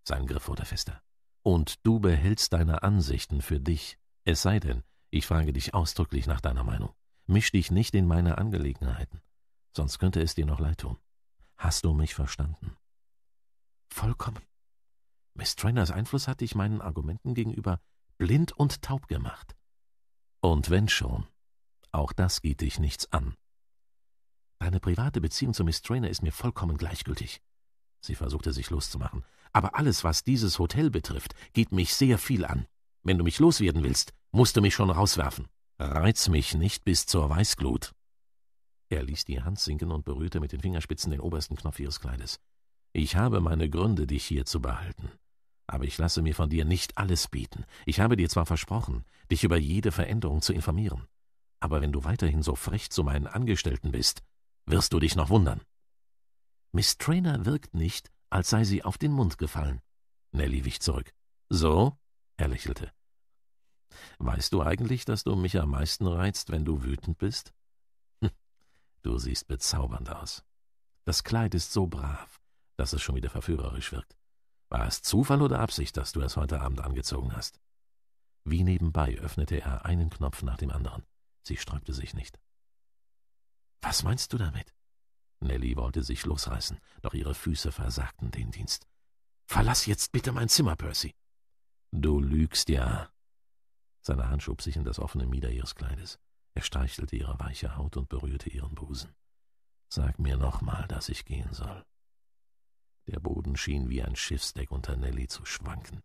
Sein Griff wurde fester. Und du behältst deine Ansichten für dich, es sei denn, ich frage dich ausdrücklich nach deiner Meinung. Misch dich nicht in meine Angelegenheiten, sonst könnte es dir noch leid tun. Hast du mich verstanden? Vollkommen. Miss Trainers Einfluss hat dich meinen Argumenten gegenüber blind und taub gemacht. Und wenn schon, auch das geht dich nichts an. Deine private Beziehung zu Miss Trainer ist mir vollkommen gleichgültig. Sie versuchte sich loszumachen, aber alles, was dieses Hotel betrifft, geht mich sehr viel an. Wenn du mich loswerden willst, musst du mich schon rauswerfen. Reiz mich nicht bis zur Weißglut. Er ließ die Hand sinken und berührte mit den Fingerspitzen den obersten Knopf ihres Kleides. Ich habe meine Gründe, dich hier zu behalten. Aber ich lasse mir von dir nicht alles bieten. Ich habe dir zwar versprochen, dich über jede Veränderung zu informieren. Aber wenn du weiterhin so frech zu meinen Angestellten bist, wirst du dich noch wundern. Miss Trainer wirkt nicht, als sei sie auf den Mund gefallen. Nelly wich zurück. So? Er lächelte. Weißt du eigentlich, dass du mich am meisten reizt, wenn du wütend bist? Hm. du siehst bezaubernd aus. Das Kleid ist so brav, dass es schon wieder verführerisch wirkt. War es Zufall oder Absicht, dass du es heute Abend angezogen hast? Wie nebenbei öffnete er einen Knopf nach dem anderen. Sie sträubte sich nicht. Was meinst du damit? Nelly wollte sich losreißen, doch ihre Füße versagten den Dienst. Verlass jetzt bitte mein Zimmer, Percy. Du lügst ja. Seine Hand schob sich in das offene Mieder ihres Kleides. Er streichelte ihre weiche Haut und berührte ihren Busen. Sag mir nochmal, dass ich gehen soll. Der Boden schien wie ein Schiffsdeck unter Nelly zu schwanken.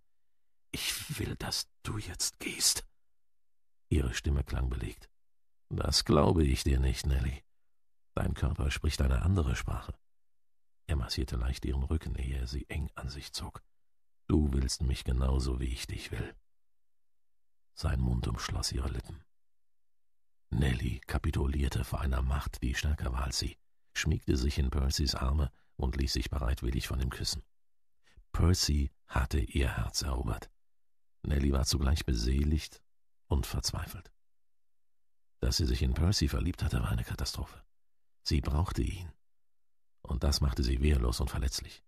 Ich will, dass du jetzt gehst. Ihre Stimme klang belegt. Das glaube ich dir nicht, Nelly. Dein Körper spricht eine andere Sprache. Er massierte leicht ihren Rücken, ehe er sie eng an sich zog. Du willst mich genauso, wie ich dich will. Sein Mund umschloss ihre Lippen. Nellie kapitulierte vor einer Macht, die stärker war als sie, schmiegte sich in Percys Arme und ließ sich bereitwillig von ihm küssen. Percy hatte ihr Herz erobert. Nellie war zugleich beseligt und verzweifelt. Dass sie sich in Percy verliebt hatte, war eine Katastrophe. Sie brauchte ihn. Und das machte sie wehrlos und verletzlich.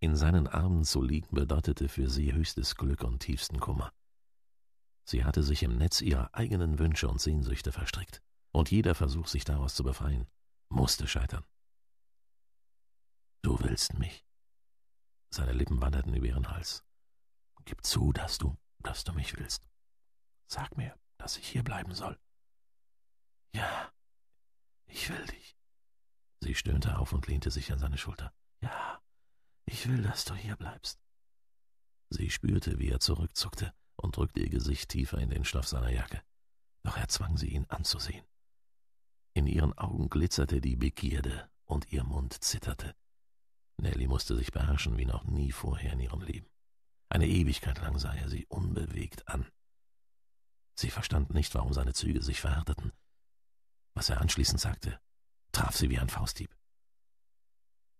In seinen Armen zu liegen bedeutete für sie höchstes Glück und tiefsten Kummer. Sie hatte sich im Netz ihrer eigenen Wünsche und Sehnsüchte verstrickt, und jeder Versuch, sich daraus zu befreien, musste scheitern. Du willst mich. Seine Lippen wanderten über ihren Hals. Gib zu, dass du, dass du mich willst. Sag mir, dass ich hier bleiben soll. Ja, ich will dich. Sie stöhnte auf und lehnte sich an seine Schulter. Ja, ich will, dass du hier bleibst. Sie spürte, wie er zurückzuckte und drückte ihr Gesicht tiefer in den Stoff seiner Jacke. Doch er zwang sie, ihn anzusehen. In ihren Augen glitzerte die Begierde und ihr Mund zitterte. Nelly musste sich beherrschen wie noch nie vorher in ihrem Leben. Eine Ewigkeit lang sah er sie unbewegt an. Sie verstand nicht, warum seine Züge sich verhärteten. Was er anschließend sagte, traf sie wie ein Faustdieb.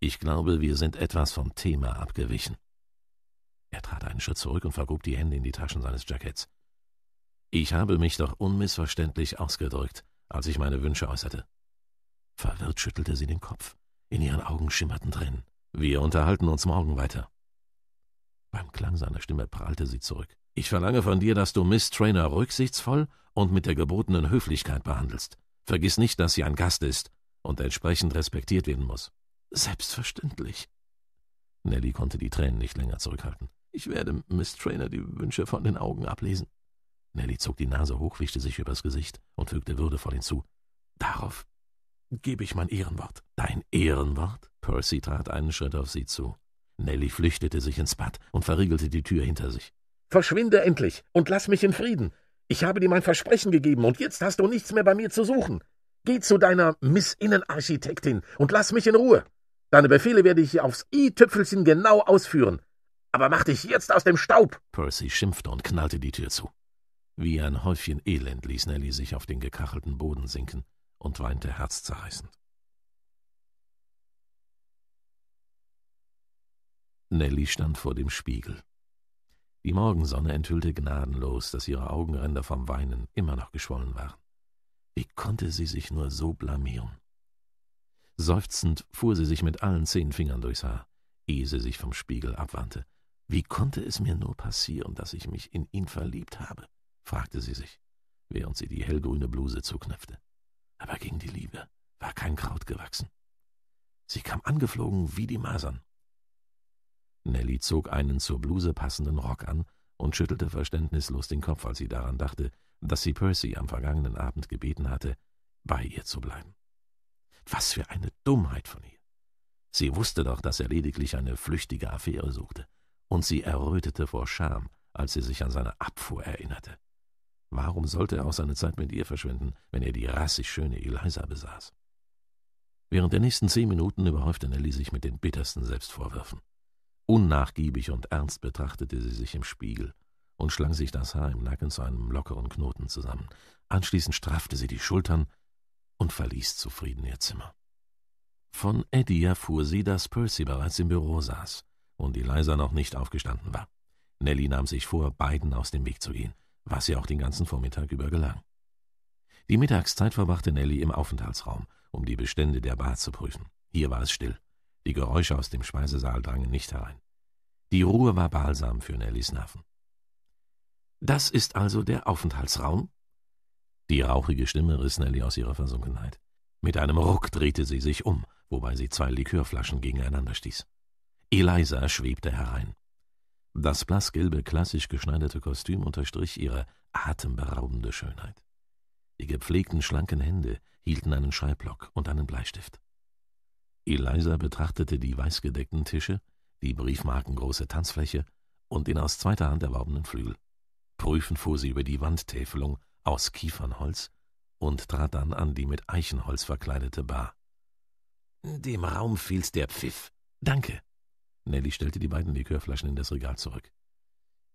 Ich glaube, wir sind etwas vom Thema abgewichen. Er trat einen Schritt zurück und vergrub die Hände in die Taschen seines Jackets. Ich habe mich doch unmissverständlich ausgedrückt, als ich meine Wünsche äußerte. Verwirrt schüttelte sie den Kopf. In ihren Augen schimmerten Tränen. Wir unterhalten uns morgen weiter. Beim Klang seiner Stimme prallte sie zurück. Ich verlange von dir, dass du Miss Trainer rücksichtsvoll und mit der gebotenen Höflichkeit behandelst. Vergiss nicht, dass sie ein Gast ist und entsprechend respektiert werden muss. Selbstverständlich. Nelly konnte die Tränen nicht länger zurückhalten. Ich werde Miss Trainer die Wünsche von den Augen ablesen. Nelly zog die Nase hoch, wischte sich übers Gesicht und fügte würdevoll hinzu. Darauf gebe ich mein Ehrenwort. Dein Ehrenwort? Percy trat einen Schritt auf sie zu. Nelly flüchtete sich ins Bad und verriegelte die Tür hinter sich. Verschwinde endlich und lass mich in Frieden. Ich habe dir mein Versprechen gegeben und jetzt hast du nichts mehr bei mir zu suchen. Geh zu deiner Miss Innenarchitektin und lass mich in Ruhe. Deine Befehle werde ich aufs i-Tüpfelchen genau ausführen. Aber mach dich jetzt aus dem Staub! Percy schimpfte und knallte die Tür zu. Wie ein Häufchen Elend ließ Nelly sich auf den gekachelten Boden sinken und weinte herzzerreißend. Nelly stand vor dem Spiegel. Die Morgensonne enthüllte gnadenlos, dass ihre Augenränder vom Weinen immer noch geschwollen waren. Wie konnte sie sich nur so blamieren? Seufzend fuhr sie sich mit allen zehn Fingern durchs Haar, ehe sie sich vom Spiegel abwandte. Wie konnte es mir nur passieren, dass ich mich in ihn verliebt habe? fragte sie sich, während sie die hellgrüne Bluse zuknöpfte. Aber gegen die Liebe war kein Kraut gewachsen. Sie kam angeflogen wie die Masern. Nelly zog einen zur Bluse passenden Rock an und schüttelte verständnislos den Kopf, als sie daran dachte, dass sie Percy am vergangenen Abend gebeten hatte, bei ihr zu bleiben. Was für eine Dummheit von ihr. Sie wusste doch, dass er lediglich eine flüchtige Affäre suchte, und sie errötete vor Scham, als sie sich an seine Abfuhr erinnerte. Warum sollte er auch seine Zeit mit ihr verschwinden, wenn er die rassig schöne Eliza besaß? Während der nächsten zehn Minuten überhäufte Nelly sich mit den bittersten Selbstvorwürfen. Unnachgiebig und ernst betrachtete sie sich im Spiegel und schlang sich das Haar im Nacken zu einem lockeren Knoten zusammen. Anschließend straffte sie die Schultern und verließ zufrieden ihr Zimmer. Von Eddie erfuhr sie, dass Percy bereits im Büro saß und Eliza noch nicht aufgestanden war. Nellie nahm sich vor, beiden aus dem Weg zu gehen, was ihr auch den ganzen Vormittag über gelang. Die Mittagszeit verbrachte Nellie im Aufenthaltsraum, um die Bestände der Bar zu prüfen. Hier war es still. Die Geräusche aus dem Speisesaal drangen nicht herein. Die Ruhe war balsam für Nellies Nerven. Das ist also der Aufenthaltsraum? Die rauchige Stimme riss Nelly aus ihrer Versunkenheit. Mit einem Ruck drehte sie sich um, wobei sie zwei Likörflaschen gegeneinander stieß. Eliza schwebte herein. Das blassgelbe, klassisch geschneiderte Kostüm unterstrich ihre atemberaubende Schönheit. Die gepflegten, schlanken Hände hielten einen Schreibblock und einen Bleistift. Eliza betrachtete die weißgedeckten Tische, die briefmarkengroße Tanzfläche und den aus zweiter Hand erworbenen Flügel. Prüfend fuhr sie über die Wandtäfelung aus Kiefernholz und trat dann an die mit Eichenholz verkleidete Bar. Dem Raum fehl's der Pfiff. Danke. Nelly stellte die beiden Likörflaschen in das Regal zurück.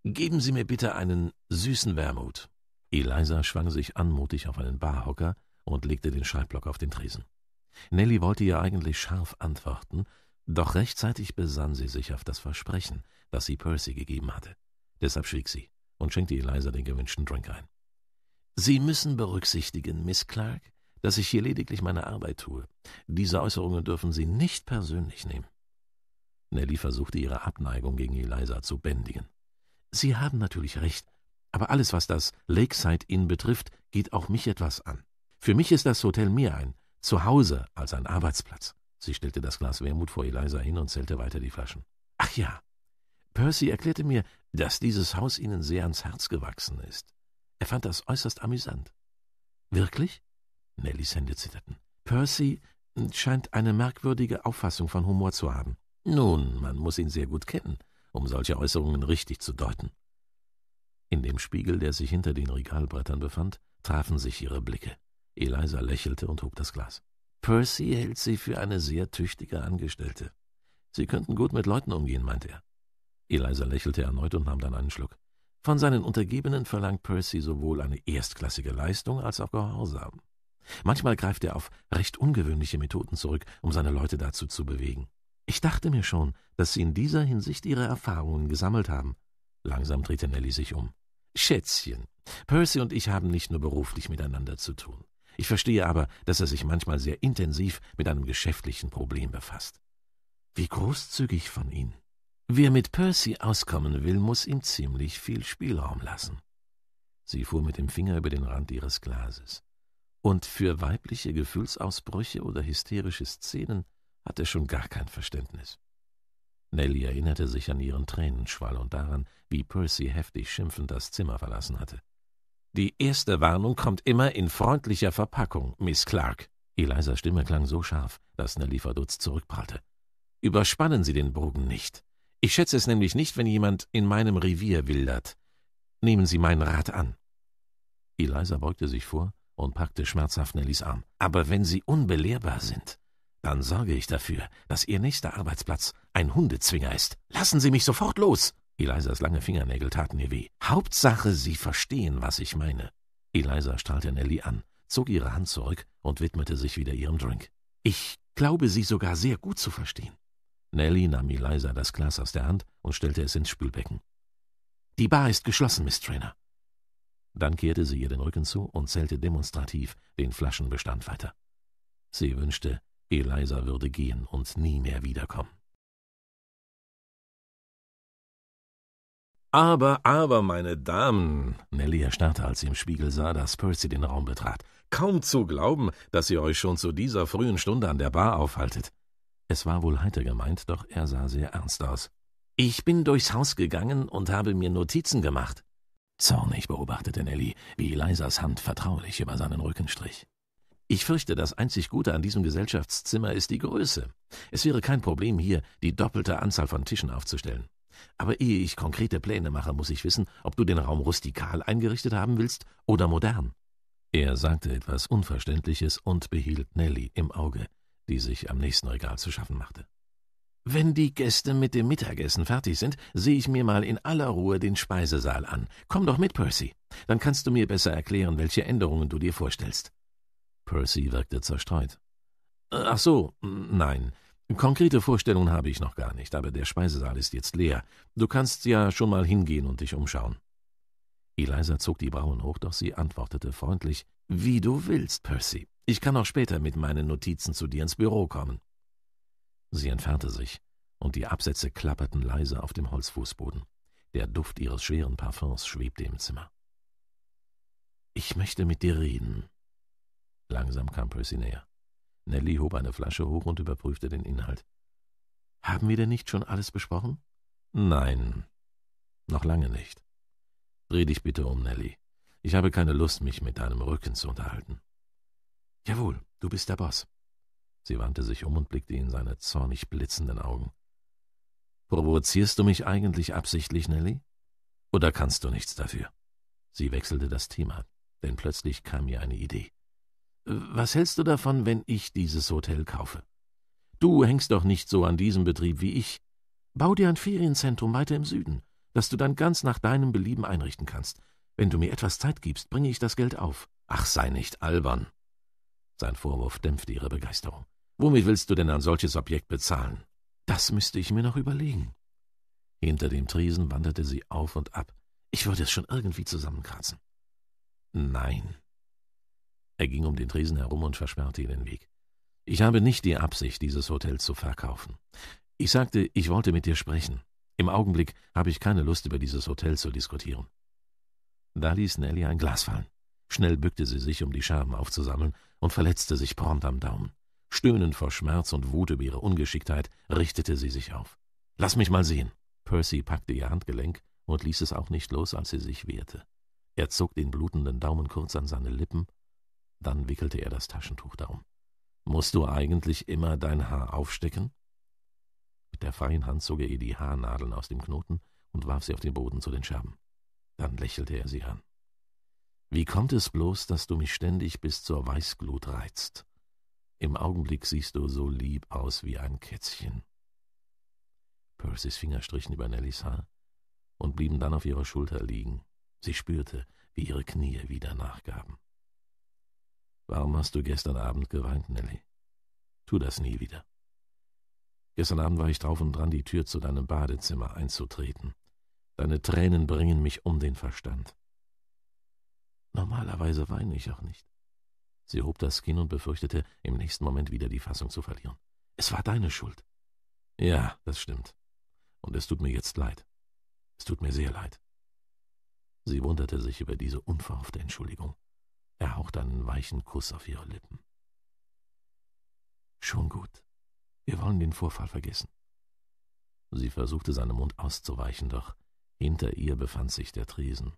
Geben Sie mir bitte einen süßen Wermut. Eliza schwang sich anmutig auf einen Barhocker und legte den Schreibblock auf den Tresen. Nelly wollte ihr eigentlich scharf antworten, doch rechtzeitig besann sie sich auf das Versprechen, das sie Percy gegeben hatte. Deshalb schwieg sie und schenkte Eliza den gewünschten Drink ein. Sie müssen berücksichtigen, Miss Clark, dass ich hier lediglich meine Arbeit tue. Diese Äußerungen dürfen Sie nicht persönlich nehmen. Nelly versuchte ihre Abneigung gegen Eliza zu bändigen. Sie haben natürlich recht, aber alles, was das Lakeside Inn betrifft, geht auch mich etwas an. Für mich ist das Hotel mehr ein Zuhause als ein Arbeitsplatz. Sie stellte das Glas Wermut vor Eliza hin und zählte weiter die Flaschen. Ach ja, Percy erklärte mir, dass dieses Haus ihnen sehr ans Herz gewachsen ist. Er fand das äußerst amüsant. Wirklich? Nellys Hände zitterten. Percy scheint eine merkwürdige Auffassung von Humor zu haben. Nun, man muss ihn sehr gut kennen, um solche Äußerungen richtig zu deuten. In dem Spiegel, der sich hinter den Regalbrettern befand, trafen sich ihre Blicke. Eliza lächelte und hob das Glas. Percy hält sie für eine sehr tüchtige Angestellte. Sie könnten gut mit Leuten umgehen, meint er. Eliza lächelte erneut und nahm dann einen Schluck. Von seinen Untergebenen verlangt Percy sowohl eine erstklassige Leistung als auch Gehorsam. Manchmal greift er auf recht ungewöhnliche Methoden zurück, um seine Leute dazu zu bewegen. Ich dachte mir schon, dass Sie in dieser Hinsicht Ihre Erfahrungen gesammelt haben. Langsam drehte Nelly sich um. Schätzchen, Percy und ich haben nicht nur beruflich miteinander zu tun. Ich verstehe aber, dass er sich manchmal sehr intensiv mit einem geschäftlichen Problem befasst. Wie großzügig von Ihnen. Wer mit Percy auskommen will, muss ihm ziemlich viel Spielraum lassen. Sie fuhr mit dem Finger über den Rand ihres Glases. Und für weibliche Gefühlsausbrüche oder hysterische Szenen hat er schon gar kein Verständnis. Nelly erinnerte sich an ihren Tränenschwall und daran, wie Percy heftig schimpfend das Zimmer verlassen hatte. Die erste Warnung kommt immer in freundlicher Verpackung, Miss Clark. Elisas Stimme klang so scharf, dass Nelly verdutzt zurückprallte. Überspannen Sie den Bogen nicht. Ich schätze es nämlich nicht, wenn jemand in meinem Revier wildert. Nehmen Sie meinen Rat an. Eliza beugte sich vor und packte schmerzhaft Nellys Arm. Aber wenn Sie unbelehrbar sind, dann sorge ich dafür, dass Ihr nächster Arbeitsplatz ein Hundezwinger ist. Lassen Sie mich sofort los! Elisas lange Fingernägel taten ihr weh. Hauptsache, Sie verstehen, was ich meine. Eliza strahlte Nelly an, zog ihre Hand zurück und widmete sich wieder ihrem Drink. Ich glaube, Sie sogar sehr gut zu verstehen. Nellie nahm Eliza das Glas aus der Hand und stellte es ins Spülbecken. Die Bar ist geschlossen, Miss Trainer. Dann kehrte sie ihr den Rücken zu und zählte demonstrativ den Flaschenbestand weiter. Sie wünschte, Eliza würde gehen und nie mehr wiederkommen. Aber, aber, meine Damen! Nellie erstarrte, als sie im Spiegel sah, dass Percy den Raum betrat. Kaum zu glauben, dass ihr euch schon zu dieser frühen Stunde an der Bar aufhaltet. Es war wohl heiter gemeint, doch er sah sehr ernst aus. Ich bin durchs Haus gegangen und habe mir Notizen gemacht. Zornig beobachtete Nelly, wie Elisas Hand vertraulich über seinen Rücken strich. Ich fürchte, das einzig Gute an diesem Gesellschaftszimmer ist die Größe. Es wäre kein Problem, hier die doppelte Anzahl von Tischen aufzustellen. Aber ehe ich konkrete Pläne mache, muss ich wissen, ob du den Raum rustikal eingerichtet haben willst oder modern. Er sagte etwas Unverständliches und behielt Nelly im Auge die sich am nächsten Regal zu schaffen machte. Wenn die Gäste mit dem Mittagessen fertig sind, sehe ich mir mal in aller Ruhe den Speisesaal an. Komm doch mit, Percy. Dann kannst du mir besser erklären, welche Änderungen du dir vorstellst. Percy wirkte zerstreut. Äh, ach so, nein. Konkrete Vorstellungen habe ich noch gar nicht, aber der Speisesaal ist jetzt leer. Du kannst ja schon mal hingehen und dich umschauen. Eliza zog die Brauen hoch, doch sie antwortete freundlich, wie du willst, Percy. Ich kann auch später mit meinen Notizen zu dir ins Büro kommen. Sie entfernte sich, und die Absätze klapperten leise auf dem Holzfußboden. Der Duft ihres schweren Parfüms schwebte im Zimmer. Ich möchte mit dir reden. Langsam kam Percy näher. Nelly hob eine Flasche hoch und überprüfte den Inhalt. Haben wir denn nicht schon alles besprochen? Nein, noch lange nicht. Dreh dich bitte um, Nelly. Ich habe keine Lust, mich mit deinem Rücken zu unterhalten. Jawohl, du bist der Boss. Sie wandte sich um und blickte in seine zornig blitzenden Augen. Provozierst du mich eigentlich absichtlich, Nelly? Oder kannst du nichts dafür? Sie wechselte das Thema, denn plötzlich kam ihr eine Idee. Was hältst du davon, wenn ich dieses Hotel kaufe? Du hängst doch nicht so an diesem Betrieb wie ich. Bau dir ein Ferienzentrum weiter im Süden, das du dann ganz nach deinem Belieben einrichten kannst. Wenn du mir etwas Zeit gibst, bringe ich das Geld auf. Ach, sei nicht albern. Sein Vorwurf dämpfte ihre Begeisterung. Womit willst du denn ein solches Objekt bezahlen? Das müsste ich mir noch überlegen. Hinter dem Tresen wanderte sie auf und ab. Ich würde es schon irgendwie zusammenkratzen. Nein. Er ging um den Tresen herum und versperrte ihr den Weg. Ich habe nicht die Absicht, dieses Hotel zu verkaufen. Ich sagte, ich wollte mit dir sprechen. Im Augenblick habe ich keine Lust, über dieses Hotel zu diskutieren. Da ließ Nelly ein Glas fallen. Schnell bückte sie sich, um die Scherben aufzusammeln, und verletzte sich prompt am Daumen. Stöhnend vor Schmerz und Wut über ihre Ungeschicktheit richtete sie sich auf. Lass mich mal sehen. Percy packte ihr Handgelenk und ließ es auch nicht los, als sie sich wehrte. Er zog den blutenden Daumen kurz an seine Lippen, dann wickelte er das Taschentuch darum. Musst du eigentlich immer dein Haar aufstecken? Mit der freien Hand zog er ihr die Haarnadeln aus dem Knoten und warf sie auf den Boden zu den Scherben. Dann lächelte er sie an. Wie kommt es bloß, dass du mich ständig bis zur Weißglut reizt? Im Augenblick siehst du so lieb aus wie ein Kätzchen. Percys Finger strichen über Nellies Haar und blieben dann auf ihrer Schulter liegen. Sie spürte, wie ihre Knie wieder nachgaben. Warum hast du gestern Abend geweint, Nelly? Tu das nie wieder. Gestern Abend war ich drauf und dran, die Tür zu deinem Badezimmer einzutreten. Deine Tränen bringen mich um den Verstand. Normalerweise weine ich auch nicht. Sie hob das Kinn und befürchtete, im nächsten Moment wieder die Fassung zu verlieren. Es war deine Schuld. Ja, das stimmt. Und es tut mir jetzt leid. Es tut mir sehr leid. Sie wunderte sich über diese unverhoffte Entschuldigung. Er hauchte einen weichen Kuss auf ihre Lippen. Schon gut. Wir wollen den Vorfall vergessen. Sie versuchte, seinen Mund auszuweichen, doch hinter ihr befand sich der Tresen.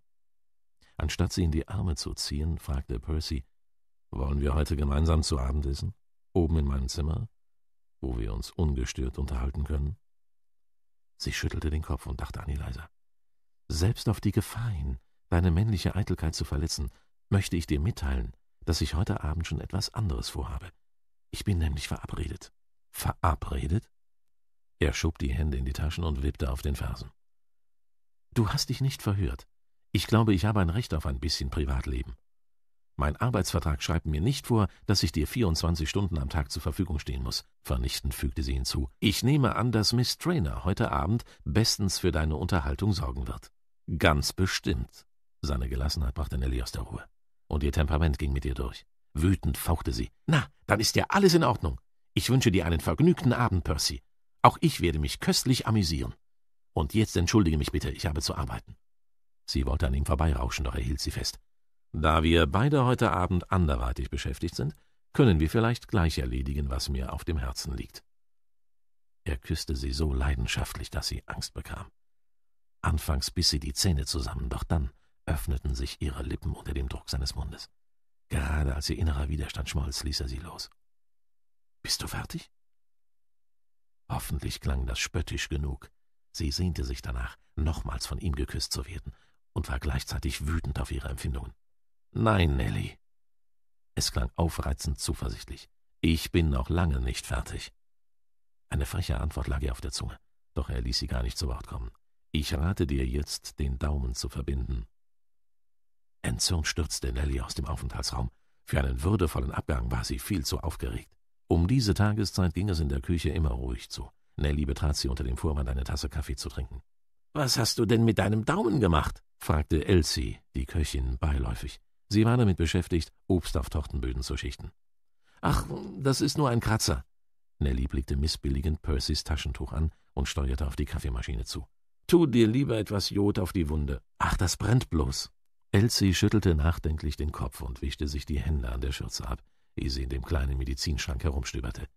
Anstatt sie in die Arme zu ziehen, fragte Percy, wollen wir heute gemeinsam zu Abend essen? Oben in meinem Zimmer, wo wir uns ungestört unterhalten können? Sie schüttelte den Kopf und dachte an Eliza. Selbst auf die Gefahr hin, deine männliche Eitelkeit zu verletzen, möchte ich dir mitteilen, dass ich heute Abend schon etwas anderes vorhabe. Ich bin nämlich verabredet. Verabredet? Er schob die Hände in die Taschen und wippte auf den Fersen. Du hast dich nicht verhört. Ich glaube, ich habe ein Recht auf ein bisschen Privatleben. Mein Arbeitsvertrag schreibt mir nicht vor, dass ich dir 24 Stunden am Tag zur Verfügung stehen muss, vernichtend fügte sie hinzu. Ich nehme an, dass Miss Trainer heute Abend bestens für deine Unterhaltung sorgen wird. Ganz bestimmt. Seine Gelassenheit brachte Nelly aus der Ruhe. Und ihr Temperament ging mit ihr durch. Wütend fauchte sie. Na, dann ist ja alles in Ordnung. Ich wünsche dir einen vergnügten Abend, Percy. Auch ich werde mich köstlich amüsieren. Und jetzt entschuldige mich bitte, ich habe zu arbeiten. Sie wollte an ihm vorbeirauschen, doch er hielt sie fest. Da wir beide heute Abend anderweitig beschäftigt sind, können wir vielleicht gleich erledigen, was mir auf dem Herzen liegt. Er küßte sie so leidenschaftlich, dass sie Angst bekam. Anfangs biss sie die Zähne zusammen, doch dann öffneten sich ihre Lippen unter dem Druck seines Mundes. Gerade als ihr innerer Widerstand schmolz, ließ er sie los. Bist du fertig? Hoffentlich klang das spöttisch genug. Sie sehnte sich danach, nochmals von ihm geküsst zu werden und war gleichzeitig wütend auf ihre Empfindungen. Nein, Nelly. Es klang aufreizend zuversichtlich. Ich bin noch lange nicht fertig. Eine freche Antwort lag ihr auf der Zunge, doch er ließ sie gar nicht zu Wort kommen. Ich rate dir jetzt, den Daumen zu verbinden. Entzürnt stürzte Nelly aus dem Aufenthaltsraum. Für einen würdevollen Abgang war sie viel zu aufgeregt. Um diese Tageszeit ging es in der Küche immer ruhig zu. Nelly betrat sie unter dem Vorwand, eine Tasse Kaffee zu trinken. Was hast du denn mit deinem Daumen gemacht? fragte Elsie, die Köchin, beiläufig. Sie war damit beschäftigt, Obst auf Tortenböden zu schichten. Ach, das ist nur ein Kratzer. Nelly blickte missbilligend Percys Taschentuch an und steuerte auf die Kaffeemaschine zu. Tu dir lieber etwas Jod auf die Wunde. Ach, das brennt bloß. Elsie schüttelte nachdenklich den Kopf und wischte sich die Hände an der Schürze ab, ehe sie in dem kleinen Medizinschrank herumstöberte.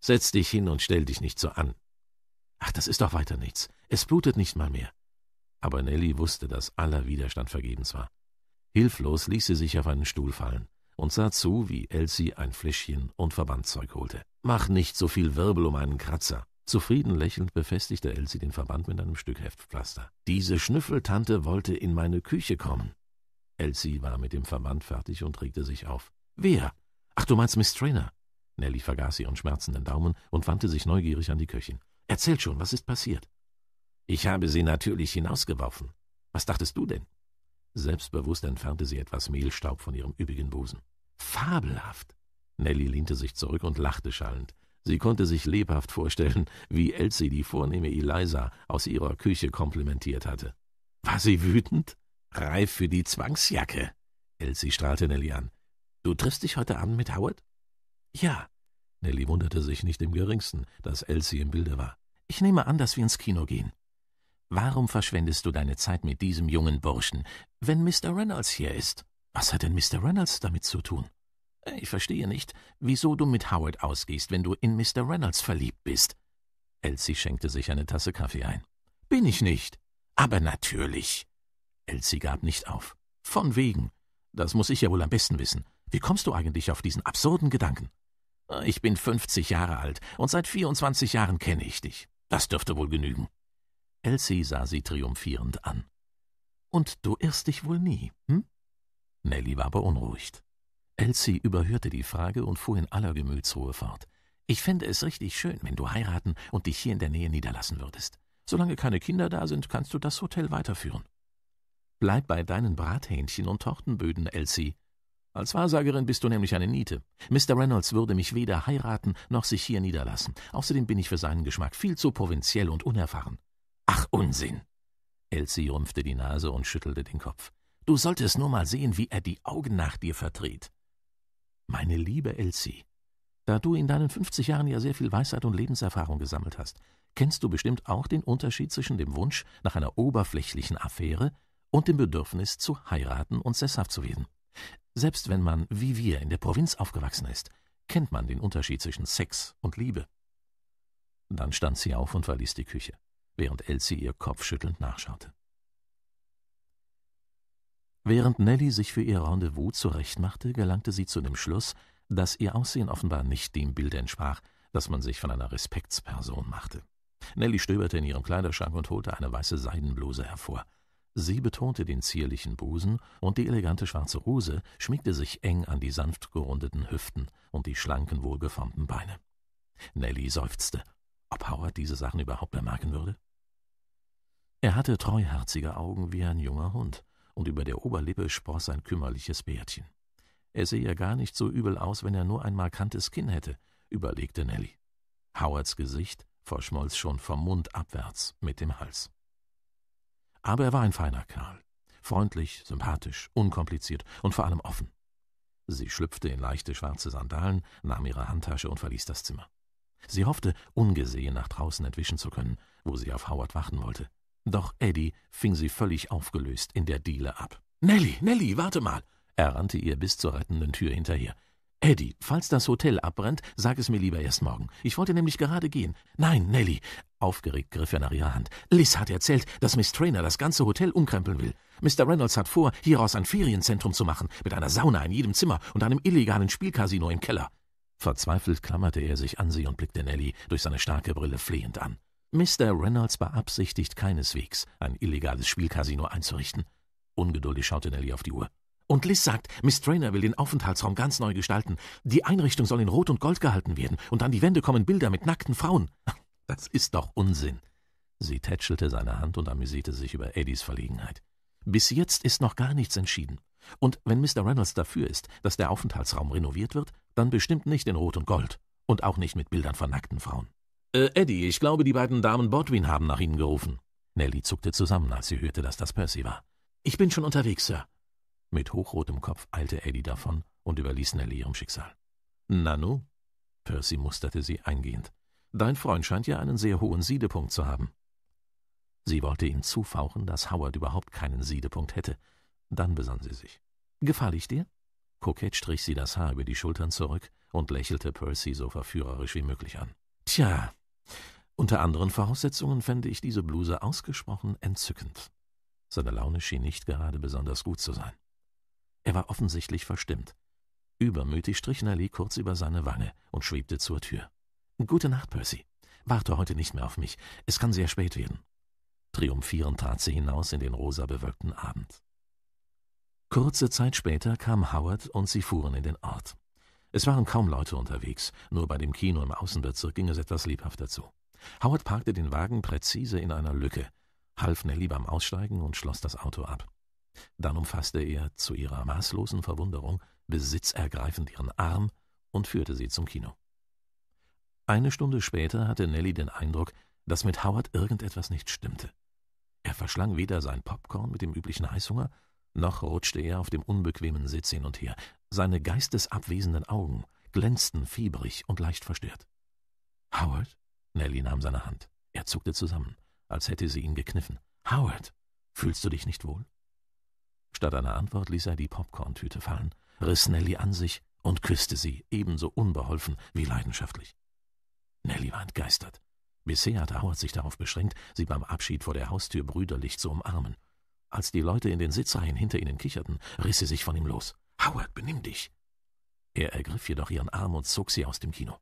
Setz dich hin und stell dich nicht so an. Ach, das ist doch weiter nichts. Es blutet nicht mal mehr. Aber Nelly wusste, dass aller Widerstand vergebens war. Hilflos ließ sie sich auf einen Stuhl fallen und sah zu, wie Elsie ein Fläschchen und Verbandzeug holte. Mach nicht so viel Wirbel um einen Kratzer. Zufrieden lächelnd befestigte Elsie den Verband mit einem Stück Heftpflaster. Diese Schnüffeltante wollte in meine Küche kommen. Elsie war mit dem Verband fertig und regte sich auf. Wer? Ach, du meinst Miss Trainer? Nelly vergaß ihren schmerzenden Daumen und wandte sich neugierig an die Köchin. Erzähl schon, was ist passiert? Ich habe sie natürlich hinausgeworfen. Was dachtest du denn? Selbstbewusst entfernte sie etwas Mehlstaub von ihrem übigen Busen. Fabelhaft! Nelly lehnte sich zurück und lachte schallend. Sie konnte sich lebhaft vorstellen, wie Elsie die vornehme Eliza aus ihrer Küche komplimentiert hatte. War sie wütend? Reif für die Zwangsjacke! Elsie strahlte Nelly an. Du triffst dich heute Abend mit Howard? Ja. Nelly wunderte sich nicht im geringsten, dass Elsie im Bilde war. Ich nehme an, dass wir ins Kino gehen. Warum verschwendest du deine Zeit mit diesem jungen Burschen, wenn Mr. Reynolds hier ist? Was hat denn Mr. Reynolds damit zu tun? Ich verstehe nicht, wieso du mit Howard ausgehst, wenn du in Mr. Reynolds verliebt bist. Elsie schenkte sich eine Tasse Kaffee ein. Bin ich nicht. Aber natürlich. Elsie gab nicht auf. Von wegen. Das muss ich ja wohl am besten wissen. Wie kommst du eigentlich auf diesen absurden Gedanken? Äh, ich bin 50 Jahre alt und seit 24 Jahren kenne ich dich. Das dürfte wohl genügen. Elsie sah sie triumphierend an. Und du irrst dich wohl nie, hm? Nelly war beunruhigt. Elsie überhörte die Frage und fuhr in aller Gemütsruhe fort. Ich fände es richtig schön, wenn du heiraten und dich hier in der Nähe niederlassen würdest. Solange keine Kinder da sind, kannst du das Hotel weiterführen. Bleib bei deinen Brathähnchen und Tortenböden, Elsie, als Wahrsagerin bist du nämlich eine Niete. Mr. Reynolds würde mich weder heiraten noch sich hier niederlassen. Außerdem bin ich für seinen Geschmack viel zu provinziell und unerfahren. Ach Unsinn. Elsie rümpfte die Nase und schüttelte den Kopf. Du solltest nur mal sehen, wie er die Augen nach dir verdreht. Meine liebe Elsie, da du in deinen 50 Jahren ja sehr viel Weisheit und Lebenserfahrung gesammelt hast, kennst du bestimmt auch den Unterschied zwischen dem Wunsch nach einer oberflächlichen Affäre und dem Bedürfnis zu heiraten und sesshaft zu werden. Selbst wenn man, wie wir, in der Provinz aufgewachsen ist, kennt man den Unterschied zwischen Sex und Liebe. Dann stand sie auf und verließ die Küche, während Elsie ihr kopfschüttelnd nachschaute. Während Nelly sich für ihr Rendezvous zurechtmachte, gelangte sie zu dem Schluss, dass ihr Aussehen offenbar nicht dem Bild entsprach, das man sich von einer Respektsperson machte. Nelly stöberte in ihrem Kleiderschrank und holte eine weiße Seidenbluse hervor. Sie betonte den zierlichen Busen und die elegante schwarze Hose schmiegte sich eng an die sanft gerundeten Hüften und die schlanken, wohlgeformten Beine. Nelly seufzte. Ob Howard diese Sachen überhaupt bemerken würde? Er hatte treuherzige Augen wie ein junger Hund, und über der Oberlippe spross ein kümmerliches Bärtchen. Er sehe gar nicht so übel aus, wenn er nur ein markantes Kinn hätte, überlegte Nelly. Howards Gesicht verschmolz schon vom Mund abwärts mit dem Hals. Aber er war ein feiner Kerl. Freundlich, sympathisch, unkompliziert und vor allem offen. Sie schlüpfte in leichte schwarze Sandalen, nahm ihre Handtasche und verließ das Zimmer. Sie hoffte, ungesehen nach draußen entwischen zu können, wo sie auf Howard warten wollte. Doch Eddie fing sie völlig aufgelöst in der Diele ab. Nelly, Nelly, warte mal! Er rannte ihr bis zur rettenden Tür hinterher. Eddie, falls das Hotel abbrennt, sag es mir lieber erst morgen. Ich wollte nämlich gerade gehen. Nein, Nelly. Aufgeregt griff er nach ihrer Hand. Liz hat erzählt, dass Miss Trainer das ganze Hotel umkrempeln will. Mr. Reynolds hat vor, hieraus ein Ferienzentrum zu machen, mit einer Sauna in jedem Zimmer und einem illegalen Spielcasino im Keller. Verzweifelt klammerte er sich an sie und blickte Nelly durch seine starke Brille flehend an. Mr. Reynolds beabsichtigt keineswegs, ein illegales Spielcasino einzurichten. Ungeduldig schaute Nelly auf die Uhr. Und Liz sagt, Miss Trainer will den Aufenthaltsraum ganz neu gestalten. Die Einrichtung soll in Rot und Gold gehalten werden, und an die Wände kommen Bilder mit nackten Frauen. Das ist doch Unsinn. Sie tätschelte seine Hand und amüsierte sich über Eddies Verlegenheit. Bis jetzt ist noch gar nichts entschieden. Und wenn Mr. Reynolds dafür ist, dass der Aufenthaltsraum renoviert wird, dann bestimmt nicht in Rot und Gold. Und auch nicht mit Bildern von nackten Frauen. Äh, Eddie, ich glaube, die beiden Damen Bodwin haben nach Ihnen gerufen. Nelly zuckte zusammen, als sie hörte, dass das Percy war. Ich bin schon unterwegs, Sir. Mit hochrotem Kopf eilte Eddie davon und überließ Nelly ihrem Schicksal. Nanu? Percy musterte sie eingehend. Dein Freund scheint ja einen sehr hohen Siedepunkt zu haben. Sie wollte ihm zufauchen, dass Howard überhaupt keinen Siedepunkt hätte. Dann besann sie sich. Gefall ich dir? Kokett strich sie das Haar über die Schultern zurück und lächelte Percy so verführerisch wie möglich an. Tja, unter anderen Voraussetzungen fände ich diese Bluse ausgesprochen entzückend. Seine Laune schien nicht gerade besonders gut zu sein. Er war offensichtlich verstimmt. Übermütig strich Nelly kurz über seine Wange und schwebte zur Tür. Gute Nacht, Percy. Warte heute nicht mehr auf mich. Es kann sehr spät werden. Triumphierend trat sie hinaus in den rosa bewölkten Abend. Kurze Zeit später kam Howard und sie fuhren in den Ort. Es waren kaum Leute unterwegs, nur bei dem Kino im Außenbezirk ging es etwas lebhafter zu. Howard parkte den Wagen präzise in einer Lücke, half Nelly beim Aussteigen und schloss das Auto ab. Dann umfasste er zu ihrer maßlosen Verwunderung besitzergreifend ihren Arm und führte sie zum Kino. Eine Stunde später hatte Nelly den Eindruck, dass mit Howard irgendetwas nicht stimmte. Er verschlang weder sein Popcorn mit dem üblichen Heißhunger, noch rutschte er auf dem unbequemen Sitz hin und her. Seine geistesabwesenden Augen glänzten fiebrig und leicht verstört. Howard? Nelly nahm seine Hand. Er zuckte zusammen, als hätte sie ihn gekniffen. Howard, fühlst du dich nicht wohl? Statt einer Antwort ließ er die Popcorntüte fallen, riss Nelly an sich und küsste sie, ebenso unbeholfen wie leidenschaftlich. Nelly war entgeistert. Bisher hatte Howard sich darauf beschränkt, sie beim Abschied vor der Haustür brüderlich zu umarmen. Als die Leute in den Sitzreihen hinter ihnen kicherten, riss sie sich von ihm los. Howard, benimm dich! Er ergriff jedoch ihren Arm und zog sie aus dem Kino.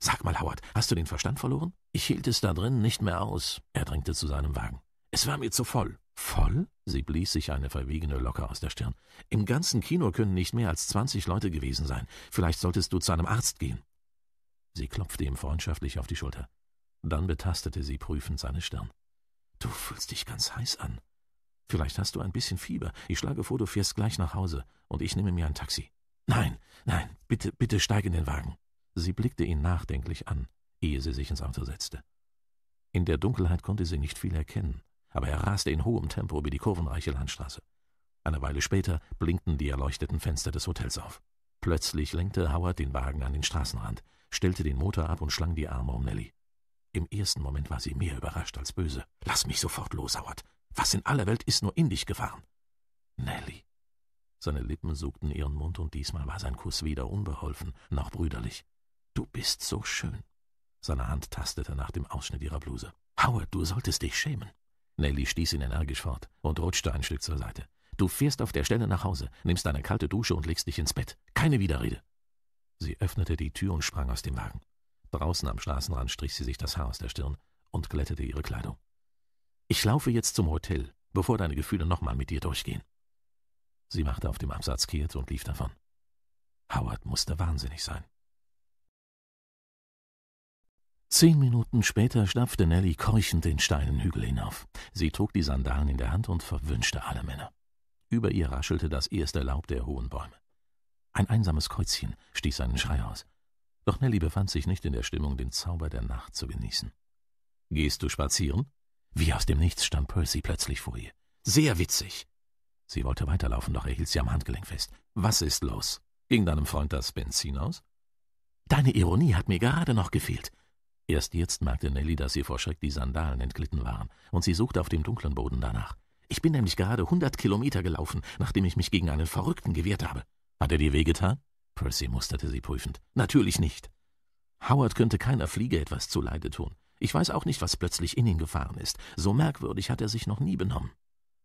Sag mal, Howard, hast du den Verstand verloren? Ich hielt es da drin nicht mehr aus, er drängte zu seinem Wagen. Es war mir zu voll. Voll? Sie blies sich eine verwegene Locke aus der Stirn. Im ganzen Kino können nicht mehr als zwanzig Leute gewesen sein. Vielleicht solltest du zu einem Arzt gehen. Sie klopfte ihm freundschaftlich auf die Schulter. Dann betastete sie prüfend seine Stirn. Du fühlst dich ganz heiß an. Vielleicht hast du ein bisschen Fieber. Ich schlage vor, du fährst gleich nach Hause und ich nehme mir ein Taxi. Nein, nein, bitte, bitte steig in den Wagen. Sie blickte ihn nachdenklich an, ehe sie sich ins Auto setzte. In der Dunkelheit konnte sie nicht viel erkennen, aber er raste in hohem Tempo über die kurvenreiche Landstraße. Eine Weile später blinkten die erleuchteten Fenster des Hotels auf. Plötzlich lenkte Howard den Wagen an den Straßenrand, stellte den Motor ab und schlang die Arme um Nelly. Im ersten Moment war sie mehr überrascht als böse. Lass mich sofort los, Howard. Was in aller Welt ist nur in dich gefahren? Nelly. Seine Lippen suchten ihren Mund und diesmal war sein Kuss weder unbeholfen noch brüderlich. Du bist so schön. Seine Hand tastete nach dem Ausschnitt ihrer Bluse. Howard, du solltest dich schämen. Nelly stieß ihn energisch fort und rutschte ein Stück zur Seite. Du fährst auf der Stelle nach Hause, nimmst eine kalte Dusche und legst dich ins Bett. Keine Widerrede. Sie öffnete die Tür und sprang aus dem Wagen. Draußen am Straßenrand strich sie sich das Haar aus der Stirn und glättete ihre Kleidung. Ich laufe jetzt zum Hotel, bevor deine Gefühle nochmal mit dir durchgehen. Sie machte auf dem Absatz kehrt und lief davon. Howard musste wahnsinnig sein. Zehn Minuten später stapfte Nelly keuchend den steilen Hügel hinauf. Sie trug die Sandalen in der Hand und verwünschte alle Männer. Über ihr raschelte das erste Laub der hohen Bäume. Ein einsames Käuzchen stieß einen Schrei aus. Doch Nelly befand sich nicht in der Stimmung, den Zauber der Nacht zu genießen. Gehst du spazieren? Wie aus dem Nichts stand Percy plötzlich vor ihr. Sehr witzig. Sie wollte weiterlaufen, doch er hielt sie am Handgelenk fest. Was ist los? Ging deinem Freund das Benzin aus? Deine Ironie hat mir gerade noch gefehlt. Erst jetzt merkte Nelly, dass ihr vor Schreck die Sandalen entglitten waren, und sie suchte auf dem dunklen Boden danach. Ich bin nämlich gerade hundert Kilometer gelaufen, nachdem ich mich gegen einen Verrückten gewehrt habe. Hat er dir wehgetan? Percy musterte sie prüfend. Natürlich nicht. Howard könnte keiner Fliege etwas zuleide tun. Ich weiß auch nicht, was plötzlich in ihn gefahren ist. So merkwürdig hat er sich noch nie benommen.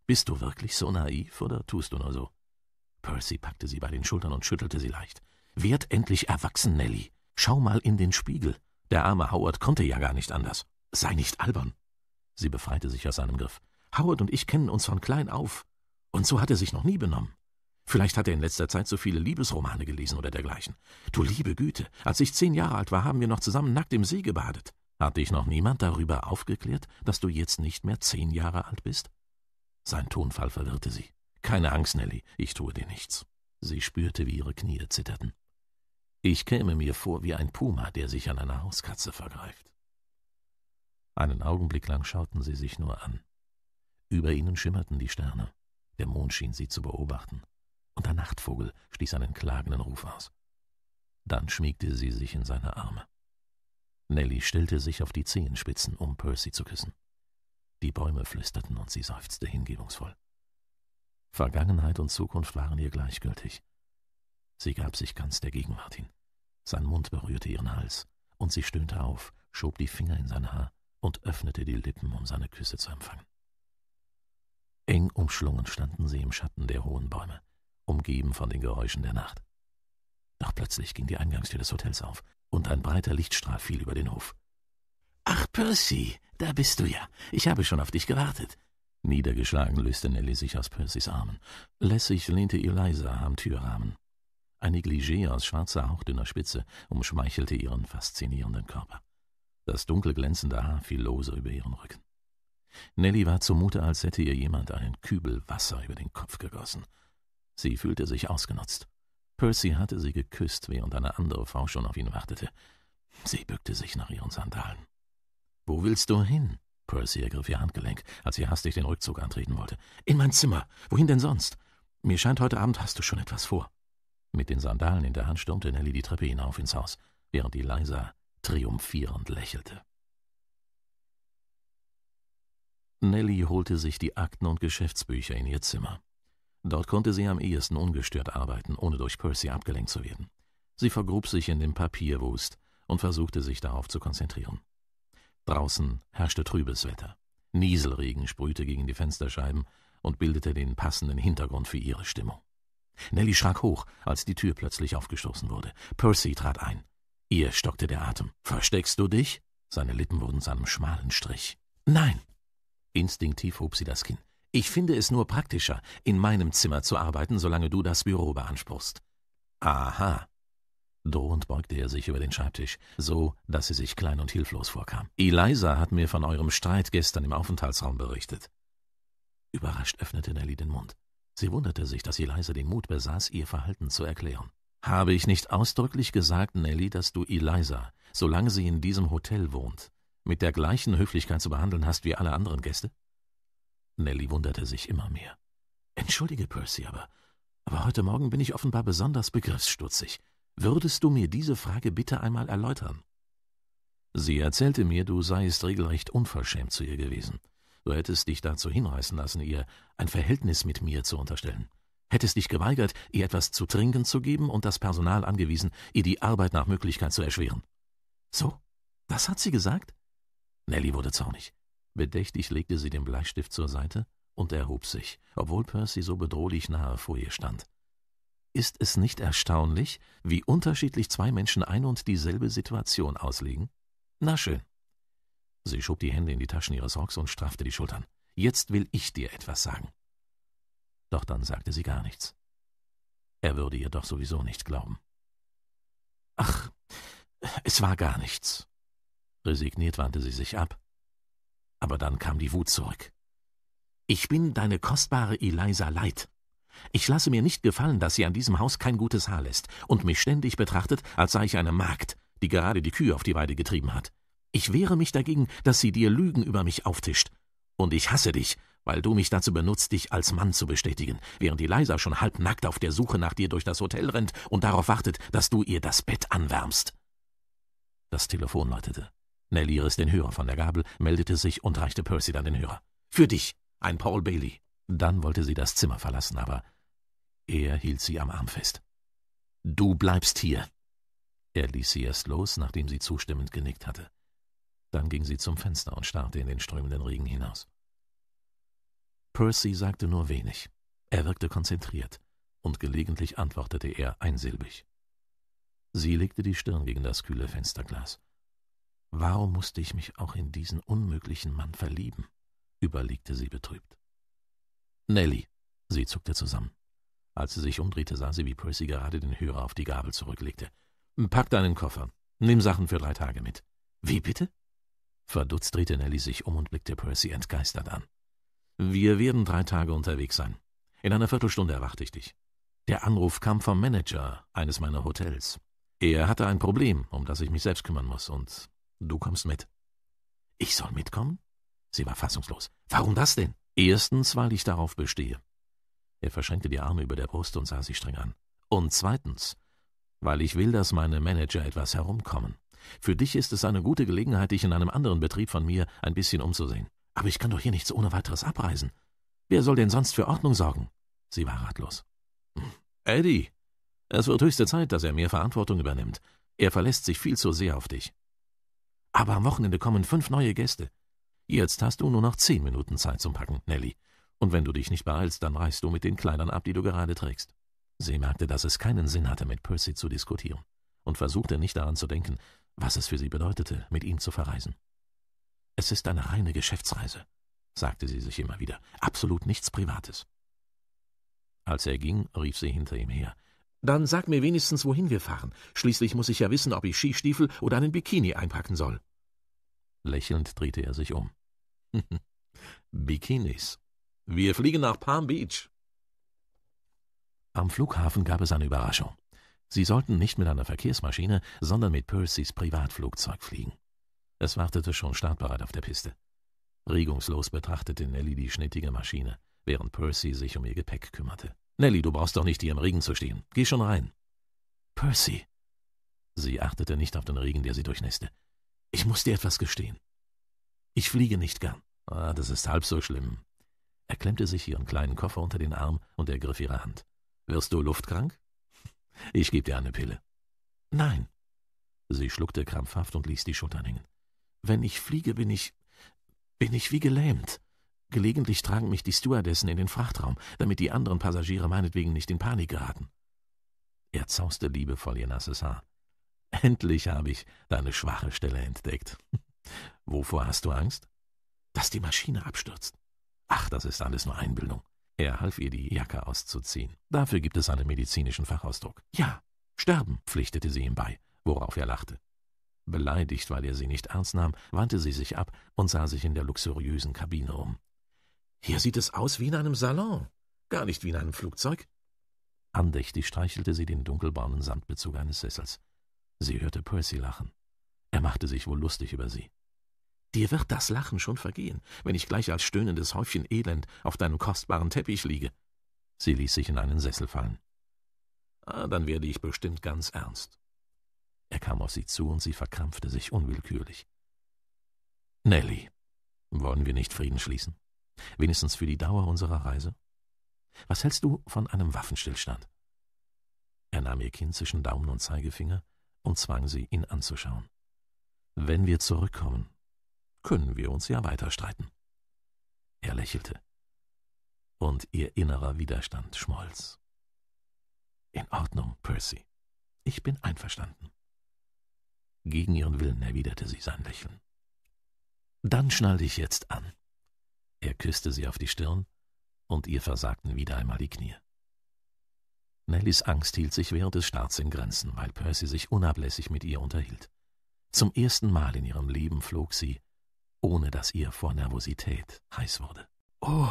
Bist du wirklich so naiv oder tust du nur so? Percy packte sie bei den Schultern und schüttelte sie leicht. Werd endlich erwachsen, Nelly. Schau mal in den Spiegel. Der arme Howard konnte ja gar nicht anders. Sei nicht albern. Sie befreite sich aus seinem Griff. Howard und ich kennen uns von klein auf. Und so hat er sich noch nie benommen. Vielleicht hat er in letzter Zeit so viele Liebesromane gelesen oder dergleichen. Du liebe Güte, als ich zehn Jahre alt war, haben wir noch zusammen nackt im See gebadet. Hat dich noch niemand darüber aufgeklärt, dass du jetzt nicht mehr zehn Jahre alt bist? Sein Tonfall verwirrte sie. Keine Angst, Nelly, ich tue dir nichts. Sie spürte, wie ihre Knie zitterten. Ich käme mir vor wie ein Puma, der sich an einer Hauskatze vergreift. Einen Augenblick lang schauten sie sich nur an. Über ihnen schimmerten die Sterne. Der Mond schien sie zu beobachten. Und der Nachtvogel stieß einen klagenden Ruf aus. Dann schmiegte sie sich in seine Arme. Nelly stellte sich auf die Zehenspitzen, um Percy zu küssen. Die Bäume flüsterten und sie seufzte hingebungsvoll. Vergangenheit und Zukunft waren ihr gleichgültig. Sie gab sich ganz der Gegenwart hin. Sein Mund berührte ihren Hals, und sie stöhnte auf, schob die Finger in sein Haar und öffnete die Lippen, um seine Küsse zu empfangen. Eng umschlungen standen sie im Schatten der hohen Bäume, umgeben von den Geräuschen der Nacht. Doch plötzlich ging die Eingangstür des Hotels auf, und ein breiter Lichtstrahl fiel über den Hof. Ach, Percy, da bist du ja. Ich habe schon auf dich gewartet. Niedergeschlagen löste Nelly sich aus Percys Armen. Lässig lehnte Eliza am Türrahmen. Ein Negligé aus schwarzer, hauchdünner Spitze umschmeichelte ihren faszinierenden Körper. Das dunkel glänzende Haar fiel lose über ihren Rücken. Nelly war zumute, als hätte ihr jemand einen Kübel Wasser über den Kopf gegossen. Sie fühlte sich ausgenutzt. Percy hatte sie geküsst, während eine andere Frau schon auf ihn wartete. Sie bückte sich nach ihren Sandalen. Wo willst du hin? Percy ergriff ihr Handgelenk, als sie hastig den Rückzug antreten wollte. In mein Zimmer. Wohin denn sonst? Mir scheint, heute Abend hast du schon etwas vor. Mit den Sandalen in der Hand stürmte Nelly die Treppe hinauf ins Haus, während Eliza triumphierend lächelte. Nelly holte sich die Akten und Geschäftsbücher in ihr Zimmer. Dort konnte sie am ehesten ungestört arbeiten, ohne durch Percy abgelenkt zu werden. Sie vergrub sich in den Papierwust und versuchte sich darauf zu konzentrieren. Draußen herrschte trübes Wetter. Nieselregen sprühte gegen die Fensterscheiben und bildete den passenden Hintergrund für ihre Stimmung. Nelly schrak hoch, als die Tür plötzlich aufgestoßen wurde. Percy trat ein. Ihr stockte der Atem. Versteckst du dich? Seine Lippen wurden zu einem schmalen Strich. Nein. Instinktiv hob sie das Kinn. Ich finde es nur praktischer, in meinem Zimmer zu arbeiten, solange du das Büro beanspruchst. Aha. Drohend beugte er sich über den Schreibtisch, so dass sie sich klein und hilflos vorkam. Eliza hat mir von eurem Streit gestern im Aufenthaltsraum berichtet. Überrascht öffnete Nelly den Mund. Sie wunderte sich, dass sie leise den Mut besaß, ihr Verhalten zu erklären. Habe ich nicht ausdrücklich gesagt, Nelly, dass du Eliza, solange sie in diesem Hotel wohnt, mit der gleichen Höflichkeit zu behandeln hast wie alle anderen Gäste? Nelly wunderte sich immer mehr. Entschuldige, Percy, aber, aber heute Morgen bin ich offenbar besonders begriffsstutzig. Würdest du mir diese Frage bitte einmal erläutern? Sie erzählte mir, du seiest regelrecht unverschämt zu ihr gewesen. Du hättest dich dazu hinreißen lassen, ihr ein Verhältnis mit mir zu unterstellen. Hättest dich geweigert, ihr etwas zu trinken zu geben und das Personal angewiesen, ihr die Arbeit nach Möglichkeit zu erschweren. So, das hat sie gesagt? Nelly wurde zornig. Bedächtig legte sie den Bleistift zur Seite und erhob sich, obwohl Percy so bedrohlich nahe vor ihr stand. Ist es nicht erstaunlich, wie unterschiedlich zwei Menschen ein und dieselbe Situation auslegen? Na schön. Sie schob die Hände in die Taschen ihres Rocks und straffte die Schultern. Jetzt will ich dir etwas sagen. Doch dann sagte sie gar nichts. Er würde ihr doch sowieso nicht glauben. Ach, es war gar nichts. Resigniert wandte sie sich ab. Aber dann kam die Wut zurück. Ich bin deine kostbare Eliza Leid. Ich lasse mir nicht gefallen, dass sie an diesem Haus kein gutes Haar lässt und mich ständig betrachtet, als sei ich eine Magd, die gerade die Kühe auf die Weide getrieben hat. Ich wehre mich dagegen, dass sie dir Lügen über mich auftischt. Und ich hasse dich, weil du mich dazu benutzt, dich als Mann zu bestätigen, während die Leisa schon halbnackt auf der Suche nach dir durch das Hotel rennt und darauf wartet, dass du ihr das Bett anwärmst. Das Telefon läutete. Nelly riss den Hörer von der Gabel, meldete sich und reichte Percy dann den Hörer. Für dich, ein Paul Bailey. Dann wollte sie das Zimmer verlassen, aber er hielt sie am Arm fest. Du bleibst hier. Er ließ sie erst los, nachdem sie zustimmend genickt hatte. Dann ging sie zum Fenster und starrte in den strömenden Regen hinaus. Percy sagte nur wenig. Er wirkte konzentriert, und gelegentlich antwortete er einsilbig. Sie legte die Stirn gegen das kühle Fensterglas. Warum musste ich mich auch in diesen unmöglichen Mann verlieben? überlegte sie betrübt. Nelly, sie zuckte zusammen. Als sie sich umdrehte, sah sie, wie Percy gerade den Hörer auf die Gabel zurücklegte. Pack deinen Koffer. Nimm Sachen für drei Tage mit. Wie bitte? Verdutzt drehte Nelly sich um und blickte Percy entgeistert an. Wir werden drei Tage unterwegs sein. In einer Viertelstunde erwarte ich dich. Der Anruf kam vom Manager eines meiner Hotels. Er hatte ein Problem, um das ich mich selbst kümmern muss, und du kommst mit. Ich soll mitkommen? Sie war fassungslos. Warum das denn? Erstens, weil ich darauf bestehe. Er verschränkte die Arme über der Brust und sah sie streng an. Und zweitens, weil ich will, dass meine Manager etwas herumkommen. Für dich ist es eine gute Gelegenheit, dich in einem anderen Betrieb von mir ein bisschen umzusehen. Aber ich kann doch hier nichts ohne weiteres abreisen. Wer soll denn sonst für Ordnung sorgen? Sie war ratlos. Eddie, es wird höchste Zeit, dass er mehr Verantwortung übernimmt. Er verlässt sich viel zu sehr auf dich. Aber am Wochenende kommen fünf neue Gäste. Jetzt hast du nur noch zehn Minuten Zeit zum Packen, Nelly. Und wenn du dich nicht beeilst, dann reißt du mit den Kleidern ab, die du gerade trägst. Sie merkte, dass es keinen Sinn hatte, mit Percy zu diskutieren und versuchte nicht daran zu denken, was es für sie bedeutete, mit ihm zu verreisen. Es ist eine reine Geschäftsreise, sagte sie sich immer wieder, absolut nichts Privates. Als er ging, rief sie hinter ihm her. Dann sag mir wenigstens, wohin wir fahren. Schließlich muss ich ja wissen, ob ich Skistiefel oder einen Bikini einpacken soll. Lächelnd drehte er sich um. Bikinis. Wir fliegen nach Palm Beach. Am Flughafen gab es eine Überraschung. Sie sollten nicht mit einer Verkehrsmaschine, sondern mit Percys Privatflugzeug fliegen. Es wartete schon startbereit auf der Piste. Regungslos betrachtete Nelly die schnittige Maschine, während Percy sich um ihr Gepäck kümmerte. Nelly, du brauchst doch nicht hier im Regen zu stehen. Geh schon rein. Percy. Sie achtete nicht auf den Regen, der sie durchnässte. Ich muss dir etwas gestehen. Ich fliege nicht gern. Ah, das ist halb so schlimm. Er klemmte sich ihren kleinen Koffer unter den Arm und ergriff ihre Hand. Wirst du luftkrank? Ich gebe dir eine Pille. Nein. Sie schluckte krampfhaft und ließ die Schultern hängen. Wenn ich fliege, bin ich. bin ich wie gelähmt. Gelegentlich tragen mich die Stewardessen in den Frachtraum, damit die anderen Passagiere meinetwegen nicht in Panik geraten. Er zauste liebevoll ihr nasses Haar. Endlich habe ich deine schwache Stelle entdeckt. Wovor hast du Angst? Dass die Maschine abstürzt. Ach, das ist alles nur Einbildung. Er half ihr, die Jacke auszuziehen. Dafür gibt es einen medizinischen Fachausdruck. Ja, sterben, pflichtete sie ihm bei, worauf er lachte. Beleidigt, weil er sie nicht ernst nahm, wandte sie sich ab und sah sich in der luxuriösen Kabine um. Hier sieht es aus wie in einem Salon, gar nicht wie in einem Flugzeug. Andächtig streichelte sie den dunkelbraunen Samtbezug eines Sessels. Sie hörte Percy lachen. Er machte sich wohl lustig über sie. Dir wird das Lachen schon vergehen, wenn ich gleich als stöhnendes Häufchen Elend auf deinem kostbaren Teppich liege. Sie ließ sich in einen Sessel fallen. Ah, dann werde ich bestimmt ganz ernst. Er kam auf sie zu und sie verkrampfte sich unwillkürlich. Nelly, wollen wir nicht Frieden schließen? Wenigstens für die Dauer unserer Reise? Was hältst du von einem Waffenstillstand? Er nahm ihr Kind zwischen Daumen und Zeigefinger und zwang sie, ihn anzuschauen. Wenn wir zurückkommen, können wir uns ja weiter streiten. Er lächelte. Und ihr innerer Widerstand schmolz. In Ordnung, Percy. Ich bin einverstanden. Gegen ihren Willen erwiderte sie sein Lächeln. Dann schnall dich jetzt an. Er küsste sie auf die Stirn, und ihr versagten wieder einmal die Knie. Nellys Angst hielt sich während des Starts in Grenzen, weil Percy sich unablässig mit ihr unterhielt. Zum ersten Mal in ihrem Leben flog sie, ohne dass ihr vor Nervosität heiß wurde. Oh,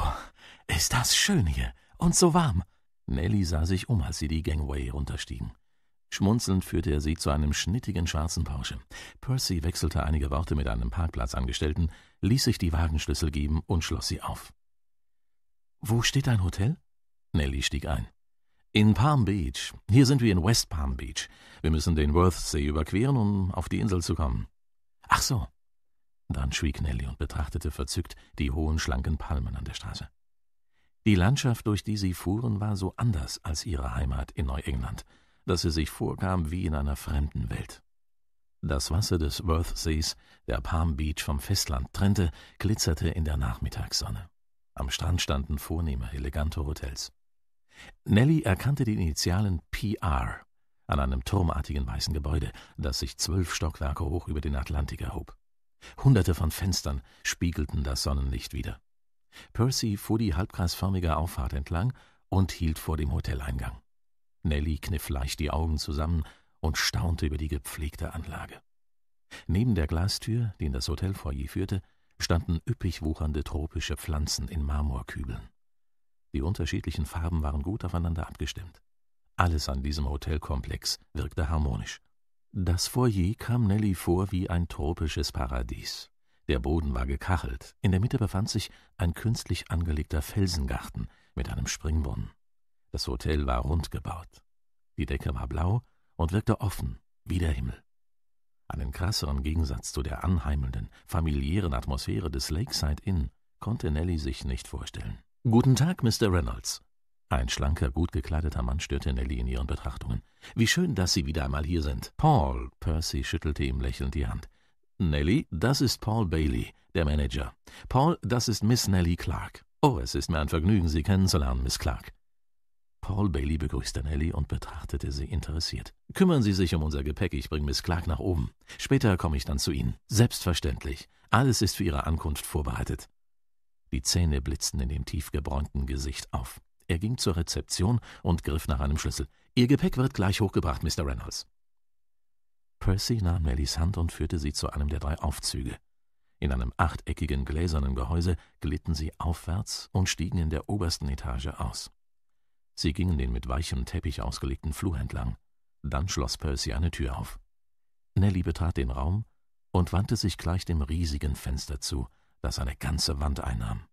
ist das schön hier und so warm. Nelly sah sich um, als sie die Gangway runterstiegen. Schmunzelnd führte er sie zu einem schnittigen schwarzen Porsche. Percy wechselte einige Worte mit einem Parkplatzangestellten, ließ sich die Wagenschlüssel geben und schloss sie auf. Wo steht dein Hotel? Nelly stieg ein. In Palm Beach. Hier sind wir in West Palm Beach. Wir müssen den Worthsee überqueren, um auf die Insel zu kommen. Ach so, dann schwieg Nelly und betrachtete verzückt die hohen, schlanken Palmen an der Straße. Die Landschaft, durch die sie fuhren, war so anders als ihre Heimat in Neuengland, dass sie sich vorkam wie in einer fremden Welt. Das Wasser des Worthsees, der Palm Beach vom Festland trennte, glitzerte in der Nachmittagssonne. Am Strand standen vornehme, elegante Hotels. Nelly erkannte die Initialen PR an einem turmartigen weißen Gebäude, das sich zwölf Stockwerke hoch über den Atlantik erhob. Hunderte von Fenstern spiegelten das Sonnenlicht wieder. Percy fuhr die halbkreisförmige Auffahrt entlang und hielt vor dem Hoteleingang. Nelly kniff leicht die Augen zusammen und staunte über die gepflegte Anlage. Neben der Glastür, die in das Hotelfoyer führte, standen üppig wuchernde tropische Pflanzen in Marmorkübeln. Die unterschiedlichen Farben waren gut aufeinander abgestimmt. Alles an diesem Hotelkomplex wirkte harmonisch. Das Foyer kam Nelly vor wie ein tropisches Paradies. Der Boden war gekachelt, in der Mitte befand sich ein künstlich angelegter Felsengarten mit einem Springbrunnen. Das Hotel war rund gebaut. Die Decke war blau und wirkte offen, wie der Himmel. Einen krasseren Gegensatz zu der anheimelnden, familiären Atmosphäre des Lakeside Inn konnte Nelly sich nicht vorstellen. Guten Tag, Mr. Reynolds, ein schlanker, gut gekleideter Mann störte Nelly in ihren Betrachtungen. Wie schön, dass Sie wieder einmal hier sind. Paul, Percy schüttelte ihm lächelnd die Hand. Nelly, das ist Paul Bailey, der Manager. Paul, das ist Miss Nelly Clark. Oh, es ist mir ein Vergnügen, Sie kennenzulernen, Miss Clark. Paul Bailey begrüßte Nelly und betrachtete sie interessiert. Kümmern Sie sich um unser Gepäck, ich bringe Miss Clark nach oben. Später komme ich dann zu Ihnen. Selbstverständlich. Alles ist für Ihre Ankunft vorbereitet. Die Zähne blitzten in dem tiefgebräunten Gesicht auf. Er ging zur Rezeption und griff nach einem Schlüssel. Ihr Gepäck wird gleich hochgebracht, Mr. Reynolds. Percy nahm Nellies Hand und führte sie zu einem der drei Aufzüge. In einem achteckigen gläsernen Gehäuse glitten sie aufwärts und stiegen in der obersten Etage aus. Sie gingen den mit weichem Teppich ausgelegten Flur entlang. Dann schloss Percy eine Tür auf. Nellie betrat den Raum und wandte sich gleich dem riesigen Fenster zu, das eine ganze Wand einnahm.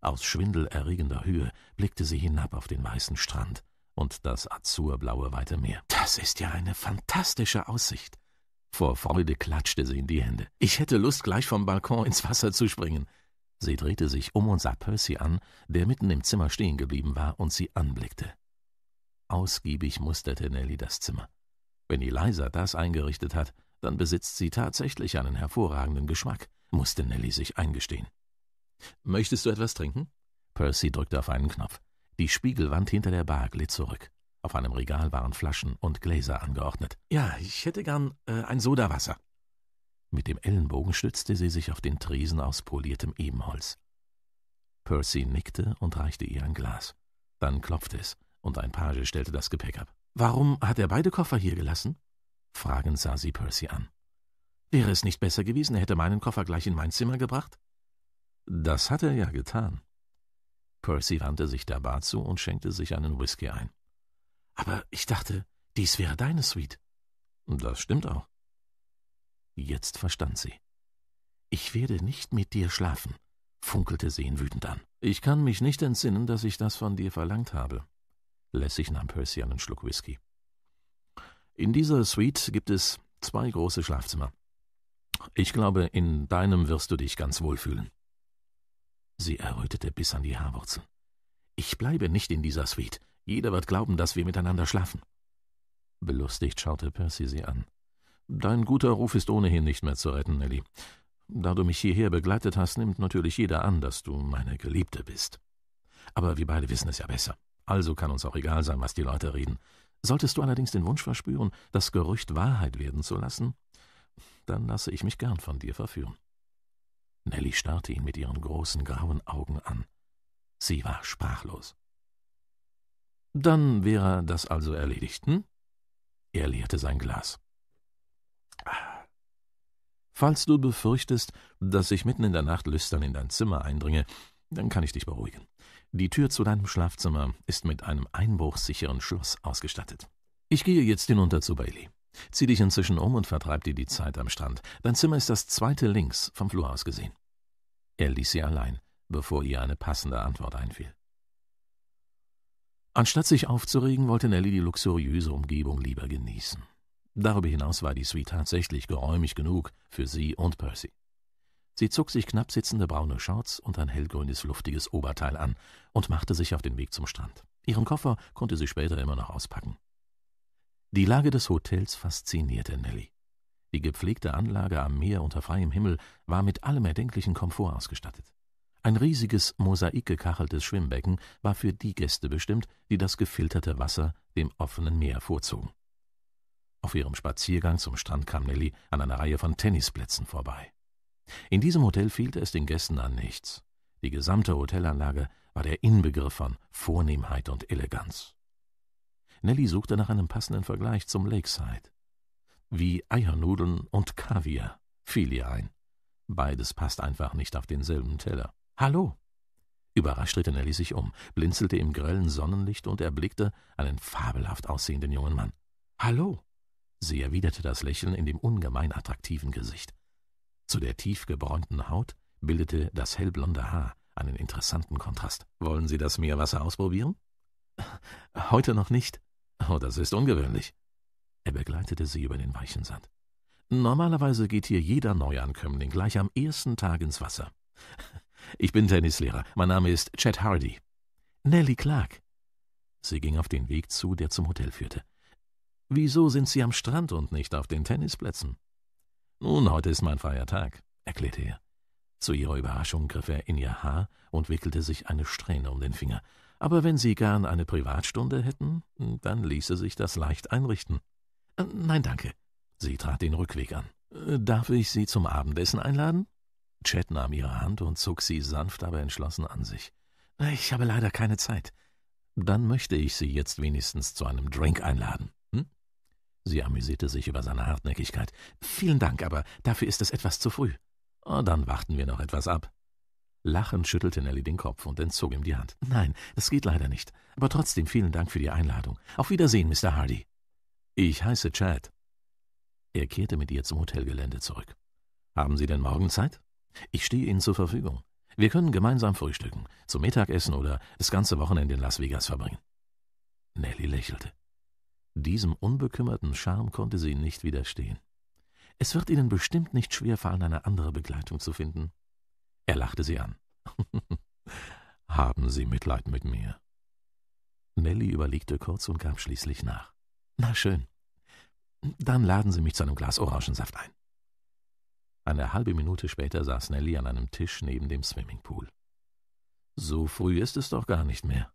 Aus schwindelerregender Höhe blickte sie hinab auf den weißen Strand und das azurblaue weite Meer. Das ist ja eine fantastische Aussicht. Vor Freude klatschte sie in die Hände. Ich hätte Lust, gleich vom Balkon ins Wasser zu springen. Sie drehte sich um und sah Percy an, der mitten im Zimmer stehen geblieben war und sie anblickte. Ausgiebig musterte Nelly das Zimmer. Wenn Eliza das eingerichtet hat, dann besitzt sie tatsächlich einen hervorragenden Geschmack, musste Nelly sich eingestehen. Möchtest du etwas trinken? Percy drückte auf einen Knopf. Die Spiegelwand hinter der Bar glitt zurück. Auf einem Regal waren Flaschen und Gläser angeordnet. Ja, ich hätte gern äh, ein Sodawasser. Mit dem Ellenbogen stützte sie sich auf den Tresen aus poliertem Ebenholz. Percy nickte und reichte ihr ein Glas. Dann klopfte es, und ein Page stellte das Gepäck ab. Warum hat er beide Koffer hier gelassen? Fragend sah sie Percy an. Wäre es nicht besser gewesen, er hätte meinen Koffer gleich in mein Zimmer gebracht? Das hat er ja getan. Percy wandte sich der Bar zu und schenkte sich einen Whisky ein. Aber ich dachte, dies wäre deine Suite. Das stimmt auch. Jetzt verstand sie. Ich werde nicht mit dir schlafen, funkelte sie ihn wütend an. Ich kann mich nicht entsinnen, dass ich das von dir verlangt habe. Lässig nahm Percy einen Schluck Whisky. In dieser Suite gibt es zwei große Schlafzimmer. Ich glaube, in deinem wirst du dich ganz wohlfühlen. Sie errötete bis an die Haarwurzeln. Ich bleibe nicht in dieser Suite. Jeder wird glauben, dass wir miteinander schlafen. Belustigt schaute Percy sie an. Dein guter Ruf ist ohnehin nicht mehr zu retten, Nelly. Da du mich hierher begleitet hast, nimmt natürlich jeder an, dass du meine Geliebte bist. Aber wir beide wissen es ja besser. Also kann uns auch egal sein, was die Leute reden. Solltest du allerdings den Wunsch verspüren, das Gerücht Wahrheit werden zu lassen, dann lasse ich mich gern von dir verführen. Nelly starrte ihn mit ihren großen grauen Augen an. Sie war sprachlos. Dann wäre das also erledigt, hm? Er leerte sein Glas. Falls du befürchtest, dass ich mitten in der Nacht lüstern in dein Zimmer eindringe, dann kann ich dich beruhigen. Die Tür zu deinem Schlafzimmer ist mit einem einbruchsicheren Schloss ausgestattet. Ich gehe jetzt hinunter zu Bailey. Zieh dich inzwischen um und vertreib dir die Zeit am Strand. Dein Zimmer ist das zweite links, vom Flur aus gesehen. Er ließ sie allein, bevor ihr eine passende Antwort einfiel. Anstatt sich aufzuregen, wollte Nelly die luxuriöse Umgebung lieber genießen. Darüber hinaus war die Suite tatsächlich geräumig genug für sie und Percy. Sie zog sich knapp sitzende braune Shorts und ein hellgrünes luftiges Oberteil an und machte sich auf den Weg zum Strand. Ihren Koffer konnte sie später immer noch auspacken. Die Lage des Hotels faszinierte Nelly. Die gepflegte Anlage am Meer unter freiem Himmel war mit allem erdenklichen Komfort ausgestattet. Ein riesiges, mosaikgekacheltes Schwimmbecken war für die Gäste bestimmt, die das gefilterte Wasser dem offenen Meer vorzogen. Auf ihrem Spaziergang zum Strand kam Nelly an einer Reihe von Tennisplätzen vorbei. In diesem Hotel fehlte es den Gästen an nichts. Die gesamte Hotelanlage war der Inbegriff von Vornehmheit und Eleganz. Nelly suchte nach einem passenden Vergleich zum Lakeside. Wie Eiernudeln und Kaviar fiel ihr ein. Beides passt einfach nicht auf denselben Teller. Hallo! Überrascht drehte Nelly sich um, blinzelte im grellen Sonnenlicht und erblickte einen fabelhaft aussehenden jungen Mann. Hallo! Sie erwiderte das Lächeln in dem ungemein attraktiven Gesicht. Zu der tief gebräunten Haut bildete das hellblonde Haar einen interessanten Kontrast. Wollen Sie das Meerwasser ausprobieren? Heute noch nicht, Oh, das ist ungewöhnlich. Er begleitete sie über den weichen Sand. Normalerweise geht hier jeder Neuankömmling gleich am ersten Tag ins Wasser. Ich bin Tennislehrer. Mein Name ist Chet Hardy. Nellie Clark. Sie ging auf den Weg zu, der zum Hotel führte. Wieso sind Sie am Strand und nicht auf den Tennisplätzen? Nun, heute ist mein Feiertag, erklärte er. Zu ihrer Überraschung griff er in ihr Haar und wickelte sich eine Strähne um den Finger aber wenn Sie gern eine Privatstunde hätten, dann ließe sich das leicht einrichten. Äh, nein, danke. Sie trat den Rückweg an. Äh, darf ich Sie zum Abendessen einladen? Chet nahm ihre Hand und zog sie sanft, aber entschlossen an sich. Äh, ich habe leider keine Zeit. Dann möchte ich Sie jetzt wenigstens zu einem Drink einladen. Hm? Sie amüsierte sich über seine Hartnäckigkeit. Vielen Dank, aber dafür ist es etwas zu früh. Oh, dann warten wir noch etwas ab. Lachend schüttelte Nelly den Kopf und entzog ihm die Hand. Nein, das geht leider nicht. Aber trotzdem vielen Dank für die Einladung. Auf Wiedersehen, Mr. Hardy. Ich heiße Chad. Er kehrte mit ihr zum Hotelgelände zurück. Haben Sie denn morgen Zeit? Ich stehe Ihnen zur Verfügung. Wir können gemeinsam frühstücken, zum Mittagessen oder das ganze Wochenende in Las Vegas verbringen. Nelly lächelte. Diesem unbekümmerten Charme konnte sie nicht widerstehen. Es wird Ihnen bestimmt nicht schwer fallen, eine andere Begleitung zu finden. Er lachte sie an. Haben Sie Mitleid mit mir. Nelly überlegte kurz und gab schließlich nach. Na schön. Dann laden Sie mich zu einem Glas Orangensaft ein. Eine halbe Minute später saß Nelly an einem Tisch neben dem Swimmingpool. So früh ist es doch gar nicht mehr.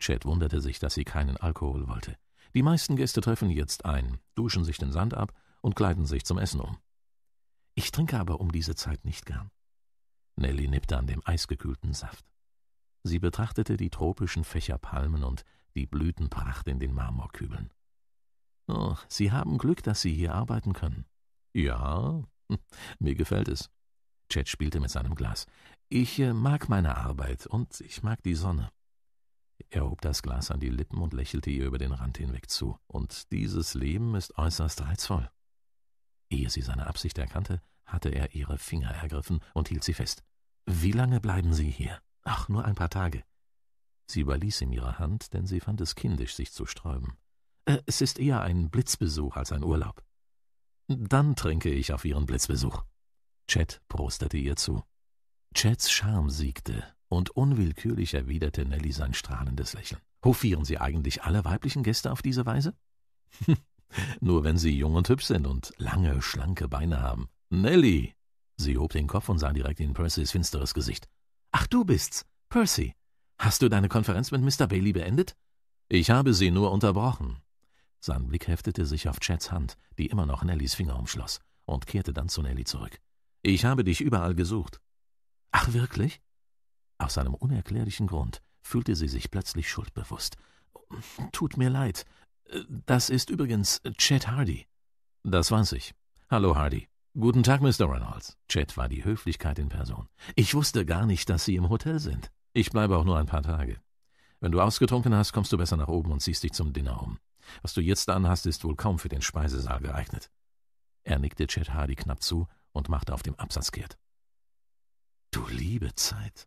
Chet wunderte sich, dass sie keinen Alkohol wollte. Die meisten Gäste treffen jetzt ein, duschen sich den Sand ab und kleiden sich zum Essen um. Ich trinke aber um diese Zeit nicht gern. Nelly nippte an dem eisgekühlten Saft. Sie betrachtete die tropischen Fächerpalmen und die Blütenpracht in den Marmorkübeln. Oh, Sie haben Glück, dass Sie hier arbeiten können. Ja, mir gefällt es. Chet spielte mit seinem Glas. Ich äh, mag meine Arbeit und ich mag die Sonne. Er hob das Glas an die Lippen und lächelte ihr über den Rand hinweg zu. Und dieses Leben ist äußerst reizvoll. Ehe sie seine Absicht erkannte, hatte er ihre Finger ergriffen und hielt sie fest. Wie lange bleiben Sie hier? Ach, nur ein paar Tage. Sie überließ ihm ihre Hand, denn sie fand es kindisch, sich zu sträuben. Äh, es ist eher ein Blitzbesuch als ein Urlaub. Dann trinke ich auf Ihren Blitzbesuch. Chet prostete ihr zu. Chets Charme siegte, und unwillkürlich erwiderte Nelly sein strahlendes Lächeln. Hofieren Sie eigentlich alle weiblichen Gäste auf diese Weise? Nur wenn sie jung und hübsch sind und lange, schlanke Beine haben. Nelly, Sie hob den Kopf und sah direkt in Percys finsteres Gesicht. Ach, du bist's. Percy. Hast du deine Konferenz mit Mr. Bailey beendet? Ich habe sie nur unterbrochen. Sein Blick heftete sich auf Chats Hand, die immer noch Nellys Finger umschloss, und kehrte dann zu Nelly zurück. Ich habe dich überall gesucht. Ach, wirklich? Aus einem unerklärlichen Grund fühlte sie sich plötzlich schuldbewusst. Tut mir leid. Das ist übrigens Chad Hardy. Das weiß ich. Hallo, Hardy. Guten Tag, Mr. Reynolds. Chet war die Höflichkeit in Person. Ich wusste gar nicht, dass Sie im Hotel sind. Ich bleibe auch nur ein paar Tage. Wenn du ausgetrunken hast, kommst du besser nach oben und ziehst dich zum Dinner um. Was du jetzt anhast, ist wohl kaum für den Speisesaal geeignet. Er nickte Chet Hardy knapp zu und machte auf dem Absatz kehrt. Du liebe Zeit.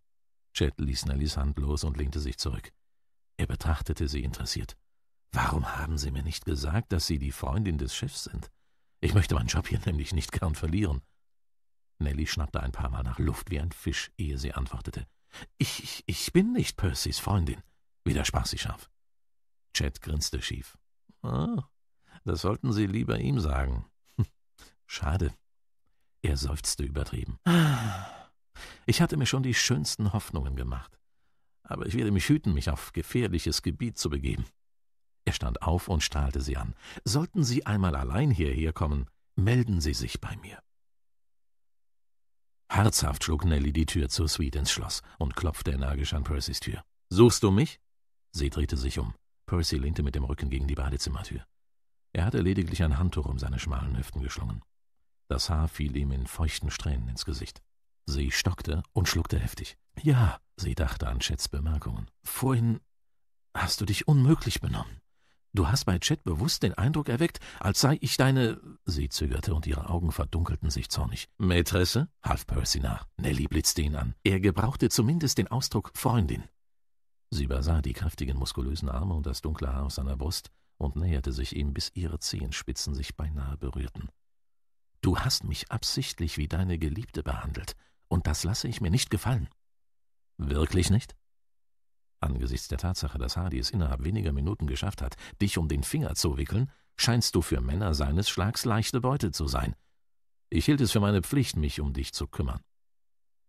Chet ließ Nellys Hand los und lehnte sich zurück. Er betrachtete sie interessiert. Warum haben Sie mir nicht gesagt, dass Sie die Freundin des Chefs sind? Ich möchte meinen Job hier nämlich nicht gern verlieren. Nelly schnappte ein paar Mal nach Luft wie ein Fisch, ehe sie antwortete. Ich, ich, ich bin nicht Percys Freundin, widersprach sie scharf. Chet grinste schief. Ah, das sollten Sie lieber ihm sagen. Schade. Er seufzte übertrieben. Ich hatte mir schon die schönsten Hoffnungen gemacht. Aber ich werde mich hüten, mich auf gefährliches Gebiet zu begeben. Er stand auf und strahlte sie an. Sollten Sie einmal allein hierher kommen, melden Sie sich bei mir. Herzhaft schlug Nelly die Tür zur Suite ins Schloss und klopfte energisch an Percys Tür. Suchst du mich? Sie drehte sich um. Percy lehnte mit dem Rücken gegen die Badezimmertür. Er hatte lediglich ein Handtuch um seine schmalen Hüften geschlungen. Das Haar fiel ihm in feuchten Strähnen ins Gesicht. Sie stockte und schluckte heftig. Ja, sie dachte an Chats Bemerkungen. Vorhin hast du dich unmöglich benommen. Du hast bei Chet bewusst den Eindruck erweckt, als sei ich deine. Sie zögerte und ihre Augen verdunkelten sich zornig. Mätresse? half Percy nach. Nelly blitzte ihn an. Er gebrauchte zumindest den Ausdruck Freundin. Sie übersah die kräftigen, muskulösen Arme und das dunkle Haar auf seiner Brust und näherte sich ihm, bis ihre Zehenspitzen sich beinahe berührten. Du hast mich absichtlich wie deine Geliebte behandelt, und das lasse ich mir nicht gefallen. Wirklich nicht? Angesichts der Tatsache, dass Hardy es innerhalb weniger Minuten geschafft hat, dich um den Finger zu wickeln, scheinst du für Männer seines Schlags leichte Beute zu sein. Ich hielt es für meine Pflicht, mich um dich zu kümmern.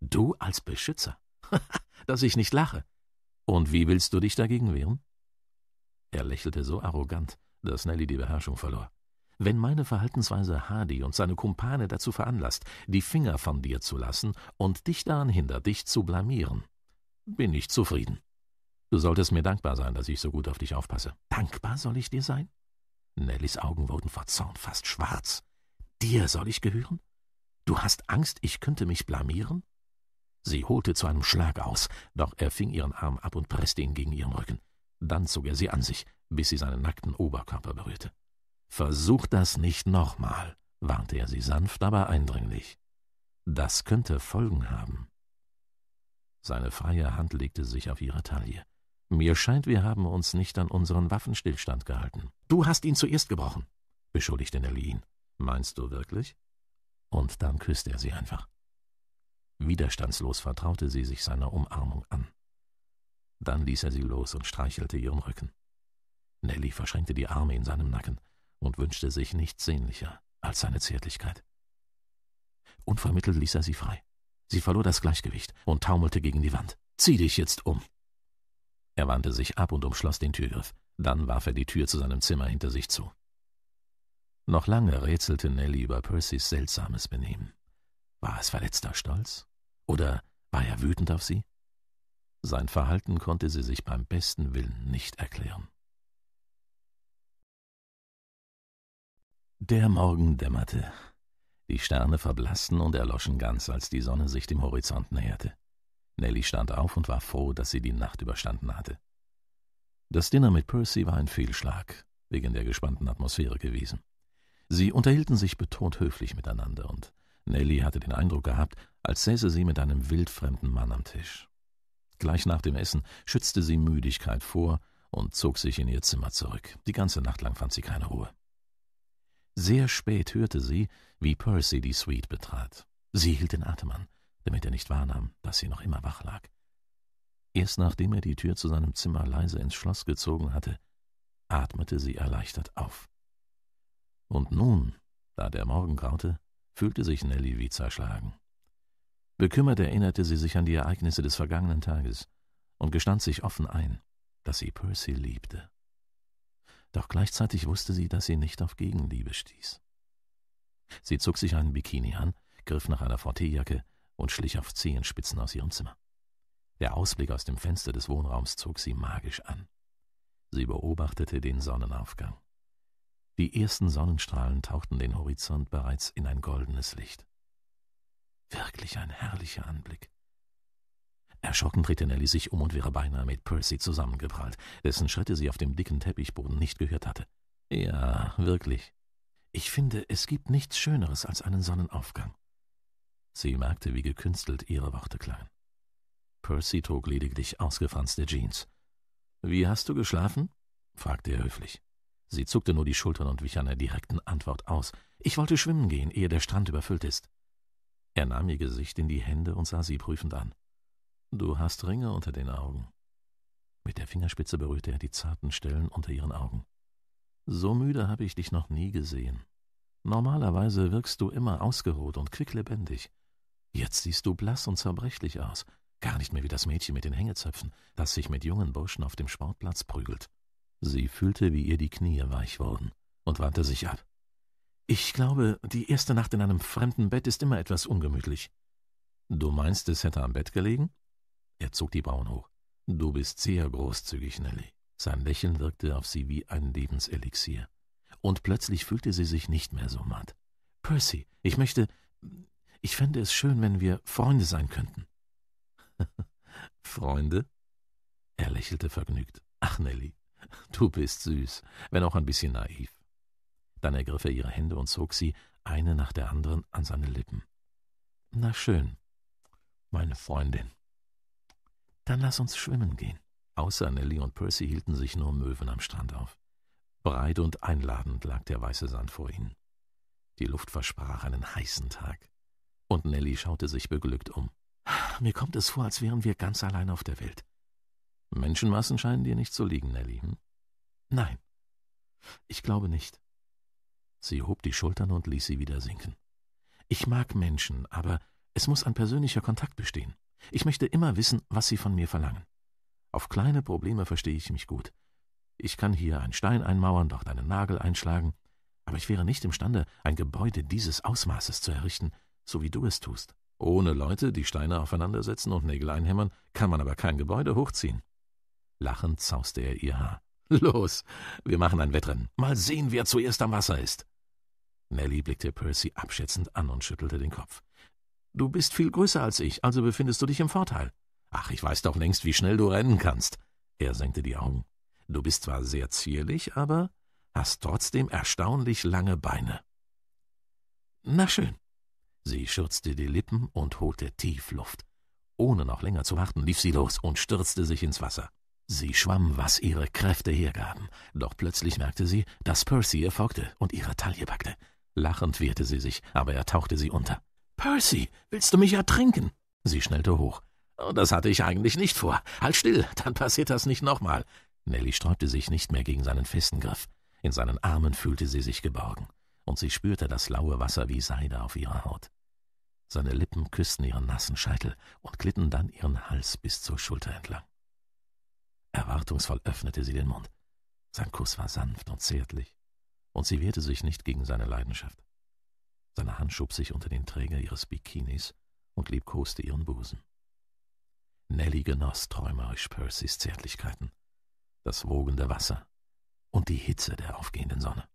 Du als Beschützer? dass ich nicht lache. Und wie willst du dich dagegen wehren? Er lächelte so arrogant, dass Nelly die Beherrschung verlor. Wenn meine Verhaltensweise Hardy und seine Kumpane dazu veranlasst, die Finger von dir zu lassen und dich daran hindert, dich zu blamieren, bin ich zufrieden. Du solltest mir dankbar sein, dass ich so gut auf dich aufpasse. Dankbar soll ich dir sein? Nellys Augen wurden vor Zorn fast schwarz. Dir soll ich gehören? Du hast Angst, ich könnte mich blamieren? Sie holte zu einem Schlag aus, doch er fing ihren Arm ab und presste ihn gegen ihren Rücken. Dann zog er sie an sich, bis sie seinen nackten Oberkörper berührte. Versuch das nicht nochmal, warnte er sie sanft, aber eindringlich. Das könnte Folgen haben. Seine freie Hand legte sich auf ihre Taille. Mir scheint, wir haben uns nicht an unseren Waffenstillstand gehalten. Du hast ihn zuerst gebrochen, beschuldigte Nelly ihn. Meinst du wirklich? Und dann küsste er sie einfach. Widerstandslos vertraute sie sich seiner Umarmung an. Dann ließ er sie los und streichelte ihren Rücken. Nelly verschränkte die Arme in seinem Nacken und wünschte sich nichts sehnlicher als seine Zärtlichkeit. Unvermittelt ließ er sie frei. Sie verlor das Gleichgewicht und taumelte gegen die Wand. Zieh dich jetzt um, er wandte sich ab und umschloss den Türgriff. Dann warf er die Tür zu seinem Zimmer hinter sich zu. Noch lange rätselte Nelly über Percys seltsames Benehmen. War es verletzter Stolz? Oder war er wütend auf sie? Sein Verhalten konnte sie sich beim besten Willen nicht erklären. Der Morgen dämmerte. Die Sterne verblassten und erloschen ganz, als die Sonne sich dem Horizont näherte. Nellie stand auf und war froh, dass sie die Nacht überstanden hatte. Das Dinner mit Percy war ein Fehlschlag, wegen der gespannten Atmosphäre gewesen. Sie unterhielten sich betont höflich miteinander, und Nellie hatte den Eindruck gehabt, als säße sie mit einem wildfremden Mann am Tisch. Gleich nach dem Essen schützte sie Müdigkeit vor und zog sich in ihr Zimmer zurück. Die ganze Nacht lang fand sie keine Ruhe. Sehr spät hörte sie, wie Percy die Suite betrat. Sie hielt den Atem an damit er nicht wahrnahm, dass sie noch immer wach lag. Erst nachdem er die Tür zu seinem Zimmer leise ins Schloss gezogen hatte, atmete sie erleichtert auf. Und nun, da der Morgen graute, fühlte sich Nelly wie zerschlagen. Bekümmert erinnerte sie sich an die Ereignisse des vergangenen Tages und gestand sich offen ein, dass sie Percy liebte. Doch gleichzeitig wusste sie, dass sie nicht auf Gegenliebe stieß. Sie zog sich einen Bikini an, griff nach einer Fortejacke und schlich auf Zehenspitzen aus ihrem Zimmer. Der Ausblick aus dem Fenster des Wohnraums zog sie magisch an. Sie beobachtete den Sonnenaufgang. Die ersten Sonnenstrahlen tauchten den Horizont bereits in ein goldenes Licht. Wirklich ein herrlicher Anblick. Erschrocken drehte Nelly sich um und wäre beinahe mit Percy zusammengeprallt, dessen Schritte sie auf dem dicken Teppichboden nicht gehört hatte. Ja, wirklich. Ich finde, es gibt nichts Schöneres als einen Sonnenaufgang. Sie merkte, wie gekünstelt ihre Worte klangen. Percy trug lediglich ausgefranste Jeans. Wie hast du geschlafen? fragte er höflich. Sie zuckte nur die Schultern und wich einer direkten Antwort aus. Ich wollte schwimmen gehen, ehe der Strand überfüllt ist. Er nahm ihr Gesicht in die Hände und sah sie prüfend an. Du hast Ringe unter den Augen. Mit der Fingerspitze berührte er die zarten Stellen unter ihren Augen. So müde habe ich dich noch nie gesehen. Normalerweise wirkst du immer ausgeruht und quicklebendig. Jetzt siehst du blass und zerbrechlich aus, gar nicht mehr wie das Mädchen mit den Hängezöpfen, das sich mit jungen Burschen auf dem Sportplatz prügelt. Sie fühlte, wie ihr die Knie weich wurden und wandte sich ab. Ich glaube, die erste Nacht in einem fremden Bett ist immer etwas ungemütlich. Du meinst, es hätte am Bett gelegen? Er zog die Brauen hoch. Du bist sehr großzügig, Nelly. Sein Lächeln wirkte auf sie wie ein Lebenselixier. Und plötzlich fühlte sie sich nicht mehr so matt. Percy, ich möchte, ich fände es schön, wenn wir Freunde sein könnten. Freunde? Er lächelte vergnügt. Ach, Nelly, du bist süß, wenn auch ein bisschen naiv. Dann ergriff er ihre Hände und zog sie, eine nach der anderen, an seine Lippen. Na schön, meine Freundin. Dann lass uns schwimmen gehen. Außer Nelly und Percy hielten sich nur Möwen am Strand auf. Breit und einladend lag der weiße Sand vor ihnen. Die Luft versprach einen heißen Tag und Nelly schaute sich beglückt um. Mir kommt es vor, als wären wir ganz allein auf der Welt. Menschenmassen scheinen dir nicht zu liegen, Nelly. Hm? Nein, ich glaube nicht. Sie hob die Schultern und ließ sie wieder sinken. Ich mag Menschen, aber es muss ein persönlicher Kontakt bestehen. Ich möchte immer wissen, was sie von mir verlangen. Auf kleine Probleme verstehe ich mich gut. Ich kann hier einen Stein einmauern, dort einen Nagel einschlagen, aber ich wäre nicht imstande, ein Gebäude dieses Ausmaßes zu errichten, so wie du es tust. Ohne Leute, die Steine aufeinandersetzen und Nägel einhämmern, kann man aber kein Gebäude hochziehen. Lachend zauste er ihr Haar. Los, wir machen ein Wettrennen. Mal sehen, wer zuerst am Wasser ist. Nelly blickte Percy abschätzend an und schüttelte den Kopf. Du bist viel größer als ich, also befindest du dich im Vorteil. Ach, ich weiß doch längst, wie schnell du rennen kannst. Er senkte die Augen. Du bist zwar sehr zierlich, aber hast trotzdem erstaunlich lange Beine. Na schön, Sie schürzte die Lippen und holte tief Luft. Ohne noch länger zu warten, lief sie los und stürzte sich ins Wasser. Sie schwamm, was ihre Kräfte hergaben, doch plötzlich merkte sie, dass Percy ihr folgte und ihre Taille packte. Lachend wehrte sie sich, aber er tauchte sie unter. Percy, willst du mich ertrinken? Sie schnellte hoch. Oh, das hatte ich eigentlich nicht vor. Halt still, dann passiert das nicht nochmal. Nelly sträubte sich nicht mehr gegen seinen festen Griff. In seinen Armen fühlte sie sich geborgen und sie spürte das laue Wasser wie Seide auf ihrer Haut. Seine Lippen küssten ihren nassen Scheitel und glitten dann ihren Hals bis zur Schulter entlang. Erwartungsvoll öffnete sie den Mund. Sein Kuss war sanft und zärtlich, und sie wehrte sich nicht gegen seine Leidenschaft. Seine Hand schob sich unter den Träger ihres Bikinis und liebkoste ihren Busen. Nelly genoss träumerisch Percys Zärtlichkeiten, das wogende Wasser und die Hitze der aufgehenden Sonne.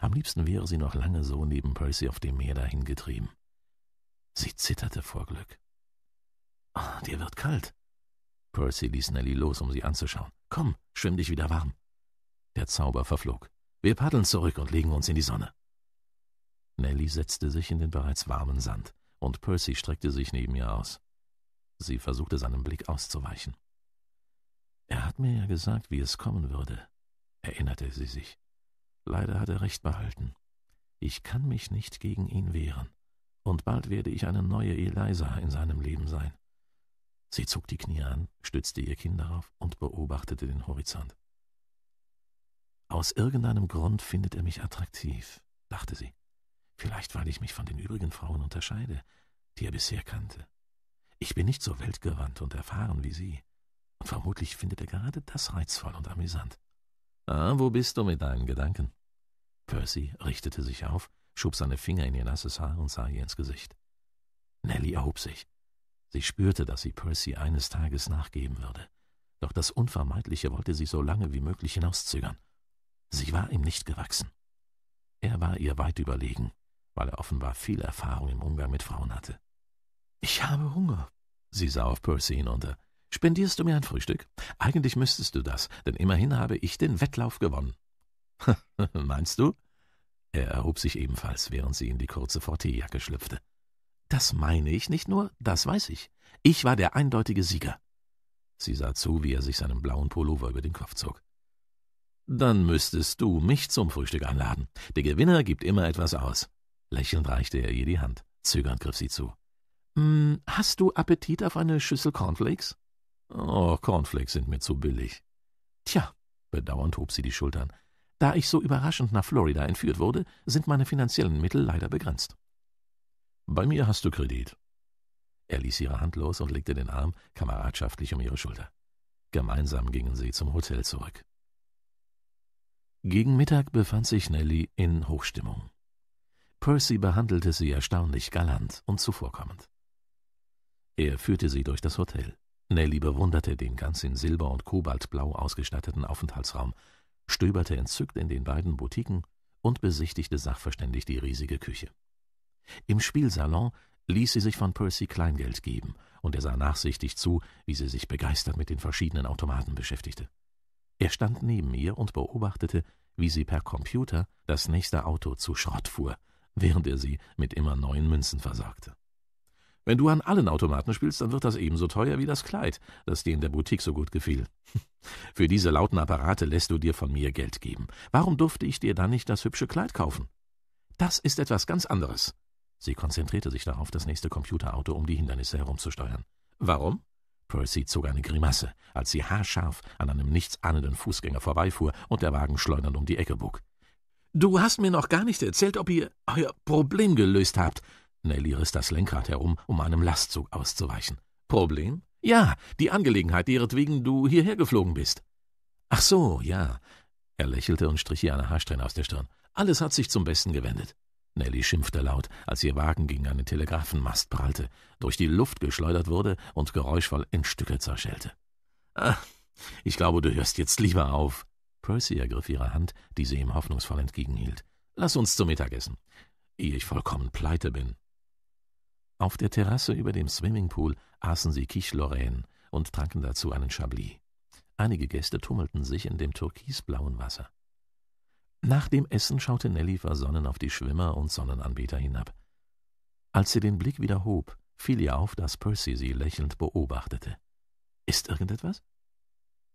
Am liebsten wäre sie noch lange so neben Percy auf dem Meer dahingetrieben. Sie zitterte vor Glück. Oh, dir wird kalt. Percy ließ Nelly los, um sie anzuschauen. Komm, schwimm dich wieder warm. Der Zauber verflog. Wir paddeln zurück und legen uns in die Sonne. Nelly setzte sich in den bereits warmen Sand, und Percy streckte sich neben ihr aus. Sie versuchte seinem Blick auszuweichen. Er hat mir ja gesagt, wie es kommen würde, erinnerte sie sich. Leider hat er recht behalten. Ich kann mich nicht gegen ihn wehren, und bald werde ich eine neue Eliza in seinem Leben sein. Sie zog die Knie an, stützte ihr Kinn darauf und beobachtete den Horizont. Aus irgendeinem Grund findet er mich attraktiv, dachte sie. Vielleicht, weil ich mich von den übrigen Frauen unterscheide, die er bisher kannte. Ich bin nicht so weltgewandt und erfahren wie sie. Und vermutlich findet er gerade das reizvoll und amüsant. Ah, wo bist du mit deinen Gedanken? Percy richtete sich auf, schob seine Finger in ihr nasses Haar und sah ihr ins Gesicht. Nellie erhob sich. Sie spürte, dass sie Percy eines Tages nachgeben würde. Doch das Unvermeidliche wollte sie so lange wie möglich hinauszögern. Sie war ihm nicht gewachsen. Er war ihr weit überlegen, weil er offenbar viel Erfahrung im Umgang mit Frauen hatte. Ich habe Hunger. Sie sah auf Percy hinunter. Spendierst du mir ein Frühstück? Eigentlich müsstest du das, denn immerhin habe ich den Wettlauf gewonnen. Meinst du? Er erhob sich ebenfalls, während sie in die kurze Fortejacke schlüpfte. Das meine ich nicht nur, das weiß ich. Ich war der eindeutige Sieger. Sie sah zu, wie er sich seinen blauen Pullover über den Kopf zog. Dann müsstest du mich zum Frühstück einladen. Der Gewinner gibt immer etwas aus. Lächelnd reichte er ihr die Hand. Zögernd griff sie zu. Hm, hast du Appetit auf eine Schüssel Cornflakes? Oh, Cornflakes sind mir zu billig. Tja, bedauernd hob sie die Schultern. Da ich so überraschend nach Florida entführt wurde, sind meine finanziellen Mittel leider begrenzt. Bei mir hast du Kredit. Er ließ ihre Hand los und legte den Arm kameradschaftlich um ihre Schulter. Gemeinsam gingen sie zum Hotel zurück. Gegen Mittag befand sich Nelly in Hochstimmung. Percy behandelte sie erstaunlich galant und zuvorkommend. Er führte sie durch das Hotel. Nelly bewunderte den ganz in Silber und Kobaltblau ausgestatteten Aufenthaltsraum, stöberte entzückt in den beiden Boutiquen und besichtigte sachverständig die riesige Küche. Im Spielsalon ließ sie sich von Percy Kleingeld geben, und er sah nachsichtig zu, wie sie sich begeistert mit den verschiedenen Automaten beschäftigte. Er stand neben ihr und beobachtete, wie sie per Computer das nächste Auto zu Schrott fuhr, während er sie mit immer neuen Münzen versorgte. Wenn du an allen Automaten spielst, dann wird das ebenso teuer wie das Kleid, das dir in der Boutique so gut gefiel. Für diese lauten Apparate lässt du dir von mir Geld geben. Warum durfte ich dir dann nicht das hübsche Kleid kaufen? Das ist etwas ganz anderes. Sie konzentrierte sich darauf, das nächste Computerauto um die Hindernisse herumzusteuern. Warum? Percy zog eine Grimasse, als sie haarscharf an einem nichtsahnenden Fußgänger vorbeifuhr und der Wagen schleudernd um die Ecke bog. Du hast mir noch gar nicht erzählt, ob ihr euer Problem gelöst habt, Nelly riss das Lenkrad herum, um einem Lastzug auszuweichen. Problem? Ja, die Angelegenheit, deretwegen du hierher geflogen bist. Ach so, ja. Er lächelte und strich ihr eine Haarsträhne aus der Stirn. Alles hat sich zum Besten gewendet. Nelly schimpfte laut, als ihr Wagen gegen einen Telegrafenmast prallte, durch die Luft geschleudert wurde und geräuschvoll in Stücke zerschellte. Ach, ich glaube, du hörst jetzt lieber auf. Percy ergriff ihre Hand, die sie ihm hoffnungsvoll entgegenhielt. Lass uns zum Mittagessen. ehe ich vollkommen pleite bin. Auf der Terrasse über dem Swimmingpool aßen sie Quiche und tranken dazu einen Chablis. Einige Gäste tummelten sich in dem türkisblauen Wasser. Nach dem Essen schaute Nelly versonnen auf die Schwimmer und Sonnenanbeter hinab. Als sie den Blick wieder hob, fiel ihr auf, dass Percy sie lächelnd beobachtete. Ist irgendetwas?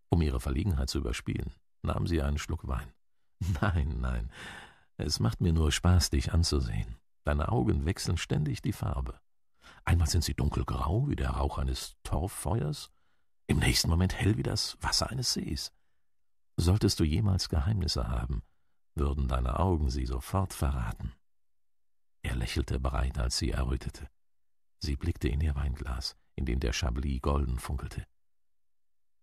Um ihre Verlegenheit zu überspielen, nahm sie einen Schluck Wein. Nein, nein, es macht mir nur Spaß, dich anzusehen. Deine Augen wechseln ständig die Farbe. Einmal sind sie dunkelgrau wie der Rauch eines Torffeuers, im nächsten Moment hell wie das Wasser eines Sees. Solltest du jemals Geheimnisse haben, würden deine Augen sie sofort verraten. Er lächelte breit, als sie errötete. Sie blickte in ihr Weinglas, in dem der Chablis golden funkelte.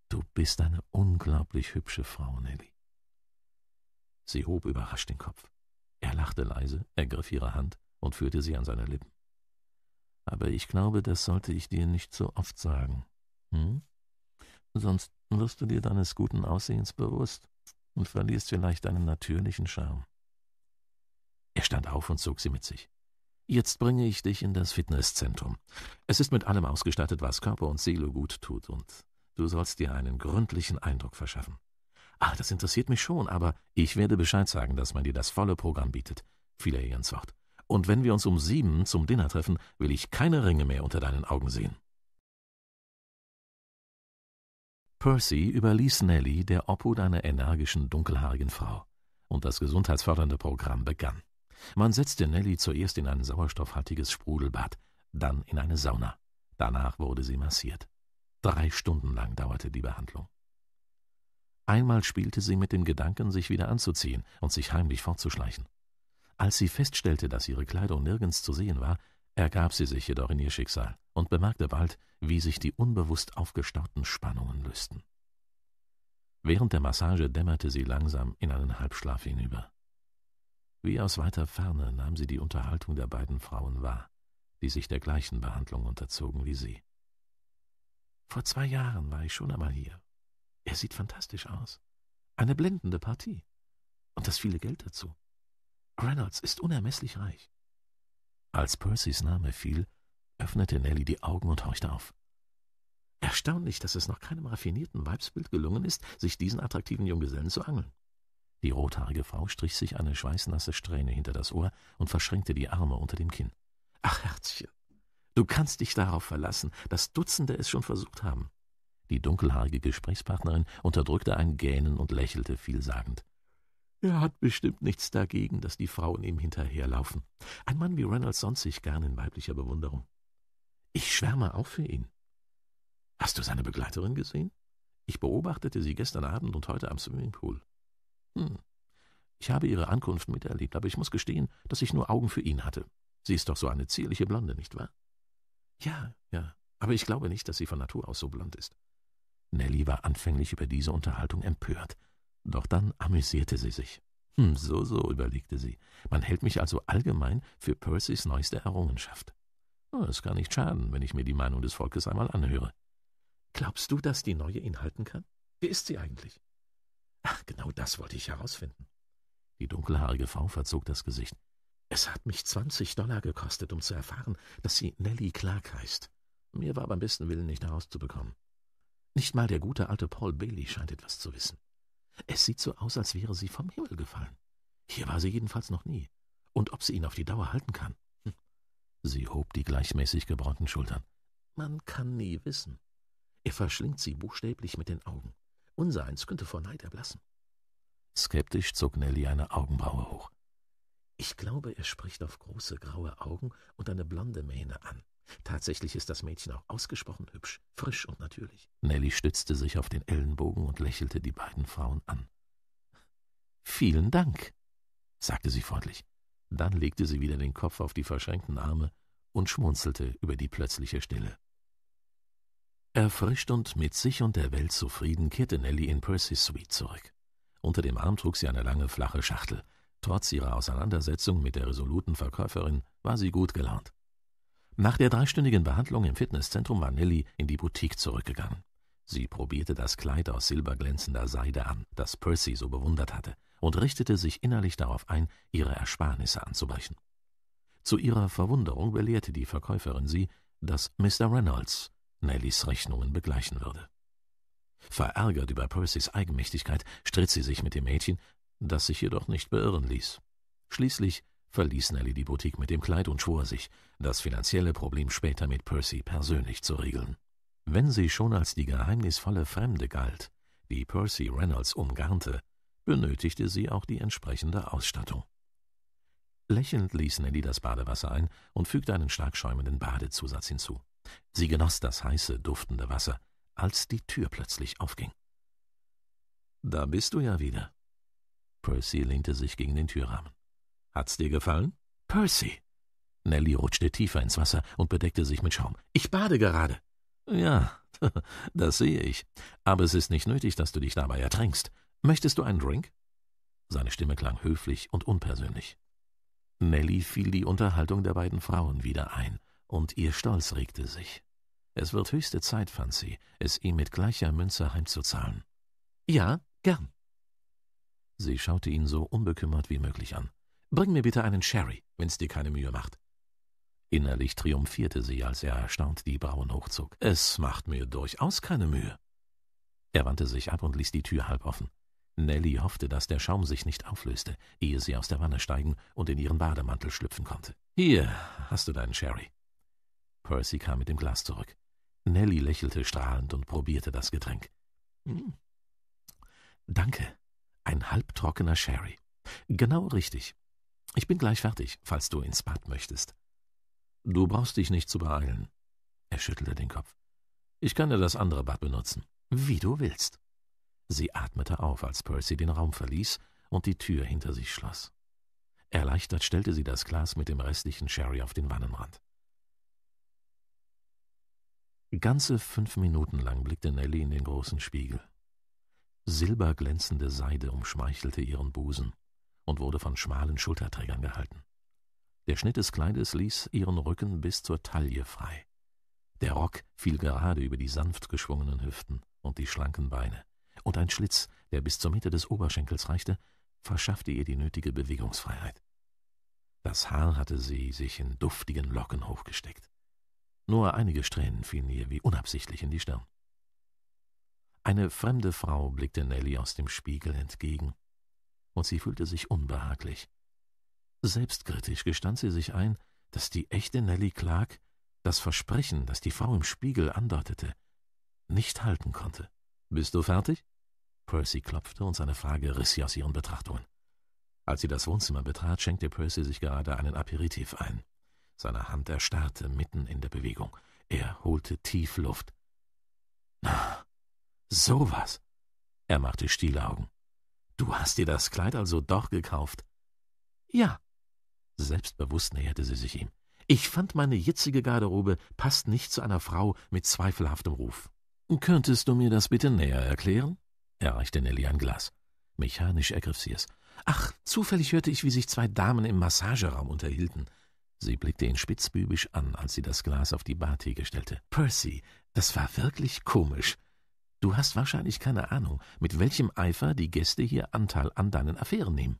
Du bist eine unglaublich hübsche Frau, Nelly. Sie hob überrascht den Kopf. Er lachte leise, ergriff ihre Hand und führte sie an seine Lippen. Aber ich glaube, das sollte ich dir nicht so oft sagen. Hm? Sonst wirst du dir deines guten Aussehens bewusst und verlierst vielleicht deinen natürlichen Charme. Er stand auf und zog sie mit sich. Jetzt bringe ich dich in das Fitnesszentrum. Es ist mit allem ausgestattet, was Körper und Seele gut tut, und du sollst dir einen gründlichen Eindruck verschaffen. Ah, das interessiert mich schon, aber ich werde Bescheid sagen, dass man dir das volle Programm bietet, fiel er ihr ins Wort und wenn wir uns um sieben zum Dinner treffen, will ich keine Ringe mehr unter deinen Augen sehen. Percy überließ Nellie der Obhut einer energischen, dunkelhaarigen Frau, und das gesundheitsfördernde Programm begann. Man setzte Nellie zuerst in ein sauerstoffhaltiges Sprudelbad, dann in eine Sauna. Danach wurde sie massiert. Drei Stunden lang dauerte die Behandlung. Einmal spielte sie mit dem Gedanken, sich wieder anzuziehen und sich heimlich fortzuschleichen. Als sie feststellte, dass ihre Kleidung nirgends zu sehen war, ergab sie sich jedoch in ihr Schicksal und bemerkte bald, wie sich die unbewusst aufgestauten Spannungen lösten. Während der Massage dämmerte sie langsam in einen Halbschlaf hinüber. Wie aus weiter Ferne nahm sie die Unterhaltung der beiden Frauen wahr, die sich der gleichen Behandlung unterzogen wie sie. Vor zwei Jahren war ich schon einmal hier. Er sieht fantastisch aus. Eine blendende Partie. Und das viele Geld dazu. Reynolds ist unermesslich reich. Als Percys Name fiel, öffnete Nelly die Augen und horchte auf. Erstaunlich, dass es noch keinem raffinierten Weibsbild gelungen ist, sich diesen attraktiven Junggesellen zu angeln. Die rothaarige Frau strich sich eine schweißnasse Strähne hinter das Ohr und verschränkte die Arme unter dem Kinn. Ach, Herzchen, du kannst dich darauf verlassen, dass Dutzende es schon versucht haben. Die dunkelhaarige Gesprächspartnerin unterdrückte ein Gähnen und lächelte vielsagend. Er hat bestimmt nichts dagegen, dass die Frauen ihm hinterherlaufen. Ein Mann wie Reynolds sonst sich gern in weiblicher Bewunderung. Ich schwärme auch für ihn. Hast du seine Begleiterin gesehen? Ich beobachtete sie gestern Abend und heute am Swimmingpool. Hm. Ich habe ihre Ankunft miterlebt, aber ich muss gestehen, dass ich nur Augen für ihn hatte. Sie ist doch so eine zierliche Blonde, nicht wahr? Ja, ja, aber ich glaube nicht, dass sie von Natur aus so blond ist. Nelly war anfänglich über diese Unterhaltung empört. Doch dann amüsierte sie sich. Hm, so, so, überlegte sie. Man hält mich also allgemein für Percys neueste Errungenschaft. Es oh, kann nicht schaden, wenn ich mir die Meinung des Volkes einmal anhöre. Glaubst du, dass die neue ihn halten kann? Wie ist sie eigentlich? Ach, genau das wollte ich herausfinden. Die dunkelhaarige Frau verzog das Gesicht. Es hat mich zwanzig Dollar gekostet, um zu erfahren, dass sie Nellie Clark heißt. Mir war beim besten Willen nicht herauszubekommen. Nicht mal der gute alte Paul Bailey scheint etwas zu wissen. Es sieht so aus, als wäre sie vom Himmel gefallen. Hier war sie jedenfalls noch nie. Und ob sie ihn auf die Dauer halten kann? Hm. Sie hob die gleichmäßig gebräunten Schultern. Man kann nie wissen. Er verschlingt sie buchstäblich mit den Augen. Unseins könnte vor Neid erblassen. Skeptisch zog Nelly eine Augenbraue hoch. Ich glaube, er spricht auf große graue Augen und eine blonde Mähne an. Tatsächlich ist das Mädchen auch ausgesprochen hübsch, frisch und natürlich. Nelly stützte sich auf den Ellenbogen und lächelte die beiden Frauen an. Vielen Dank, sagte sie freundlich. Dann legte sie wieder den Kopf auf die verschränkten Arme und schmunzelte über die plötzliche Stille. Erfrischt und mit sich und der Welt zufrieden kehrte Nelly in Percy's Suite zurück. Unter dem Arm trug sie eine lange, flache Schachtel. Trotz ihrer Auseinandersetzung mit der resoluten Verkäuferin war sie gut gelaunt. Nach der dreistündigen Behandlung im Fitnesszentrum war Nelly in die Boutique zurückgegangen. Sie probierte das Kleid aus silberglänzender Seide an, das Percy so bewundert hatte, und richtete sich innerlich darauf ein, ihre Ersparnisse anzubrechen. Zu ihrer Verwunderung belehrte die Verkäuferin sie, dass Mr. Reynolds Nellys Rechnungen begleichen würde. Verärgert über Percys Eigenmächtigkeit stritt sie sich mit dem Mädchen, das sich jedoch nicht beirren ließ. Schließlich verließ Nelly die Boutique mit dem Kleid und schwor sich, das finanzielle Problem später mit Percy persönlich zu regeln. Wenn sie schon als die geheimnisvolle Fremde galt, die Percy Reynolds umgarnte, benötigte sie auch die entsprechende Ausstattung. Lächelnd ließ Nelly das Badewasser ein und fügte einen stark schäumenden Badezusatz hinzu. Sie genoss das heiße, duftende Wasser, als die Tür plötzlich aufging. Da bist du ja wieder. Percy lehnte sich gegen den Türrahmen. Hat's dir gefallen? Percy. Nelly rutschte tiefer ins Wasser und bedeckte sich mit Schaum. Ich bade gerade. Ja, das sehe ich. Aber es ist nicht nötig, dass du dich dabei ertränkst. Möchtest du einen Drink? Seine Stimme klang höflich und unpersönlich. Nelly fiel die Unterhaltung der beiden Frauen wieder ein, und ihr Stolz regte sich. Es wird höchste Zeit, fand sie, es ihm mit gleicher Münze heimzuzahlen. Ja, gern. Sie schaute ihn so unbekümmert wie möglich an. Bring mir bitte einen Sherry, wenn's dir keine Mühe macht. Innerlich triumphierte sie, als er erstaunt die Brauen hochzog. Es macht mir durchaus keine Mühe. Er wandte sich ab und ließ die Tür halb offen. Nelly hoffte, dass der Schaum sich nicht auflöste, ehe sie aus der Wanne steigen und in ihren Bademantel schlüpfen konnte. Hier hast du deinen Sherry. Percy kam mit dem Glas zurück. Nelly lächelte strahlend und probierte das Getränk. Hm. Danke. Ein halbtrockener Sherry. Genau richtig. Ich bin gleich fertig, falls du ins Bad möchtest. Du brauchst dich nicht zu beeilen. Er schüttelte den Kopf. Ich kann dir das andere Bad benutzen. Wie du willst. Sie atmete auf, als Percy den Raum verließ und die Tür hinter sich schloss. Erleichtert stellte sie das Glas mit dem restlichen Sherry auf den Wannenrand. Ganze fünf Minuten lang blickte Nelly in den großen Spiegel. Silberglänzende Seide umschmeichelte ihren Busen und wurde von schmalen Schulterträgern gehalten. Der Schnitt des Kleides ließ ihren Rücken bis zur Taille frei. Der Rock fiel gerade über die sanft geschwungenen Hüften und die schlanken Beine, und ein Schlitz, der bis zur Mitte des Oberschenkels reichte, verschaffte ihr die nötige Bewegungsfreiheit. Das Haar hatte sie sich in duftigen Locken hochgesteckt. Nur einige Strähnen fielen ihr wie unabsichtlich in die Stirn. Eine fremde Frau blickte Nelly aus dem Spiegel entgegen und sie fühlte sich unbehaglich. Selbstkritisch gestand sie sich ein, dass die echte Nellie Clark das Versprechen, das die Frau im Spiegel andeutete, nicht halten konnte. Bist du fertig? Percy klopfte und seine Frage riss sie aus ihren Betrachtungen. Als sie das Wohnzimmer betrat, schenkte Percy sich gerade einen Aperitif ein. Seine Hand erstarrte mitten in der Bewegung. Er holte tief Luft. Na, sowas! Er machte Stielaugen. Du hast dir das Kleid also doch gekauft? Ja. Selbstbewusst näherte sie sich ihm. Ich fand, meine jetzige Garderobe passt nicht zu einer Frau mit zweifelhaftem Ruf. Könntest du mir das bitte näher erklären? erreichte Nelly ein Glas. Mechanisch ergriff sie es. Ach, zufällig hörte ich, wie sich zwei Damen im Massageraum unterhielten. Sie blickte ihn spitzbübisch an, als sie das Glas auf die Bartheke stellte. Percy, das war wirklich komisch. Du hast wahrscheinlich keine Ahnung, mit welchem Eifer die Gäste hier Anteil an deinen Affären nehmen.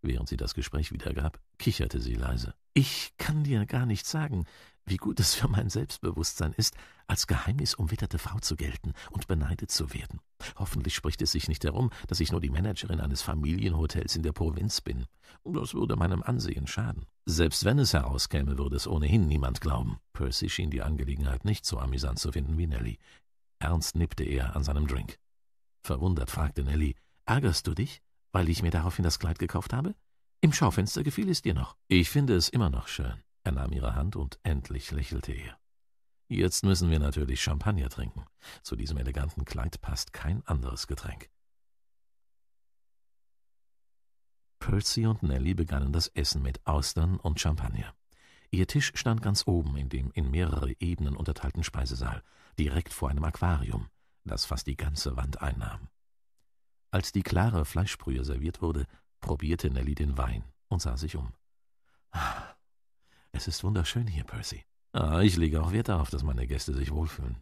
Während sie das Gespräch wiedergab, kicherte sie leise. Ich kann dir gar nicht sagen, wie gut es für mein Selbstbewusstsein ist, als geheimnisumwitterte Frau zu gelten und beneidet zu werden. Hoffentlich spricht es sich nicht herum, dass ich nur die Managerin eines Familienhotels in der Provinz bin. Das würde meinem Ansehen schaden. Selbst wenn es herauskäme, würde es ohnehin niemand glauben. Percy schien die Angelegenheit nicht so amüsant zu finden wie Nelly. Ernst nippte er an seinem Drink. Verwundert fragte Nelly, ärgerst du dich, weil ich mir daraufhin das Kleid gekauft habe? Im Schaufenster gefiel es dir noch. Ich finde es immer noch schön. Er nahm ihre Hand und endlich lächelte er. Jetzt müssen wir natürlich Champagner trinken. Zu diesem eleganten Kleid passt kein anderes Getränk. Percy und Nelly begannen das Essen mit Austern und Champagner. Ihr Tisch stand ganz oben in dem in mehrere Ebenen unterteilten Speisesaal direkt vor einem Aquarium, das fast die ganze Wand einnahm. Als die klare Fleischbrühe serviert wurde, probierte Nelly den Wein und sah sich um. Es ist wunderschön hier, Percy. Ah, ich lege auch Wert darauf, dass meine Gäste sich wohlfühlen.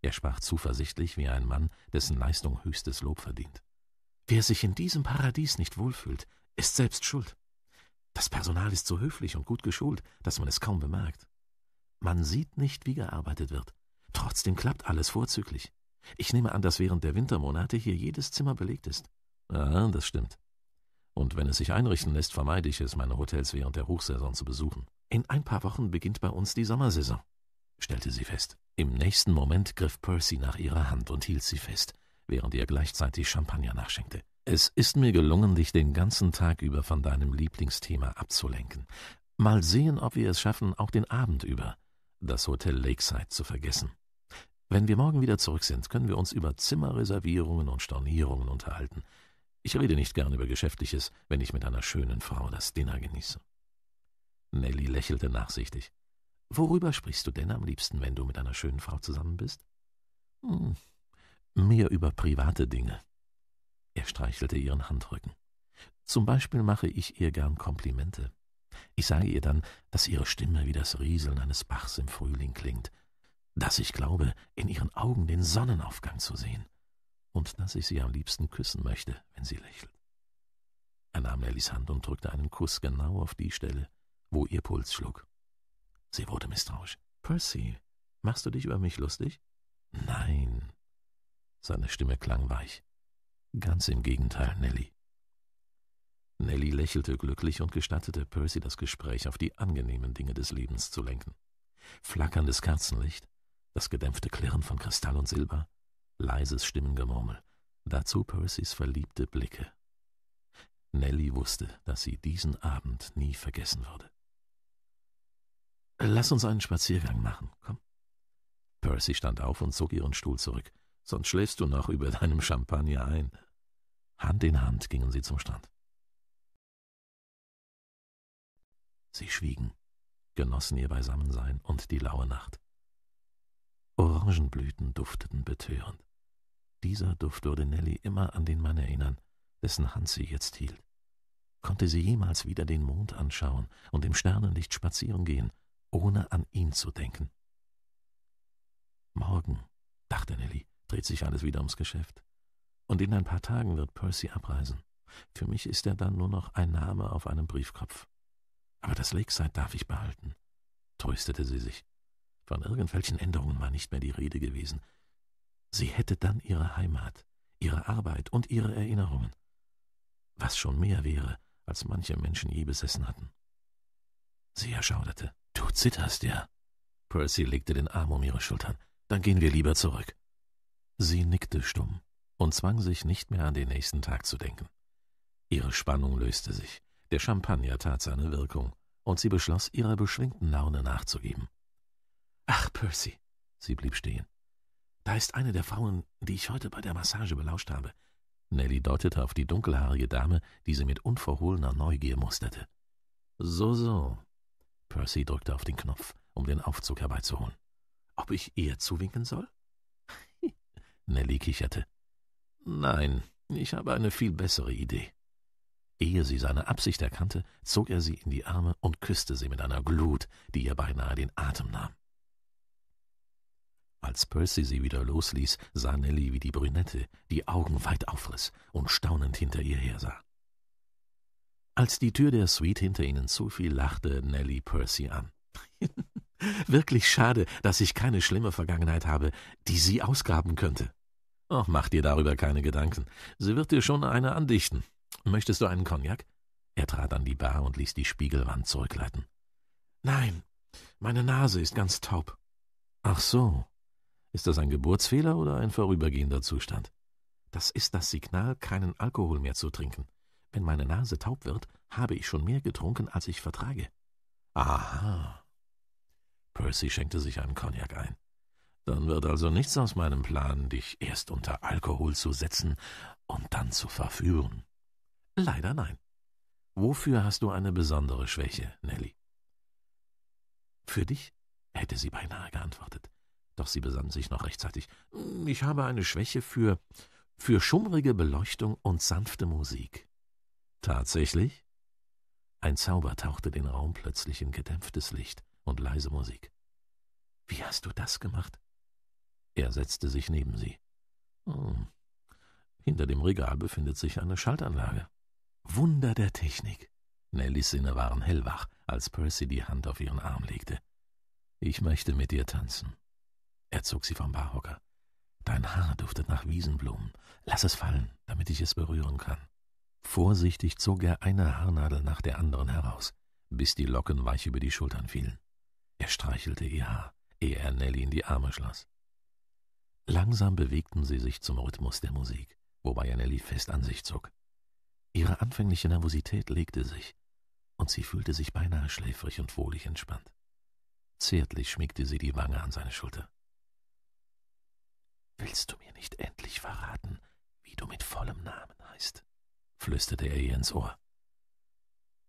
Er sprach zuversichtlich wie ein Mann, dessen Leistung höchstes Lob verdient. Wer sich in diesem Paradies nicht wohlfühlt, ist selbst schuld. Das Personal ist so höflich und gut geschult, dass man es kaum bemerkt. Man sieht nicht, wie gearbeitet wird, Trotzdem klappt alles vorzüglich. Ich nehme an, dass während der Wintermonate hier jedes Zimmer belegt ist. Ah, das stimmt. Und wenn es sich einrichten lässt, vermeide ich es, meine Hotels während der Hochsaison zu besuchen. In ein paar Wochen beginnt bei uns die Sommersaison, stellte sie fest. Im nächsten Moment griff Percy nach ihrer Hand und hielt sie fest, während ihr gleichzeitig Champagner nachschenkte. Es ist mir gelungen, dich den ganzen Tag über von deinem Lieblingsthema abzulenken. Mal sehen, ob wir es schaffen, auch den Abend über das Hotel Lakeside zu vergessen. Wenn wir morgen wieder zurück sind, können wir uns über Zimmerreservierungen und Stornierungen unterhalten. Ich rede nicht gern über Geschäftliches, wenn ich mit einer schönen Frau das Dinner genieße. Nelly lächelte nachsichtig. Worüber sprichst du denn am liebsten, wenn du mit einer schönen Frau zusammen bist? Hm, mehr über private Dinge. Er streichelte ihren Handrücken. Zum Beispiel mache ich ihr gern Komplimente. Ich sage ihr dann, dass ihre Stimme wie das Rieseln eines Bachs im Frühling klingt dass ich glaube, in ihren Augen den Sonnenaufgang zu sehen und dass ich sie am liebsten küssen möchte, wenn sie lächelt. Er nahm Nellies Hand und drückte einen Kuss genau auf die Stelle, wo ihr Puls schlug. Sie wurde misstrauisch. Percy, machst du dich über mich lustig? Nein. Seine Stimme klang weich. Ganz im Gegenteil, Nelly. Nelly lächelte glücklich und gestattete Percy das Gespräch auf die angenehmen Dinge des Lebens zu lenken. Flackerndes Kerzenlicht, das gedämpfte Klirren von Kristall und Silber, leises Stimmengemurmel, dazu Percys verliebte Blicke. Nelly wusste, dass sie diesen Abend nie vergessen würde. Lass uns einen Spaziergang machen, komm. Percy stand auf und zog ihren Stuhl zurück, sonst schläfst du noch über deinem Champagner ein. Hand in Hand gingen sie zum Strand. Sie schwiegen, genossen ihr Beisammensein und die laue Nacht. Orangenblüten dufteten betörend. Dieser Duft würde Nelly immer an den Mann erinnern, dessen Hand sie jetzt hielt. Konnte sie jemals wieder den Mond anschauen und im Sternenlicht spazieren gehen, ohne an ihn zu denken? Morgen, dachte Nelly, dreht sich alles wieder ums Geschäft. Und in ein paar Tagen wird Percy abreisen. Für mich ist er dann nur noch ein Name auf einem Briefkopf. Aber das Lakeside darf ich behalten, tröstete sie sich. Von irgendwelchen Änderungen war nicht mehr die Rede gewesen. Sie hätte dann ihre Heimat, ihre Arbeit und ihre Erinnerungen, was schon mehr wäre, als manche Menschen je besessen hatten. Sie erschauderte. Du zitterst ja. Percy legte den Arm um ihre Schultern. Dann gehen wir lieber zurück. Sie nickte stumm und zwang sich nicht mehr an den nächsten Tag zu denken. Ihre Spannung löste sich, der Champagner tat seine Wirkung, und sie beschloss, ihrer beschwingten Laune nachzugeben. Ach, Percy. Sie blieb stehen. Da ist eine der Frauen, die ich heute bei der Massage belauscht habe. Nelly deutete auf die dunkelhaarige Dame, die sie mit unverhohlener Neugier musterte. So, so. Percy drückte auf den Knopf, um den Aufzug herbeizuholen. Ob ich ihr zuwinken soll? Nelly kicherte. Nein, ich habe eine viel bessere Idee. Ehe sie seine Absicht erkannte, zog er sie in die Arme und küsste sie mit einer Glut, die ihr beinahe den Atem nahm. Als Percy sie wieder losließ, sah Nelly, wie die Brünette die Augen weit aufriß und staunend hinter ihr hersah. Als die Tür der Suite hinter ihnen zufiel, lachte Nelly Percy an. Wirklich schade, dass ich keine schlimme Vergangenheit habe, die sie ausgraben könnte. Och, mach dir darüber keine Gedanken. Sie wird dir schon eine andichten. Möchtest du einen Cognac? Er trat an die Bar und ließ die Spiegelwand zurückleiten. Nein, meine Nase ist ganz taub. Ach so, ist das ein Geburtsfehler oder ein vorübergehender Zustand? Das ist das Signal, keinen Alkohol mehr zu trinken. Wenn meine Nase taub wird, habe ich schon mehr getrunken, als ich vertrage. Aha. Percy schenkte sich einen Cognac ein. Dann wird also nichts aus meinem Plan, dich erst unter Alkohol zu setzen und dann zu verführen. Leider nein. Wofür hast du eine besondere Schwäche, Nelly? Für dich? hätte sie beinahe geantwortet. Doch sie besann sich noch rechtzeitig. Hm, ich habe eine Schwäche für für schummrige Beleuchtung und sanfte Musik. Tatsächlich? Ein Zauber tauchte den Raum plötzlich in gedämpftes Licht und leise Musik. Wie hast du das gemacht? Er setzte sich neben sie. Hm. Hinter dem Regal befindet sich eine Schaltanlage. Wunder der Technik. Nellys Sinne waren hellwach, als Percy die Hand auf ihren Arm legte. Ich möchte mit dir tanzen. Er zog sie vom Barhocker. Dein Haar duftet nach Wiesenblumen. Lass es fallen, damit ich es berühren kann. Vorsichtig zog er eine Haarnadel nach der anderen heraus, bis die Locken weich über die Schultern fielen. Er streichelte ihr Haar, ehe er Nelly in die Arme schloss. Langsam bewegten sie sich zum Rhythmus der Musik, wobei er Nelly fest an sich zog. Ihre anfängliche Nervosität legte sich, und sie fühlte sich beinahe schläfrig und wohlig entspannt. Zärtlich schmiegte sie die Wange an seine Schulter. Willst du mir nicht endlich verraten, wie du mit vollem Namen heißt? flüsterte er ihr ins Ohr.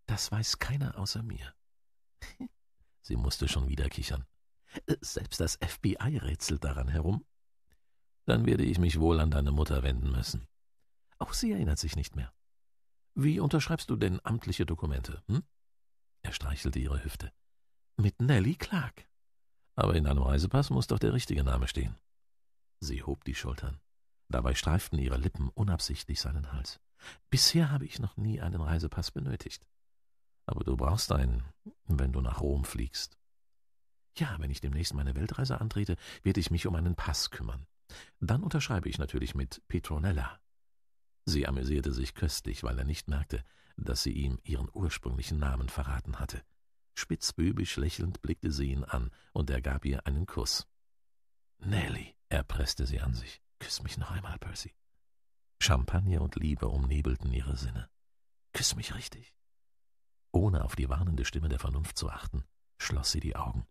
Das weiß keiner außer mir. Sie musste schon wieder kichern. Äh, selbst das FBI rätselt daran herum. Dann werde ich mich wohl an deine Mutter wenden müssen. Auch sie erinnert sich nicht mehr. Wie unterschreibst du denn amtliche Dokumente? Hm? Er streichelte ihre Hüfte. Mit Nellie Clark. Aber in deinem Reisepass muss doch der richtige Name stehen. Sie hob die Schultern. Dabei streiften ihre Lippen unabsichtlich seinen Hals. Bisher habe ich noch nie einen Reisepass benötigt. Aber du brauchst einen, wenn du nach Rom fliegst. Ja, wenn ich demnächst meine Weltreise antrete, werde ich mich um einen Pass kümmern. Dann unterschreibe ich natürlich mit Petronella. Sie amüsierte sich köstlich, weil er nicht merkte, dass sie ihm ihren ursprünglichen Namen verraten hatte. Spitzbübisch lächelnd blickte sie ihn an, und er gab ihr einen Kuss. Nelly, er presste sie an sich. Küss mich noch einmal, Percy. Champagner und Liebe umnebelten ihre Sinne. Küss mich richtig. Ohne auf die warnende Stimme der Vernunft zu achten, schloss sie die Augen.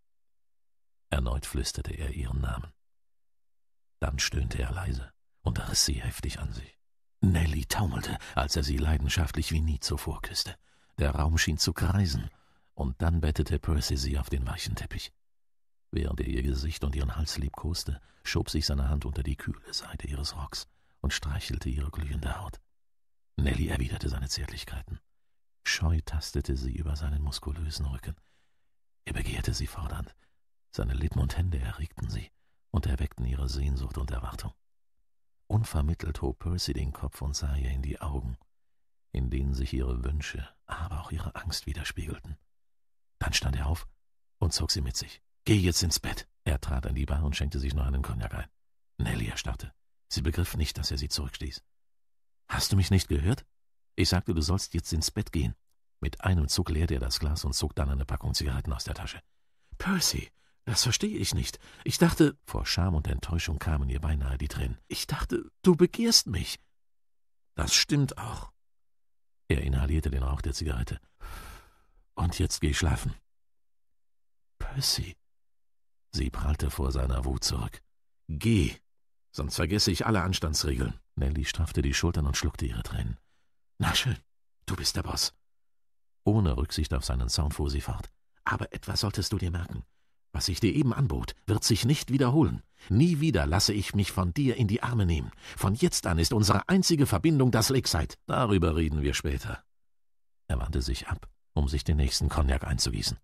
Erneut flüsterte er ihren Namen. Dann stöhnte er leise und riss sie heftig an sich. Nelly taumelte, als er sie leidenschaftlich wie nie zuvor küsste. Der Raum schien zu kreisen, und dann bettete Percy sie auf den weichen Teppich. Während er ihr Gesicht und ihren Hals liebkoste, schob sich seine Hand unter die kühle Seite ihres Rocks und streichelte ihre glühende Haut. Nelly erwiderte seine Zärtlichkeiten. Scheu tastete sie über seinen muskulösen Rücken. Er begehrte sie fordernd. Seine Lippen und Hände erregten sie und erweckten ihre Sehnsucht und Erwartung. Unvermittelt hob Percy den Kopf und sah ihr in die Augen, in denen sich ihre Wünsche, aber auch ihre Angst widerspiegelten. Dann stand er auf und zog sie mit sich. Geh jetzt ins Bett. Er trat an die Bar und schenkte sich noch einen Cognac ein. Nelly erstarrte. Sie begriff nicht, dass er sie zurückstieß. Hast du mich nicht gehört? Ich sagte, du sollst jetzt ins Bett gehen. Mit einem Zug leerte er das Glas und zog dann eine Packung Zigaretten aus der Tasche. Percy, das verstehe ich nicht. Ich dachte. Vor Scham und Enttäuschung kamen ihr beinahe die Tränen. Ich dachte, du begehrst mich. Das stimmt auch. Er inhalierte den Rauch der Zigarette. Und jetzt geh schlafen. Percy, Sie prallte vor seiner Wut zurück. Geh, sonst vergesse ich alle Anstandsregeln. Nelly straffte die Schultern und schluckte ihre Tränen. Na schön, du bist der Boss. Ohne Rücksicht auf seinen Zaun fuhr sie fort. Aber etwas solltest du dir merken. Was ich dir eben anbot, wird sich nicht wiederholen. Nie wieder lasse ich mich von dir in die Arme nehmen. Von jetzt an ist unsere einzige Verbindung das Lakeside. Darüber reden wir später. Er wandte sich ab, um sich den nächsten Cognac einzugießen.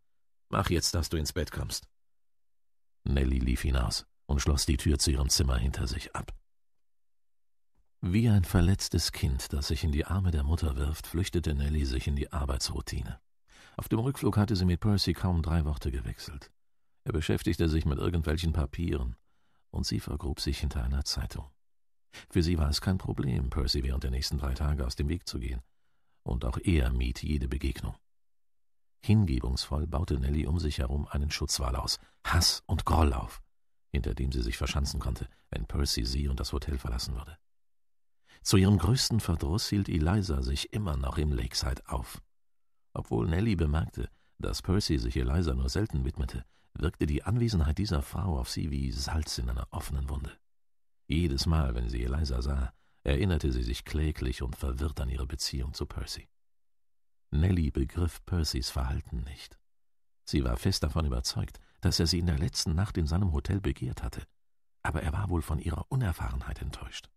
Mach jetzt, dass du ins Bett kommst. Nelly lief hinaus und schloss die Tür zu ihrem Zimmer hinter sich ab. Wie ein verletztes Kind, das sich in die Arme der Mutter wirft, flüchtete Nelly sich in die Arbeitsroutine. Auf dem Rückflug hatte sie mit Percy kaum drei Worte gewechselt. Er beschäftigte sich mit irgendwelchen Papieren, und sie vergrub sich hinter einer Zeitung. Für sie war es kein Problem, Percy während der nächsten drei Tage aus dem Weg zu gehen, und auch er mied jede Begegnung. Hingebungsvoll baute Nelly um sich herum einen Schutzwall aus, Hass und Groll auf, hinter dem sie sich verschanzen konnte, wenn Percy sie und das Hotel verlassen würde. Zu ihrem größten Verdruss hielt Eliza sich immer noch im Lakeside auf. Obwohl Nelly bemerkte, dass Percy sich Eliza nur selten widmete, wirkte die Anwesenheit dieser Frau auf sie wie Salz in einer offenen Wunde. Jedes Mal, wenn sie Eliza sah, erinnerte sie sich kläglich und verwirrt an ihre Beziehung zu Percy. Nellie begriff Percys Verhalten nicht. Sie war fest davon überzeugt, dass er sie in der letzten Nacht in seinem Hotel begehrt hatte, aber er war wohl von ihrer Unerfahrenheit enttäuscht.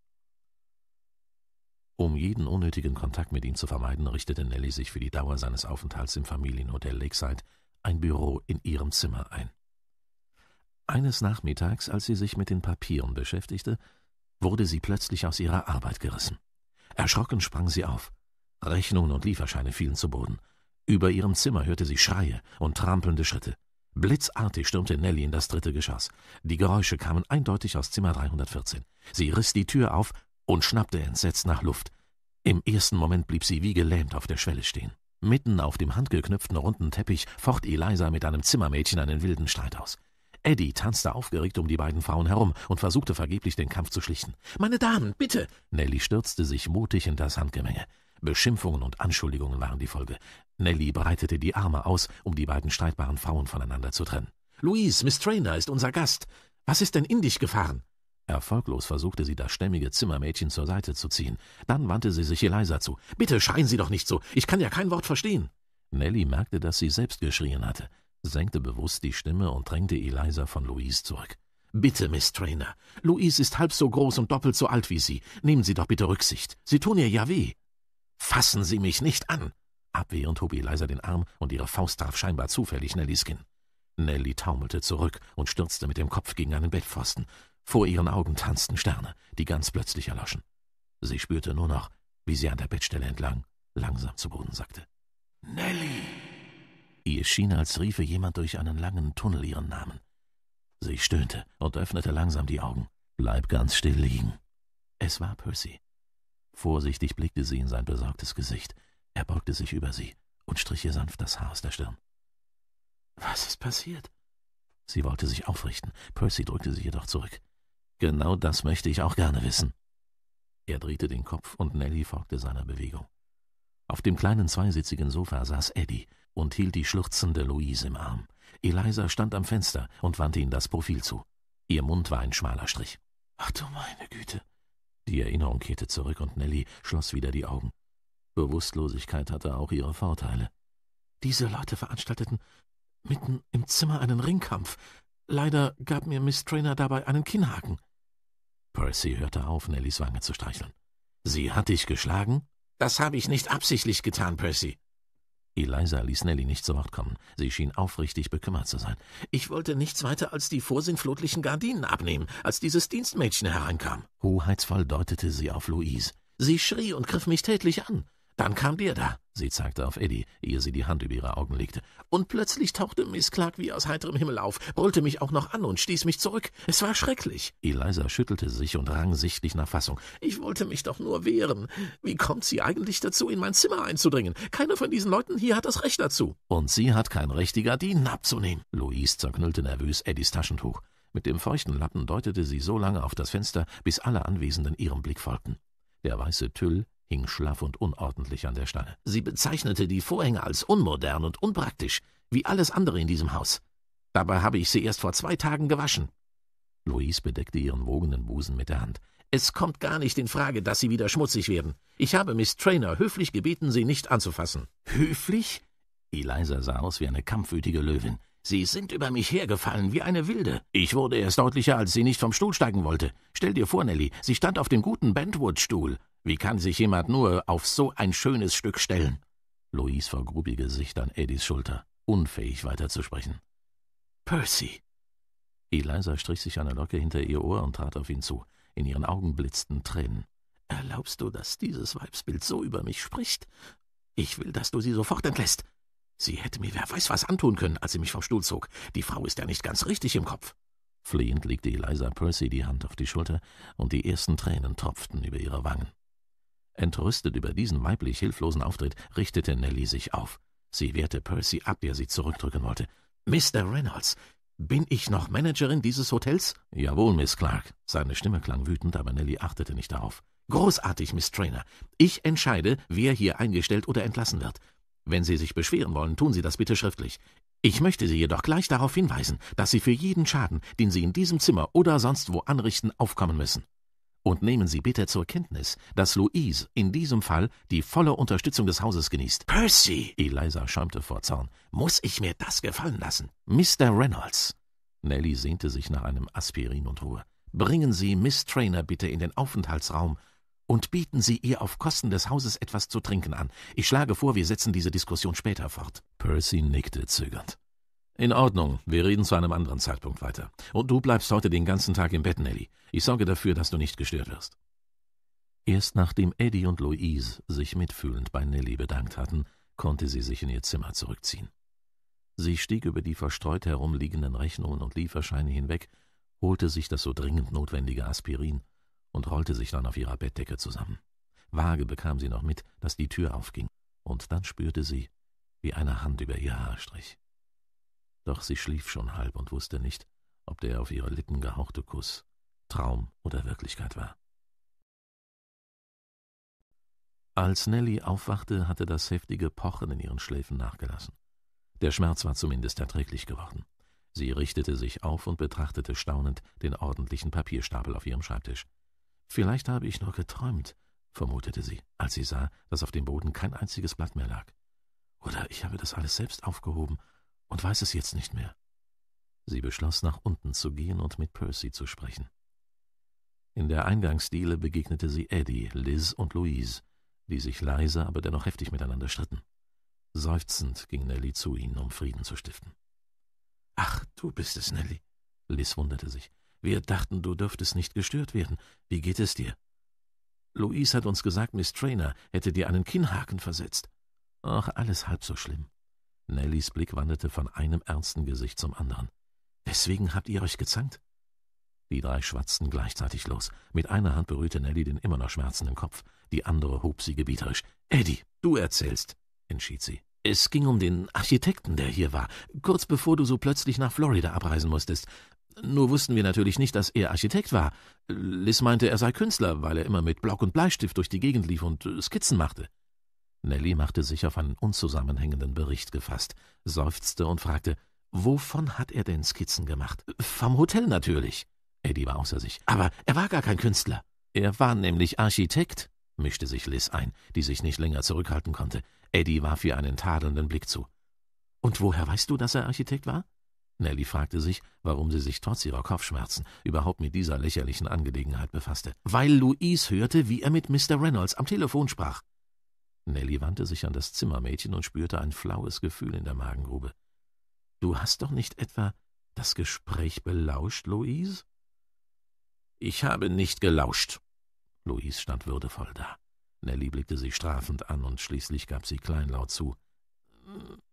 Um jeden unnötigen Kontakt mit ihm zu vermeiden, richtete Nellie sich für die Dauer seines Aufenthalts im Familienhotel Lakeside ein Büro in ihrem Zimmer ein. Eines Nachmittags, als sie sich mit den Papieren beschäftigte, wurde sie plötzlich aus ihrer Arbeit gerissen. Erschrocken sprang sie auf. Rechnungen und Lieferscheine fielen zu Boden. Über ihrem Zimmer hörte sie Schreie und trampelnde Schritte. Blitzartig stürmte Nelly in das dritte Geschoss. Die Geräusche kamen eindeutig aus Zimmer 314. Sie riss die Tür auf und schnappte entsetzt nach Luft. Im ersten Moment blieb sie wie gelähmt auf der Schwelle stehen. Mitten auf dem handgeknüpften runden Teppich focht Eliza mit einem Zimmermädchen einen wilden Streit aus. Eddie tanzte aufgeregt um die beiden Frauen herum und versuchte vergeblich den Kampf zu schlichten. Meine Damen, bitte! Nelly stürzte sich mutig in das Handgemenge. Beschimpfungen und Anschuldigungen waren die Folge. Nellie breitete die Arme aus, um die beiden streitbaren Frauen voneinander zu trennen. Louise, Miss Trainer ist unser Gast. Was ist denn in dich gefahren? Erfolglos versuchte sie, das stämmige Zimmermädchen zur Seite zu ziehen. Dann wandte sie sich Eliza zu. Bitte schreien Sie doch nicht so. Ich kann ja kein Wort verstehen. Nellie merkte, dass sie selbst geschrien hatte, senkte bewusst die Stimme und drängte Eliza von Louise zurück. Bitte, Miss Trainer. Louise ist halb so groß und doppelt so alt wie Sie. Nehmen Sie doch bitte Rücksicht. Sie tun ihr ja weh. Fassen Sie mich nicht an! Abwehrend hob Eliza den Arm und ihre Faust traf scheinbar zufällig Nellys Kinn. Nelly taumelte zurück und stürzte mit dem Kopf gegen einen Bettpfosten. Vor ihren Augen tanzten Sterne, die ganz plötzlich erloschen. Sie spürte nur noch, wie sie an der Bettstelle entlang langsam zu Boden sagte. Nelly! Ihr schien, als riefe jemand durch einen langen Tunnel ihren Namen. Sie stöhnte und öffnete langsam die Augen. Bleib ganz still liegen. Es war Percy. Vorsichtig blickte sie in sein besorgtes Gesicht. Er beugte sich über sie und strich ihr sanft das Haar aus der Stirn. Was ist passiert? Sie wollte sich aufrichten. Percy drückte sie jedoch zurück. Genau das möchte ich auch gerne wissen. Er drehte den Kopf und Nelly folgte seiner Bewegung. Auf dem kleinen zweisitzigen Sofa saß Eddie und hielt die schluchzende Louise im Arm. Eliza stand am Fenster und wandte ihm das Profil zu. Ihr Mund war ein schmaler Strich. Ach du meine Güte, die Erinnerung kehrte zurück und Nelly schloss wieder die Augen. Bewusstlosigkeit hatte auch ihre Vorteile. Diese Leute veranstalteten mitten im Zimmer einen Ringkampf. Leider gab mir Miss Trainer dabei einen Kinnhaken. Percy hörte auf, Nellys Wange zu streicheln. Sie hat dich geschlagen? Das habe ich nicht absichtlich getan, Percy. Eliza ließ Nelly nicht zu Wort kommen. Sie schien aufrichtig bekümmert zu sein. Ich wollte nichts weiter als die vorsinnflutlichen Gardinen abnehmen, als dieses Dienstmädchen hereinkam. Hoheitsvoll deutete sie auf Louise. Sie schrie und griff mich tätlich an. Dann kam der da, sie zeigte auf Eddie, ehe sie die Hand über ihre Augen legte. Und plötzlich tauchte Miss Clark wie aus heiterem Himmel auf, brüllte mich auch noch an und stieß mich zurück. Es war schrecklich. Eliza schüttelte sich und rang sichtlich nach Fassung. Ich wollte mich doch nur wehren. Wie kommt sie eigentlich dazu, in mein Zimmer einzudringen? Keiner von diesen Leuten hier hat das Recht dazu. Und sie hat kein Recht, die Gardinen abzunehmen. Louise zerknüllte nervös Eddies Taschentuch. Mit dem feuchten Lappen deutete sie so lange auf das Fenster, bis alle Anwesenden ihrem Blick folgten. Der weiße Tüll hing schlaff und unordentlich an der Stange. Sie bezeichnete die Vorhänge als unmodern und unpraktisch, wie alles andere in diesem Haus. Dabei habe ich sie erst vor zwei Tagen gewaschen. Louise bedeckte ihren wogenden Busen mit der Hand. Es kommt gar nicht in Frage, dass sie wieder schmutzig werden. Ich habe Miss Trainer höflich gebeten, sie nicht anzufassen. Höflich? Eliza sah aus wie eine kampfwütige Löwin. Sie sind über mich hergefallen wie eine Wilde. Ich wurde erst deutlicher, als sie nicht vom Stuhl steigen wollte. Stell dir vor, Nelly, sie stand auf dem guten Bentwood-Stuhl. Wie kann sich jemand nur auf so ein schönes Stück stellen? Louise vergrub ihr Gesicht an Eddies Schulter, unfähig weiterzusprechen. Percy! Eliza strich sich eine Locke hinter ihr Ohr und trat auf ihn zu. In ihren Augen blitzten Tränen. Erlaubst du, dass dieses Weibsbild so über mich spricht? Ich will, dass du sie sofort entlässt. Sie hätte mir wer weiß was antun können, als sie mich vom Stuhl zog. Die Frau ist ja nicht ganz richtig im Kopf. Flehend legte Eliza Percy die Hand auf die Schulter, und die ersten Tränen tropften über ihre Wangen. Entrüstet über diesen weiblich hilflosen Auftritt richtete Nelly sich auf. Sie wehrte Percy ab, der sie zurückdrücken wollte. Mr. Reynolds, bin ich noch Managerin dieses Hotels? Jawohl, Miss Clark. Seine Stimme klang wütend, aber Nelly achtete nicht darauf. Großartig, Miss Trainer. Ich entscheide, wer hier eingestellt oder entlassen wird. Wenn Sie sich beschweren wollen, tun Sie das bitte schriftlich. Ich möchte Sie jedoch gleich darauf hinweisen, dass Sie für jeden Schaden, den Sie in diesem Zimmer oder sonst wo anrichten, aufkommen müssen. Und nehmen Sie bitte zur Kenntnis, dass Louise in diesem Fall die volle Unterstützung des Hauses genießt. Percy! Eliza schäumte vor Zorn. Muss ich mir das gefallen lassen? Mr. Reynolds! Nelly sehnte sich nach einem Aspirin und Ruhe. Bringen Sie Miss Trainer bitte in den Aufenthaltsraum und bieten Sie ihr auf Kosten des Hauses etwas zu trinken an. Ich schlage vor, wir setzen diese Diskussion später fort. Percy nickte zögernd. In Ordnung, wir reden zu einem anderen Zeitpunkt weiter. Und du bleibst heute den ganzen Tag im Bett, Nelly. Ich sorge dafür, dass du nicht gestört wirst. Erst nachdem Eddie und Louise sich mitfühlend bei Nelly bedankt hatten, konnte sie sich in ihr Zimmer zurückziehen. Sie stieg über die verstreut herumliegenden Rechnungen und Lieferscheine hinweg, holte sich das so dringend notwendige Aspirin und rollte sich dann auf ihrer Bettdecke zusammen. Vage bekam sie noch mit, dass die Tür aufging, und dann spürte sie, wie eine Hand über ihr Haar strich. Doch sie schlief schon halb und wusste nicht, ob der auf ihre Lippen gehauchte Kuss Traum oder Wirklichkeit war. Als Nelly aufwachte, hatte das heftige Pochen in ihren Schläfen nachgelassen. Der Schmerz war zumindest erträglich geworden. Sie richtete sich auf und betrachtete staunend den ordentlichen Papierstapel auf ihrem Schreibtisch. Vielleicht habe ich nur geträumt, vermutete sie, als sie sah, dass auf dem Boden kein einziges Blatt mehr lag. Oder ich habe das alles selbst aufgehoben und weiß es jetzt nicht mehr. Sie beschloss, nach unten zu gehen und mit Percy zu sprechen. In der Eingangsdiele begegnete sie Eddie, Liz und Louise, die sich leise, aber dennoch heftig miteinander stritten. Seufzend ging Nelly zu ihnen, um Frieden zu stiften. Ach, du bist es, Nelly. Liz wunderte sich. Wir dachten, du dürftest nicht gestört werden. Wie geht es dir? Louise hat uns gesagt, Miss Trainer hätte dir einen Kinnhaken versetzt. Ach, alles halb so schlimm. Nellys Blick wanderte von einem ernsten Gesicht zum anderen. Weswegen habt ihr euch gezankt? Die drei schwatzten gleichzeitig los. Mit einer Hand berührte Nelly den immer noch schmerzenden Kopf, die andere hob sie gebieterisch. Eddie, du erzählst, entschied sie. Es ging um den Architekten, der hier war, kurz bevor du so plötzlich nach Florida abreisen musstest. Nur wussten wir natürlich nicht, dass er Architekt war. Liz meinte, er sei Künstler, weil er immer mit Block und Bleistift durch die Gegend lief und Skizzen machte. Nelly machte sich auf einen unzusammenhängenden Bericht gefasst, seufzte und fragte, wovon hat er denn Skizzen gemacht? Vom Hotel natürlich. Eddie war außer sich. Aber er war gar kein Künstler. Er war nämlich Architekt, mischte sich Liz ein, die sich nicht länger zurückhalten konnte. Eddie warf ihr einen tadelnden Blick zu. Und woher weißt du, dass er Architekt war? Nelly fragte sich, warum sie sich trotz ihrer Kopfschmerzen überhaupt mit dieser lächerlichen Angelegenheit befasste. Weil Louise hörte, wie er mit Mr. Reynolds am Telefon sprach. Nelly wandte sich an das Zimmermädchen und spürte ein flaues Gefühl in der Magengrube. Du hast doch nicht etwa das Gespräch belauscht, Louise? Ich habe nicht gelauscht. Louise stand würdevoll da. Nelly blickte sie strafend an und schließlich gab sie kleinlaut zu.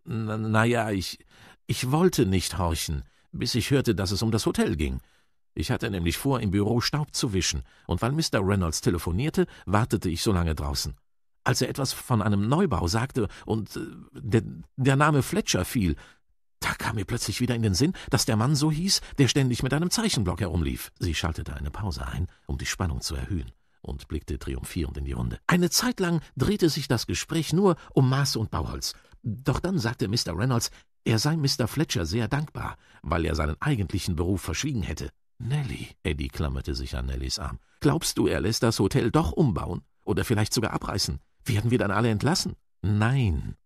Na, na ja, ich, ich wollte nicht horchen, bis ich hörte, dass es um das Hotel ging. Ich hatte nämlich vor, im Büro Staub zu wischen, und weil Mr. Reynolds telefonierte, wartete ich so lange draußen. Als er etwas von einem Neubau sagte und äh, der, der Name Fletcher fiel, da kam mir plötzlich wieder in den Sinn, dass der Mann so hieß, der ständig mit einem Zeichenblock herumlief. Sie schaltete eine Pause ein, um die Spannung zu erhöhen, und blickte triumphierend in die Runde. Eine Zeit lang drehte sich das Gespräch nur um Maße und Bauholz. Doch dann sagte Mr. Reynolds, er sei Mr. Fletcher sehr dankbar, weil er seinen eigentlichen Beruf verschwiegen hätte. Nelly, Eddie klammerte sich an Nellys Arm. Glaubst du, er lässt das Hotel doch umbauen? Oder vielleicht sogar abreißen? Werden wir dann alle entlassen? Nein.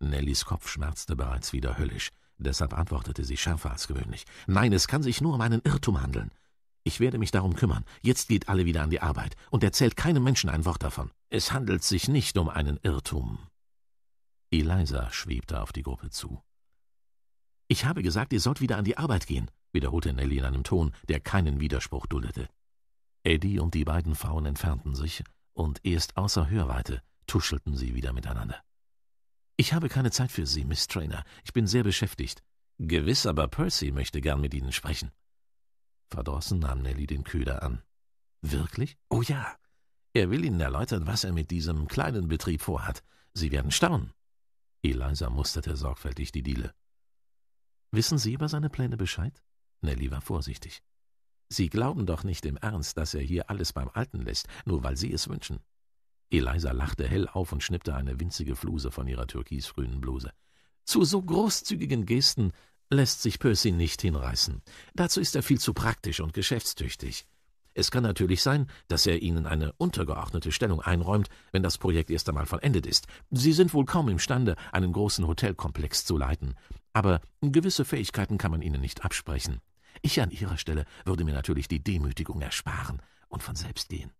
Nellys Kopf schmerzte bereits wieder höllisch, deshalb antwortete sie schärfer als gewöhnlich. Nein, es kann sich nur um einen Irrtum handeln. Ich werde mich darum kümmern. Jetzt geht alle wieder an die Arbeit und erzählt keinem Menschen ein Wort davon. Es handelt sich nicht um einen Irrtum. Eliza schwebte auf die Gruppe zu. Ich habe gesagt, ihr sollt wieder an die Arbeit gehen, wiederholte Nelly in einem Ton, der keinen Widerspruch duldete. Eddie und die beiden Frauen entfernten sich, und erst außer Hörweite tuschelten sie wieder miteinander. Ich habe keine Zeit für Sie, Miss Trainer. Ich bin sehr beschäftigt. Gewiss, aber Percy möchte gern mit Ihnen sprechen. Verdrossen nahm Nelly den Köder an. Wirklich? Oh ja. Er will Ihnen erläutern, was er mit diesem kleinen Betrieb vorhat. Sie werden staunen. Eliza musterte sorgfältig die Diele. Wissen Sie über seine Pläne Bescheid? Nelly war vorsichtig. Sie glauben doch nicht im Ernst, dass er hier alles beim Alten lässt, nur weil Sie es wünschen. Eliza lachte hell auf und schnippte eine winzige Fluse von ihrer türkisgrünen Bluse. Zu so großzügigen Gesten lässt sich Percy nicht hinreißen. Dazu ist er viel zu praktisch und geschäftstüchtig. Es kann natürlich sein, dass er Ihnen eine untergeordnete Stellung einräumt, wenn das Projekt erst einmal vollendet ist. Sie sind wohl kaum imstande, einen großen Hotelkomplex zu leiten. Aber gewisse Fähigkeiten kann man Ihnen nicht absprechen. Ich an ihrer Stelle würde mir natürlich die Demütigung ersparen und von selbst gehen.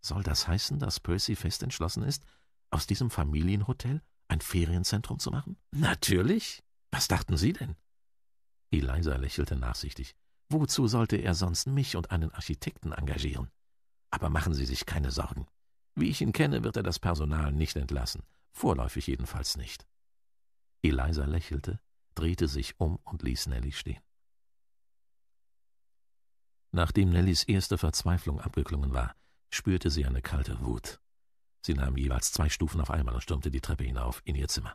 Soll das heißen, dass Percy fest entschlossen ist, aus diesem Familienhotel ein Ferienzentrum zu machen? Natürlich. Was dachten Sie denn? Eliza lächelte nachsichtig. Wozu sollte er sonst mich und einen Architekten engagieren? Aber machen Sie sich keine Sorgen. Wie ich ihn kenne, wird er das Personal nicht entlassen, vorläufig jedenfalls nicht. Eliza lächelte, drehte sich um und ließ Nelly stehen. Nachdem Nellys erste Verzweiflung abgeklungen war, spürte sie eine kalte Wut. Sie nahm jeweils zwei Stufen auf einmal und stürmte die Treppe hinauf in ihr Zimmer.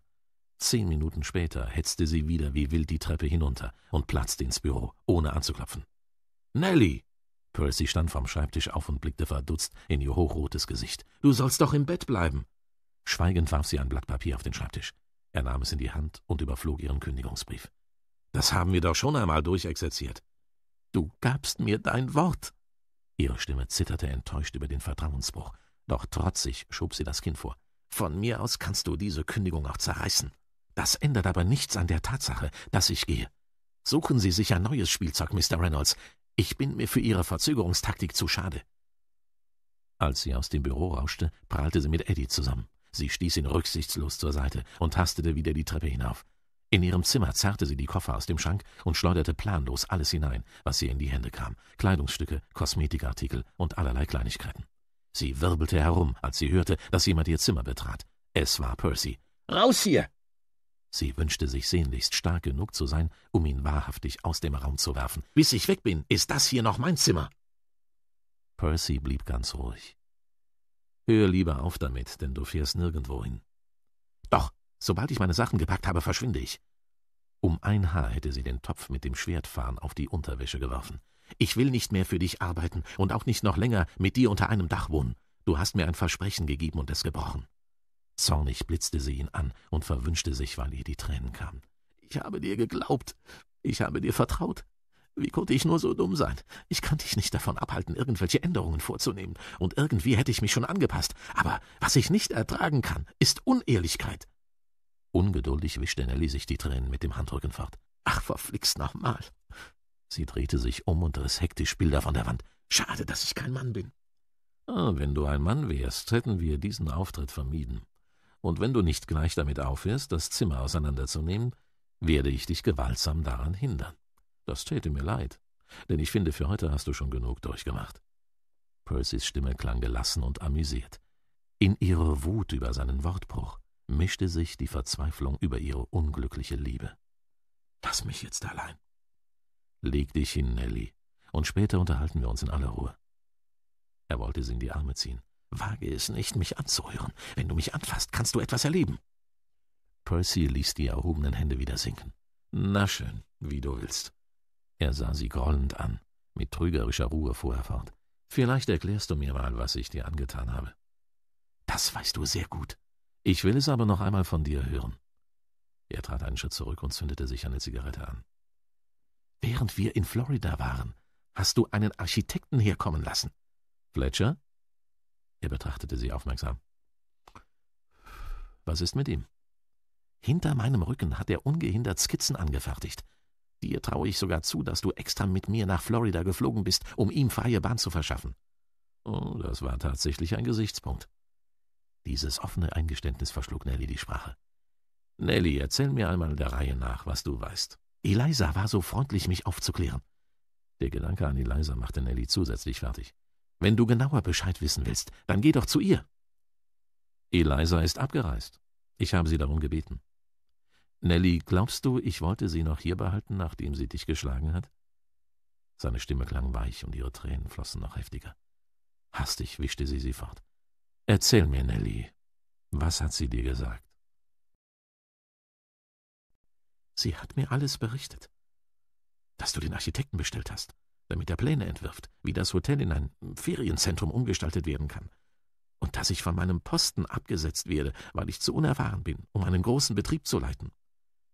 Zehn Minuten später hetzte sie wieder wie wild die Treppe hinunter und platzte ins Büro, ohne anzuklopfen. Nelly! Percy stand vom Schreibtisch auf und blickte verdutzt in ihr hochrotes Gesicht. Du sollst doch im Bett bleiben! Schweigend warf sie ein Blatt Papier auf den Schreibtisch. Er nahm es in die Hand und überflog ihren Kündigungsbrief. Das haben wir doch schon einmal durchexerziert. Du gabst mir dein Wort. Ihre Stimme zitterte enttäuscht über den Vertrauensbruch, doch trotzig schob sie das Kind vor. Von mir aus kannst du diese Kündigung auch zerreißen. Das ändert aber nichts an der Tatsache, dass ich gehe. Suchen Sie sich ein neues Spielzeug, Mr. Reynolds. Ich bin mir für Ihre Verzögerungstaktik zu schade. Als sie aus dem Büro rauschte, prallte sie mit Eddie zusammen. Sie stieß ihn rücksichtslos zur Seite und hastete wieder die Treppe hinauf. In ihrem Zimmer zerrte sie die Koffer aus dem Schrank und schleuderte planlos alles hinein, was ihr in die Hände kam: Kleidungsstücke, Kosmetikartikel und allerlei Kleinigkeiten. Sie wirbelte herum, als sie hörte, dass jemand ihr Zimmer betrat. Es war Percy. Raus hier! Sie wünschte sich sehnlichst stark genug zu sein, um ihn wahrhaftig aus dem Raum zu werfen. Bis ich weg bin, ist das hier noch mein Zimmer. Percy blieb ganz ruhig. Hör lieber auf damit, denn du fährst nirgendwo hin. Doch, Sobald ich meine Sachen gepackt habe, verschwinde ich. Um ein Haar hätte sie den Topf mit dem Schwertfahren auf die Unterwäsche geworfen. Ich will nicht mehr für dich arbeiten und auch nicht noch länger mit dir unter einem Dach wohnen. Du hast mir ein Versprechen gegeben und es gebrochen. Zornig blitzte sie ihn an und verwünschte sich, weil ihr die Tränen kamen. Ich habe dir geglaubt. Ich habe dir vertraut. Wie konnte ich nur so dumm sein? Ich kann dich nicht davon abhalten, irgendwelche Änderungen vorzunehmen, und irgendwie hätte ich mich schon angepasst. Aber was ich nicht ertragen kann, ist Unehrlichkeit. Ungeduldig wischte Nelly sich die Tränen mit dem Handrücken fort. Ach, verflixt nochmal. Sie drehte sich um und riss hektisch Bilder von der Wand. Schade, dass ich kein Mann bin. Ah, wenn du ein Mann wärst, hätten wir diesen Auftritt vermieden. Und wenn du nicht gleich damit aufhörst, das Zimmer auseinanderzunehmen, werde ich dich gewaltsam daran hindern. Das täte mir leid, denn ich finde, für heute hast du schon genug durchgemacht. Percys Stimme klang gelassen und amüsiert. In ihrer Wut über seinen Wortbruch mischte sich die Verzweiflung über ihre unglückliche Liebe. Lass mich jetzt allein. Leg dich hin, Nelly, und später unterhalten wir uns in aller Ruhe. Er wollte sie in die Arme ziehen. Wage es nicht, mich anzuhören. Wenn du mich anfasst, kannst du etwas erleben. Percy ließ die erhobenen Hände wieder sinken. Na schön, wie du willst. Er sah sie grollend an. Mit trügerischer Ruhe fuhr er fort. Vielleicht erklärst du mir mal, was ich dir angetan habe. Das weißt du sehr gut. Ich will es aber noch einmal von dir hören. Er trat einen Schritt zurück und zündete sich eine Zigarette an. Während wir in Florida waren, hast du einen Architekten herkommen lassen. Fletcher? Er betrachtete sie aufmerksam. Was ist mit ihm? Hinter meinem Rücken hat er ungehindert Skizzen angefertigt. Dir traue ich sogar zu, dass du extra mit mir nach Florida geflogen bist, um ihm freie Bahn zu verschaffen. Oh, das war tatsächlich ein Gesichtspunkt. Dieses offene Eingeständnis verschlug Nelly die Sprache. Nelly, erzähl mir einmal der Reihe nach, was du weißt. Eliza war so freundlich, mich aufzuklären. Der Gedanke an Eliza machte Nelly zusätzlich fertig. Wenn du genauer Bescheid wissen willst, dann geh doch zu ihr. Eliza ist abgereist. Ich habe sie darum gebeten. Nelly, glaubst du, ich wollte sie noch hier behalten, nachdem sie dich geschlagen hat? Seine Stimme klang weich und ihre Tränen flossen noch heftiger. Hastig wischte sie sie fort. Erzähl mir, Nelly, was hat sie dir gesagt? Sie hat mir alles berichtet. Dass du den Architekten bestellt hast, damit er Pläne entwirft, wie das Hotel in ein Ferienzentrum umgestaltet werden kann. Und dass ich von meinem Posten abgesetzt werde, weil ich zu unerfahren bin, um einen großen Betrieb zu leiten.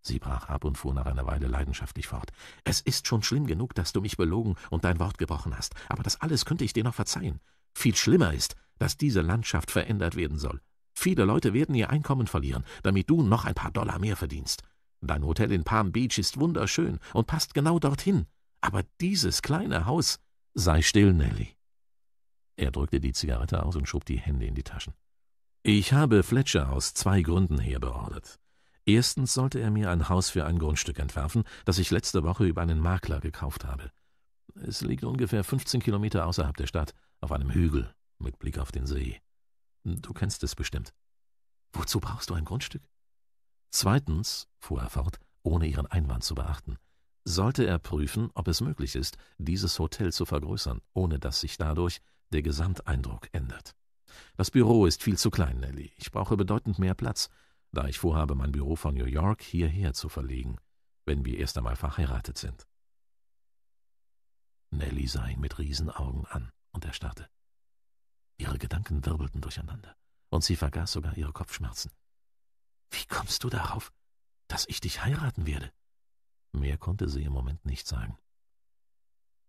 Sie brach ab und fuhr nach einer Weile leidenschaftlich fort. Es ist schon schlimm genug, dass du mich belogen und dein Wort gebrochen hast, aber das alles könnte ich dir noch verzeihen. Viel schlimmer ist, dass diese Landschaft verändert werden soll. Viele Leute werden ihr Einkommen verlieren, damit du noch ein paar Dollar mehr verdienst. Dein Hotel in Palm Beach ist wunderschön und passt genau dorthin. Aber dieses kleine Haus. Sei still, Nelly. Er drückte die Zigarette aus und schob die Hände in die Taschen. Ich habe Fletcher aus zwei Gründen her beordert. Erstens sollte er mir ein Haus für ein Grundstück entwerfen, das ich letzte Woche über einen Makler gekauft habe. Es liegt ungefähr 15 Kilometer außerhalb der Stadt, auf einem Hügel mit Blick auf den See. Du kennst es bestimmt. Wozu brauchst du ein Grundstück? Zweitens, fuhr er fort, ohne ihren Einwand zu beachten, sollte er prüfen, ob es möglich ist, dieses Hotel zu vergrößern, ohne dass sich dadurch der Gesamteindruck ändert. Das Büro ist viel zu klein, Nelly. Ich brauche bedeutend mehr Platz, da ich vorhabe, mein Büro von New York hierher zu verlegen, wenn wir erst einmal verheiratet sind. Nelly sah ihn mit Riesenaugen an und erstarrte. Ihre Gedanken wirbelten durcheinander, und sie vergaß sogar ihre Kopfschmerzen. Wie kommst du darauf, dass ich dich heiraten werde? Mehr konnte sie im Moment nicht sagen.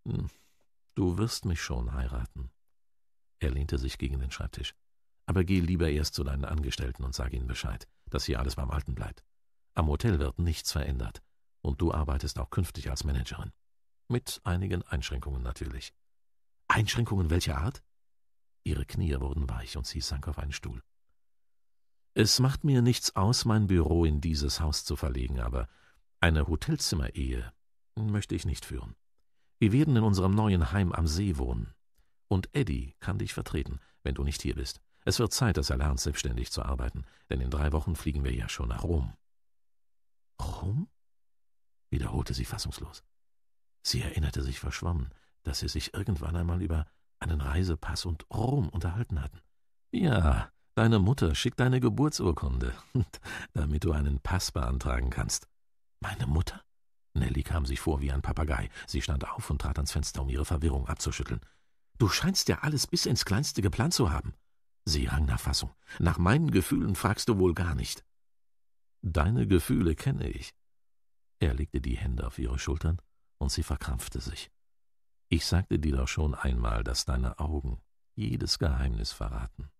Hm, du wirst mich schon heiraten. Er lehnte sich gegen den Schreibtisch. Aber geh lieber erst zu deinen Angestellten und sag ihnen Bescheid, dass hier alles beim Alten bleibt. Am Hotel wird nichts verändert, und du arbeitest auch künftig als Managerin. Mit einigen Einschränkungen natürlich. Einschränkungen welcher Art? Ihre Knie wurden weich und sie sank auf einen Stuhl. Es macht mir nichts aus, mein Büro in dieses Haus zu verlegen, aber eine Hotelzimmerehe möchte ich nicht führen. Wir werden in unserem neuen Heim am See wohnen. Und Eddie kann dich vertreten, wenn du nicht hier bist. Es wird Zeit, dass er lernt, selbstständig zu arbeiten, denn in drei Wochen fliegen wir ja schon nach Rom. Rom? wiederholte sie fassungslos. Sie erinnerte sich verschwommen, dass sie sich irgendwann einmal über einen Reisepass und Rom unterhalten hatten. Ja, deine Mutter schickt deine Geburtsurkunde, damit du einen Pass beantragen kannst. Meine Mutter? Nelly kam sich vor wie ein Papagei. Sie stand auf und trat ans Fenster, um ihre Verwirrung abzuschütteln. Du scheinst ja alles bis ins Kleinste geplant zu haben. Sie rang nach Fassung. Nach meinen Gefühlen fragst du wohl gar nicht. Deine Gefühle kenne ich. Er legte die Hände auf ihre Schultern und sie verkrampfte sich. Ich sagte dir doch schon einmal, dass deine Augen jedes Geheimnis verraten.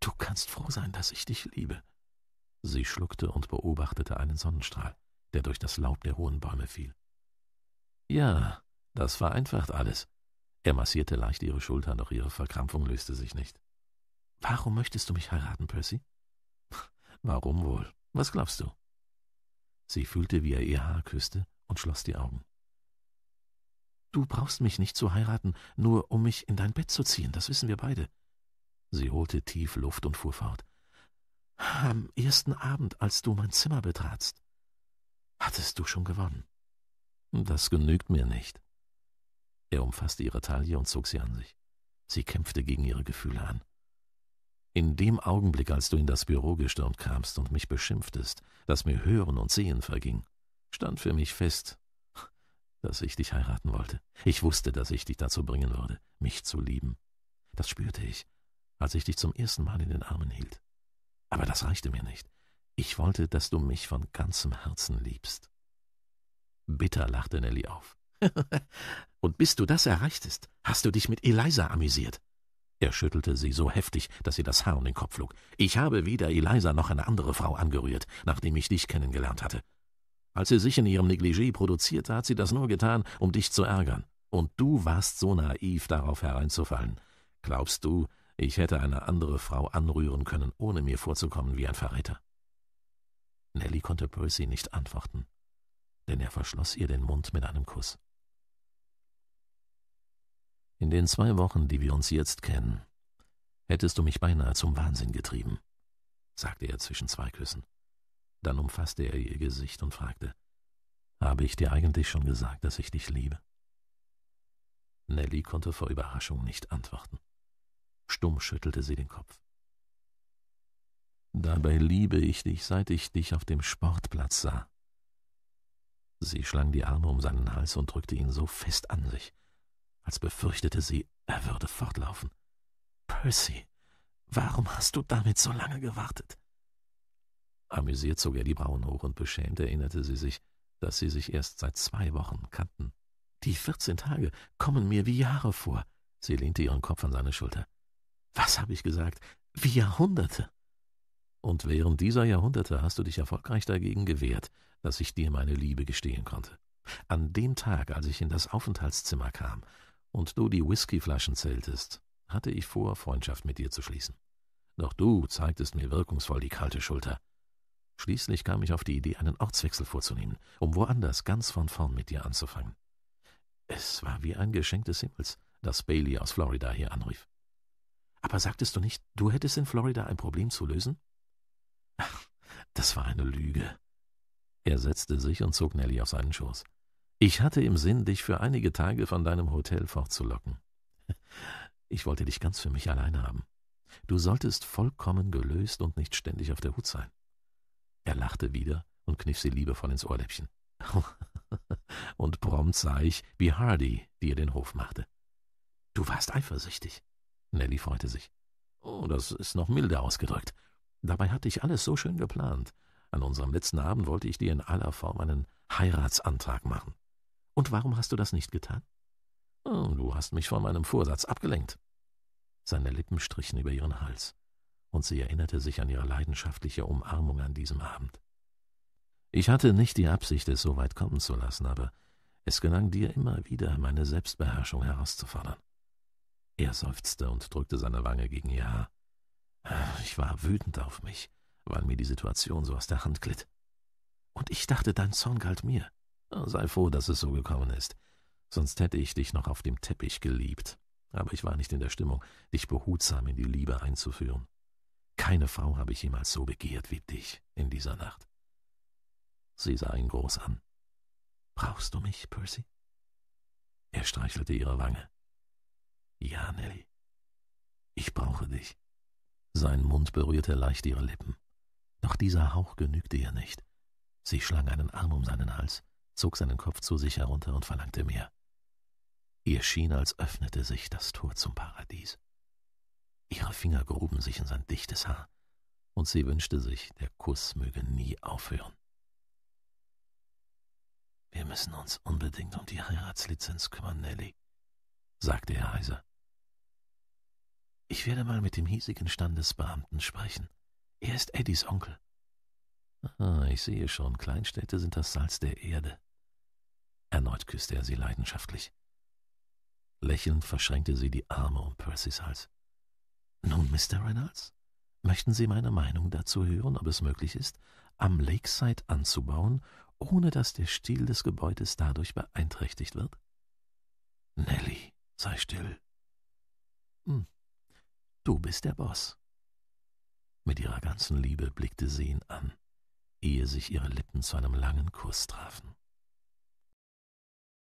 Du kannst froh sein, dass ich dich liebe. Sie schluckte und beobachtete einen Sonnenstrahl, der durch das Laub der hohen Bäume fiel. Ja, das vereinfacht alles. Er massierte leicht ihre Schultern, doch ihre Verkrampfung löste sich nicht. Warum möchtest du mich heiraten, Percy? Warum wohl? Was glaubst du? Sie fühlte, wie er ihr Haar küsste und schloss die Augen. Du brauchst mich nicht zu heiraten, nur um mich in dein Bett zu ziehen, das wissen wir beide. Sie holte tief Luft und fuhr fort. Am ersten Abend, als du mein Zimmer betratst, hattest du schon gewonnen. Das genügt mir nicht. Er umfasste ihre Taille und zog sie an sich. Sie kämpfte gegen ihre Gefühle an. In dem Augenblick, als du in das Büro gestürmt kamst und mich beschimpftest, dass mir Hören und Sehen verging, stand für mich fest, dass ich dich heiraten wollte. Ich wusste, dass ich dich dazu bringen würde, mich zu lieben. Das spürte ich, als ich dich zum ersten Mal in den Armen hielt. Aber das reichte mir nicht. Ich wollte, dass du mich von ganzem Herzen liebst. Bitter lachte Nelly auf. Und bis du das erreichtest, hast du dich mit Eliza amüsiert. Er schüttelte sie so heftig, dass ihr das Haar um den Kopf flog. Ich habe weder Eliza noch eine andere Frau angerührt, nachdem ich dich kennengelernt hatte. Als sie sich in ihrem Negligé produzierte, hat sie das nur getan, um dich zu ärgern. Und du warst so naiv, darauf hereinzufallen. Glaubst du, ich hätte eine andere Frau anrühren können, ohne mir vorzukommen wie ein Verräter? Nelly konnte Percy nicht antworten, denn er verschloss ihr den Mund mit einem Kuss. In den zwei Wochen, die wir uns jetzt kennen, hättest du mich beinahe zum Wahnsinn getrieben, sagte er zwischen zwei Küssen. Dann umfasste er ihr Gesicht und fragte, habe ich dir eigentlich schon gesagt, dass ich dich liebe? Nelly konnte vor Überraschung nicht antworten. Stumm schüttelte sie den Kopf. Dabei liebe ich dich, seit ich dich auf dem Sportplatz sah. Sie schlang die Arme um seinen Hals und drückte ihn so fest an sich, als befürchtete sie, er würde fortlaufen. Percy, warum hast du damit so lange gewartet? Amüsiert zog er die Brauen hoch und beschämt erinnerte sie sich, dass sie sich erst seit zwei Wochen kannten. Die vierzehn Tage kommen mir wie Jahre vor. Sie lehnte ihren Kopf an seine Schulter. Was habe ich gesagt? Wie Jahrhunderte. Und während dieser Jahrhunderte hast du dich erfolgreich dagegen gewehrt, dass ich dir meine Liebe gestehen konnte. An dem Tag, als ich in das Aufenthaltszimmer kam und du die Whiskyflaschen zähltest, hatte ich vor, Freundschaft mit dir zu schließen. Doch du zeigtest mir wirkungsvoll die kalte Schulter. Schließlich kam ich auf die Idee, einen Ortswechsel vorzunehmen, um woanders ganz von vorn mit dir anzufangen. Es war wie ein Geschenk des Himmels, dass Bailey aus Florida hier anrief. Aber sagtest du nicht, du hättest in Florida ein Problem zu lösen? Ach, das war eine Lüge. Er setzte sich und zog Nelly auf seinen Schoß. Ich hatte im Sinn, dich für einige Tage von deinem Hotel fortzulocken. Ich wollte dich ganz für mich allein haben. Du solltest vollkommen gelöst und nicht ständig auf der Hut sein. Er lachte wieder und kniff sie liebevoll ins Ohrläppchen. und prompt sah ich, wie Hardy dir den Hof machte. Du warst eifersüchtig. Nelly freute sich. Oh, das ist noch milder ausgedrückt. Dabei hatte ich alles so schön geplant. An unserem letzten Abend wollte ich dir in aller Form einen Heiratsantrag machen. Und warum hast du das nicht getan? Oh, du hast mich von meinem Vorsatz abgelenkt. Seine Lippen strichen über ihren Hals und sie erinnerte sich an ihre leidenschaftliche Umarmung an diesem Abend. Ich hatte nicht die Absicht, es so weit kommen zu lassen, aber es gelang dir immer wieder, meine Selbstbeherrschung herauszufordern. Er seufzte und drückte seine Wange gegen ihr Haar. Ich war wütend auf mich, weil mir die Situation so aus der Hand glitt. Und ich dachte, dein Zorn galt mir. Oh, sei froh, dass es so gekommen ist. Sonst hätte ich dich noch auf dem Teppich geliebt. Aber ich war nicht in der Stimmung, dich behutsam in die Liebe einzuführen. Keine Frau habe ich jemals so begehrt wie dich in dieser Nacht. Sie sah ihn groß an. Brauchst du mich, Percy? Er streichelte ihre Wange. Ja, Nelly. Ich brauche dich. Sein Mund berührte leicht ihre Lippen. Doch dieser Hauch genügte ihr nicht. Sie schlang einen Arm um seinen Hals, zog seinen Kopf zu sich herunter und verlangte mehr. Ihr schien, als öffnete sich das Tor zum Paradies. Ihre Finger gruben sich in sein dichtes Haar, und sie wünschte sich, der Kuss möge nie aufhören. Wir müssen uns unbedingt um die Heiratslizenz kümmern, Nelly, sagte er heiser. Ich werde mal mit dem hiesigen Standesbeamten sprechen. Er ist Eddies Onkel. Ah, ich sehe schon, Kleinstädte sind das Salz der Erde. Erneut küsste er sie leidenschaftlich. Lächelnd verschränkte sie die Arme um Percys Hals. Nun, Mr. Reynolds, möchten Sie meine Meinung dazu hören, ob es möglich ist, am Lakeside anzubauen, ohne dass der Stil des Gebäudes dadurch beeinträchtigt wird? Nelly, sei still. Hm. Du bist der Boss. Mit ihrer ganzen Liebe blickte sie ihn an, ehe sich ihre Lippen zu einem langen Kuss trafen.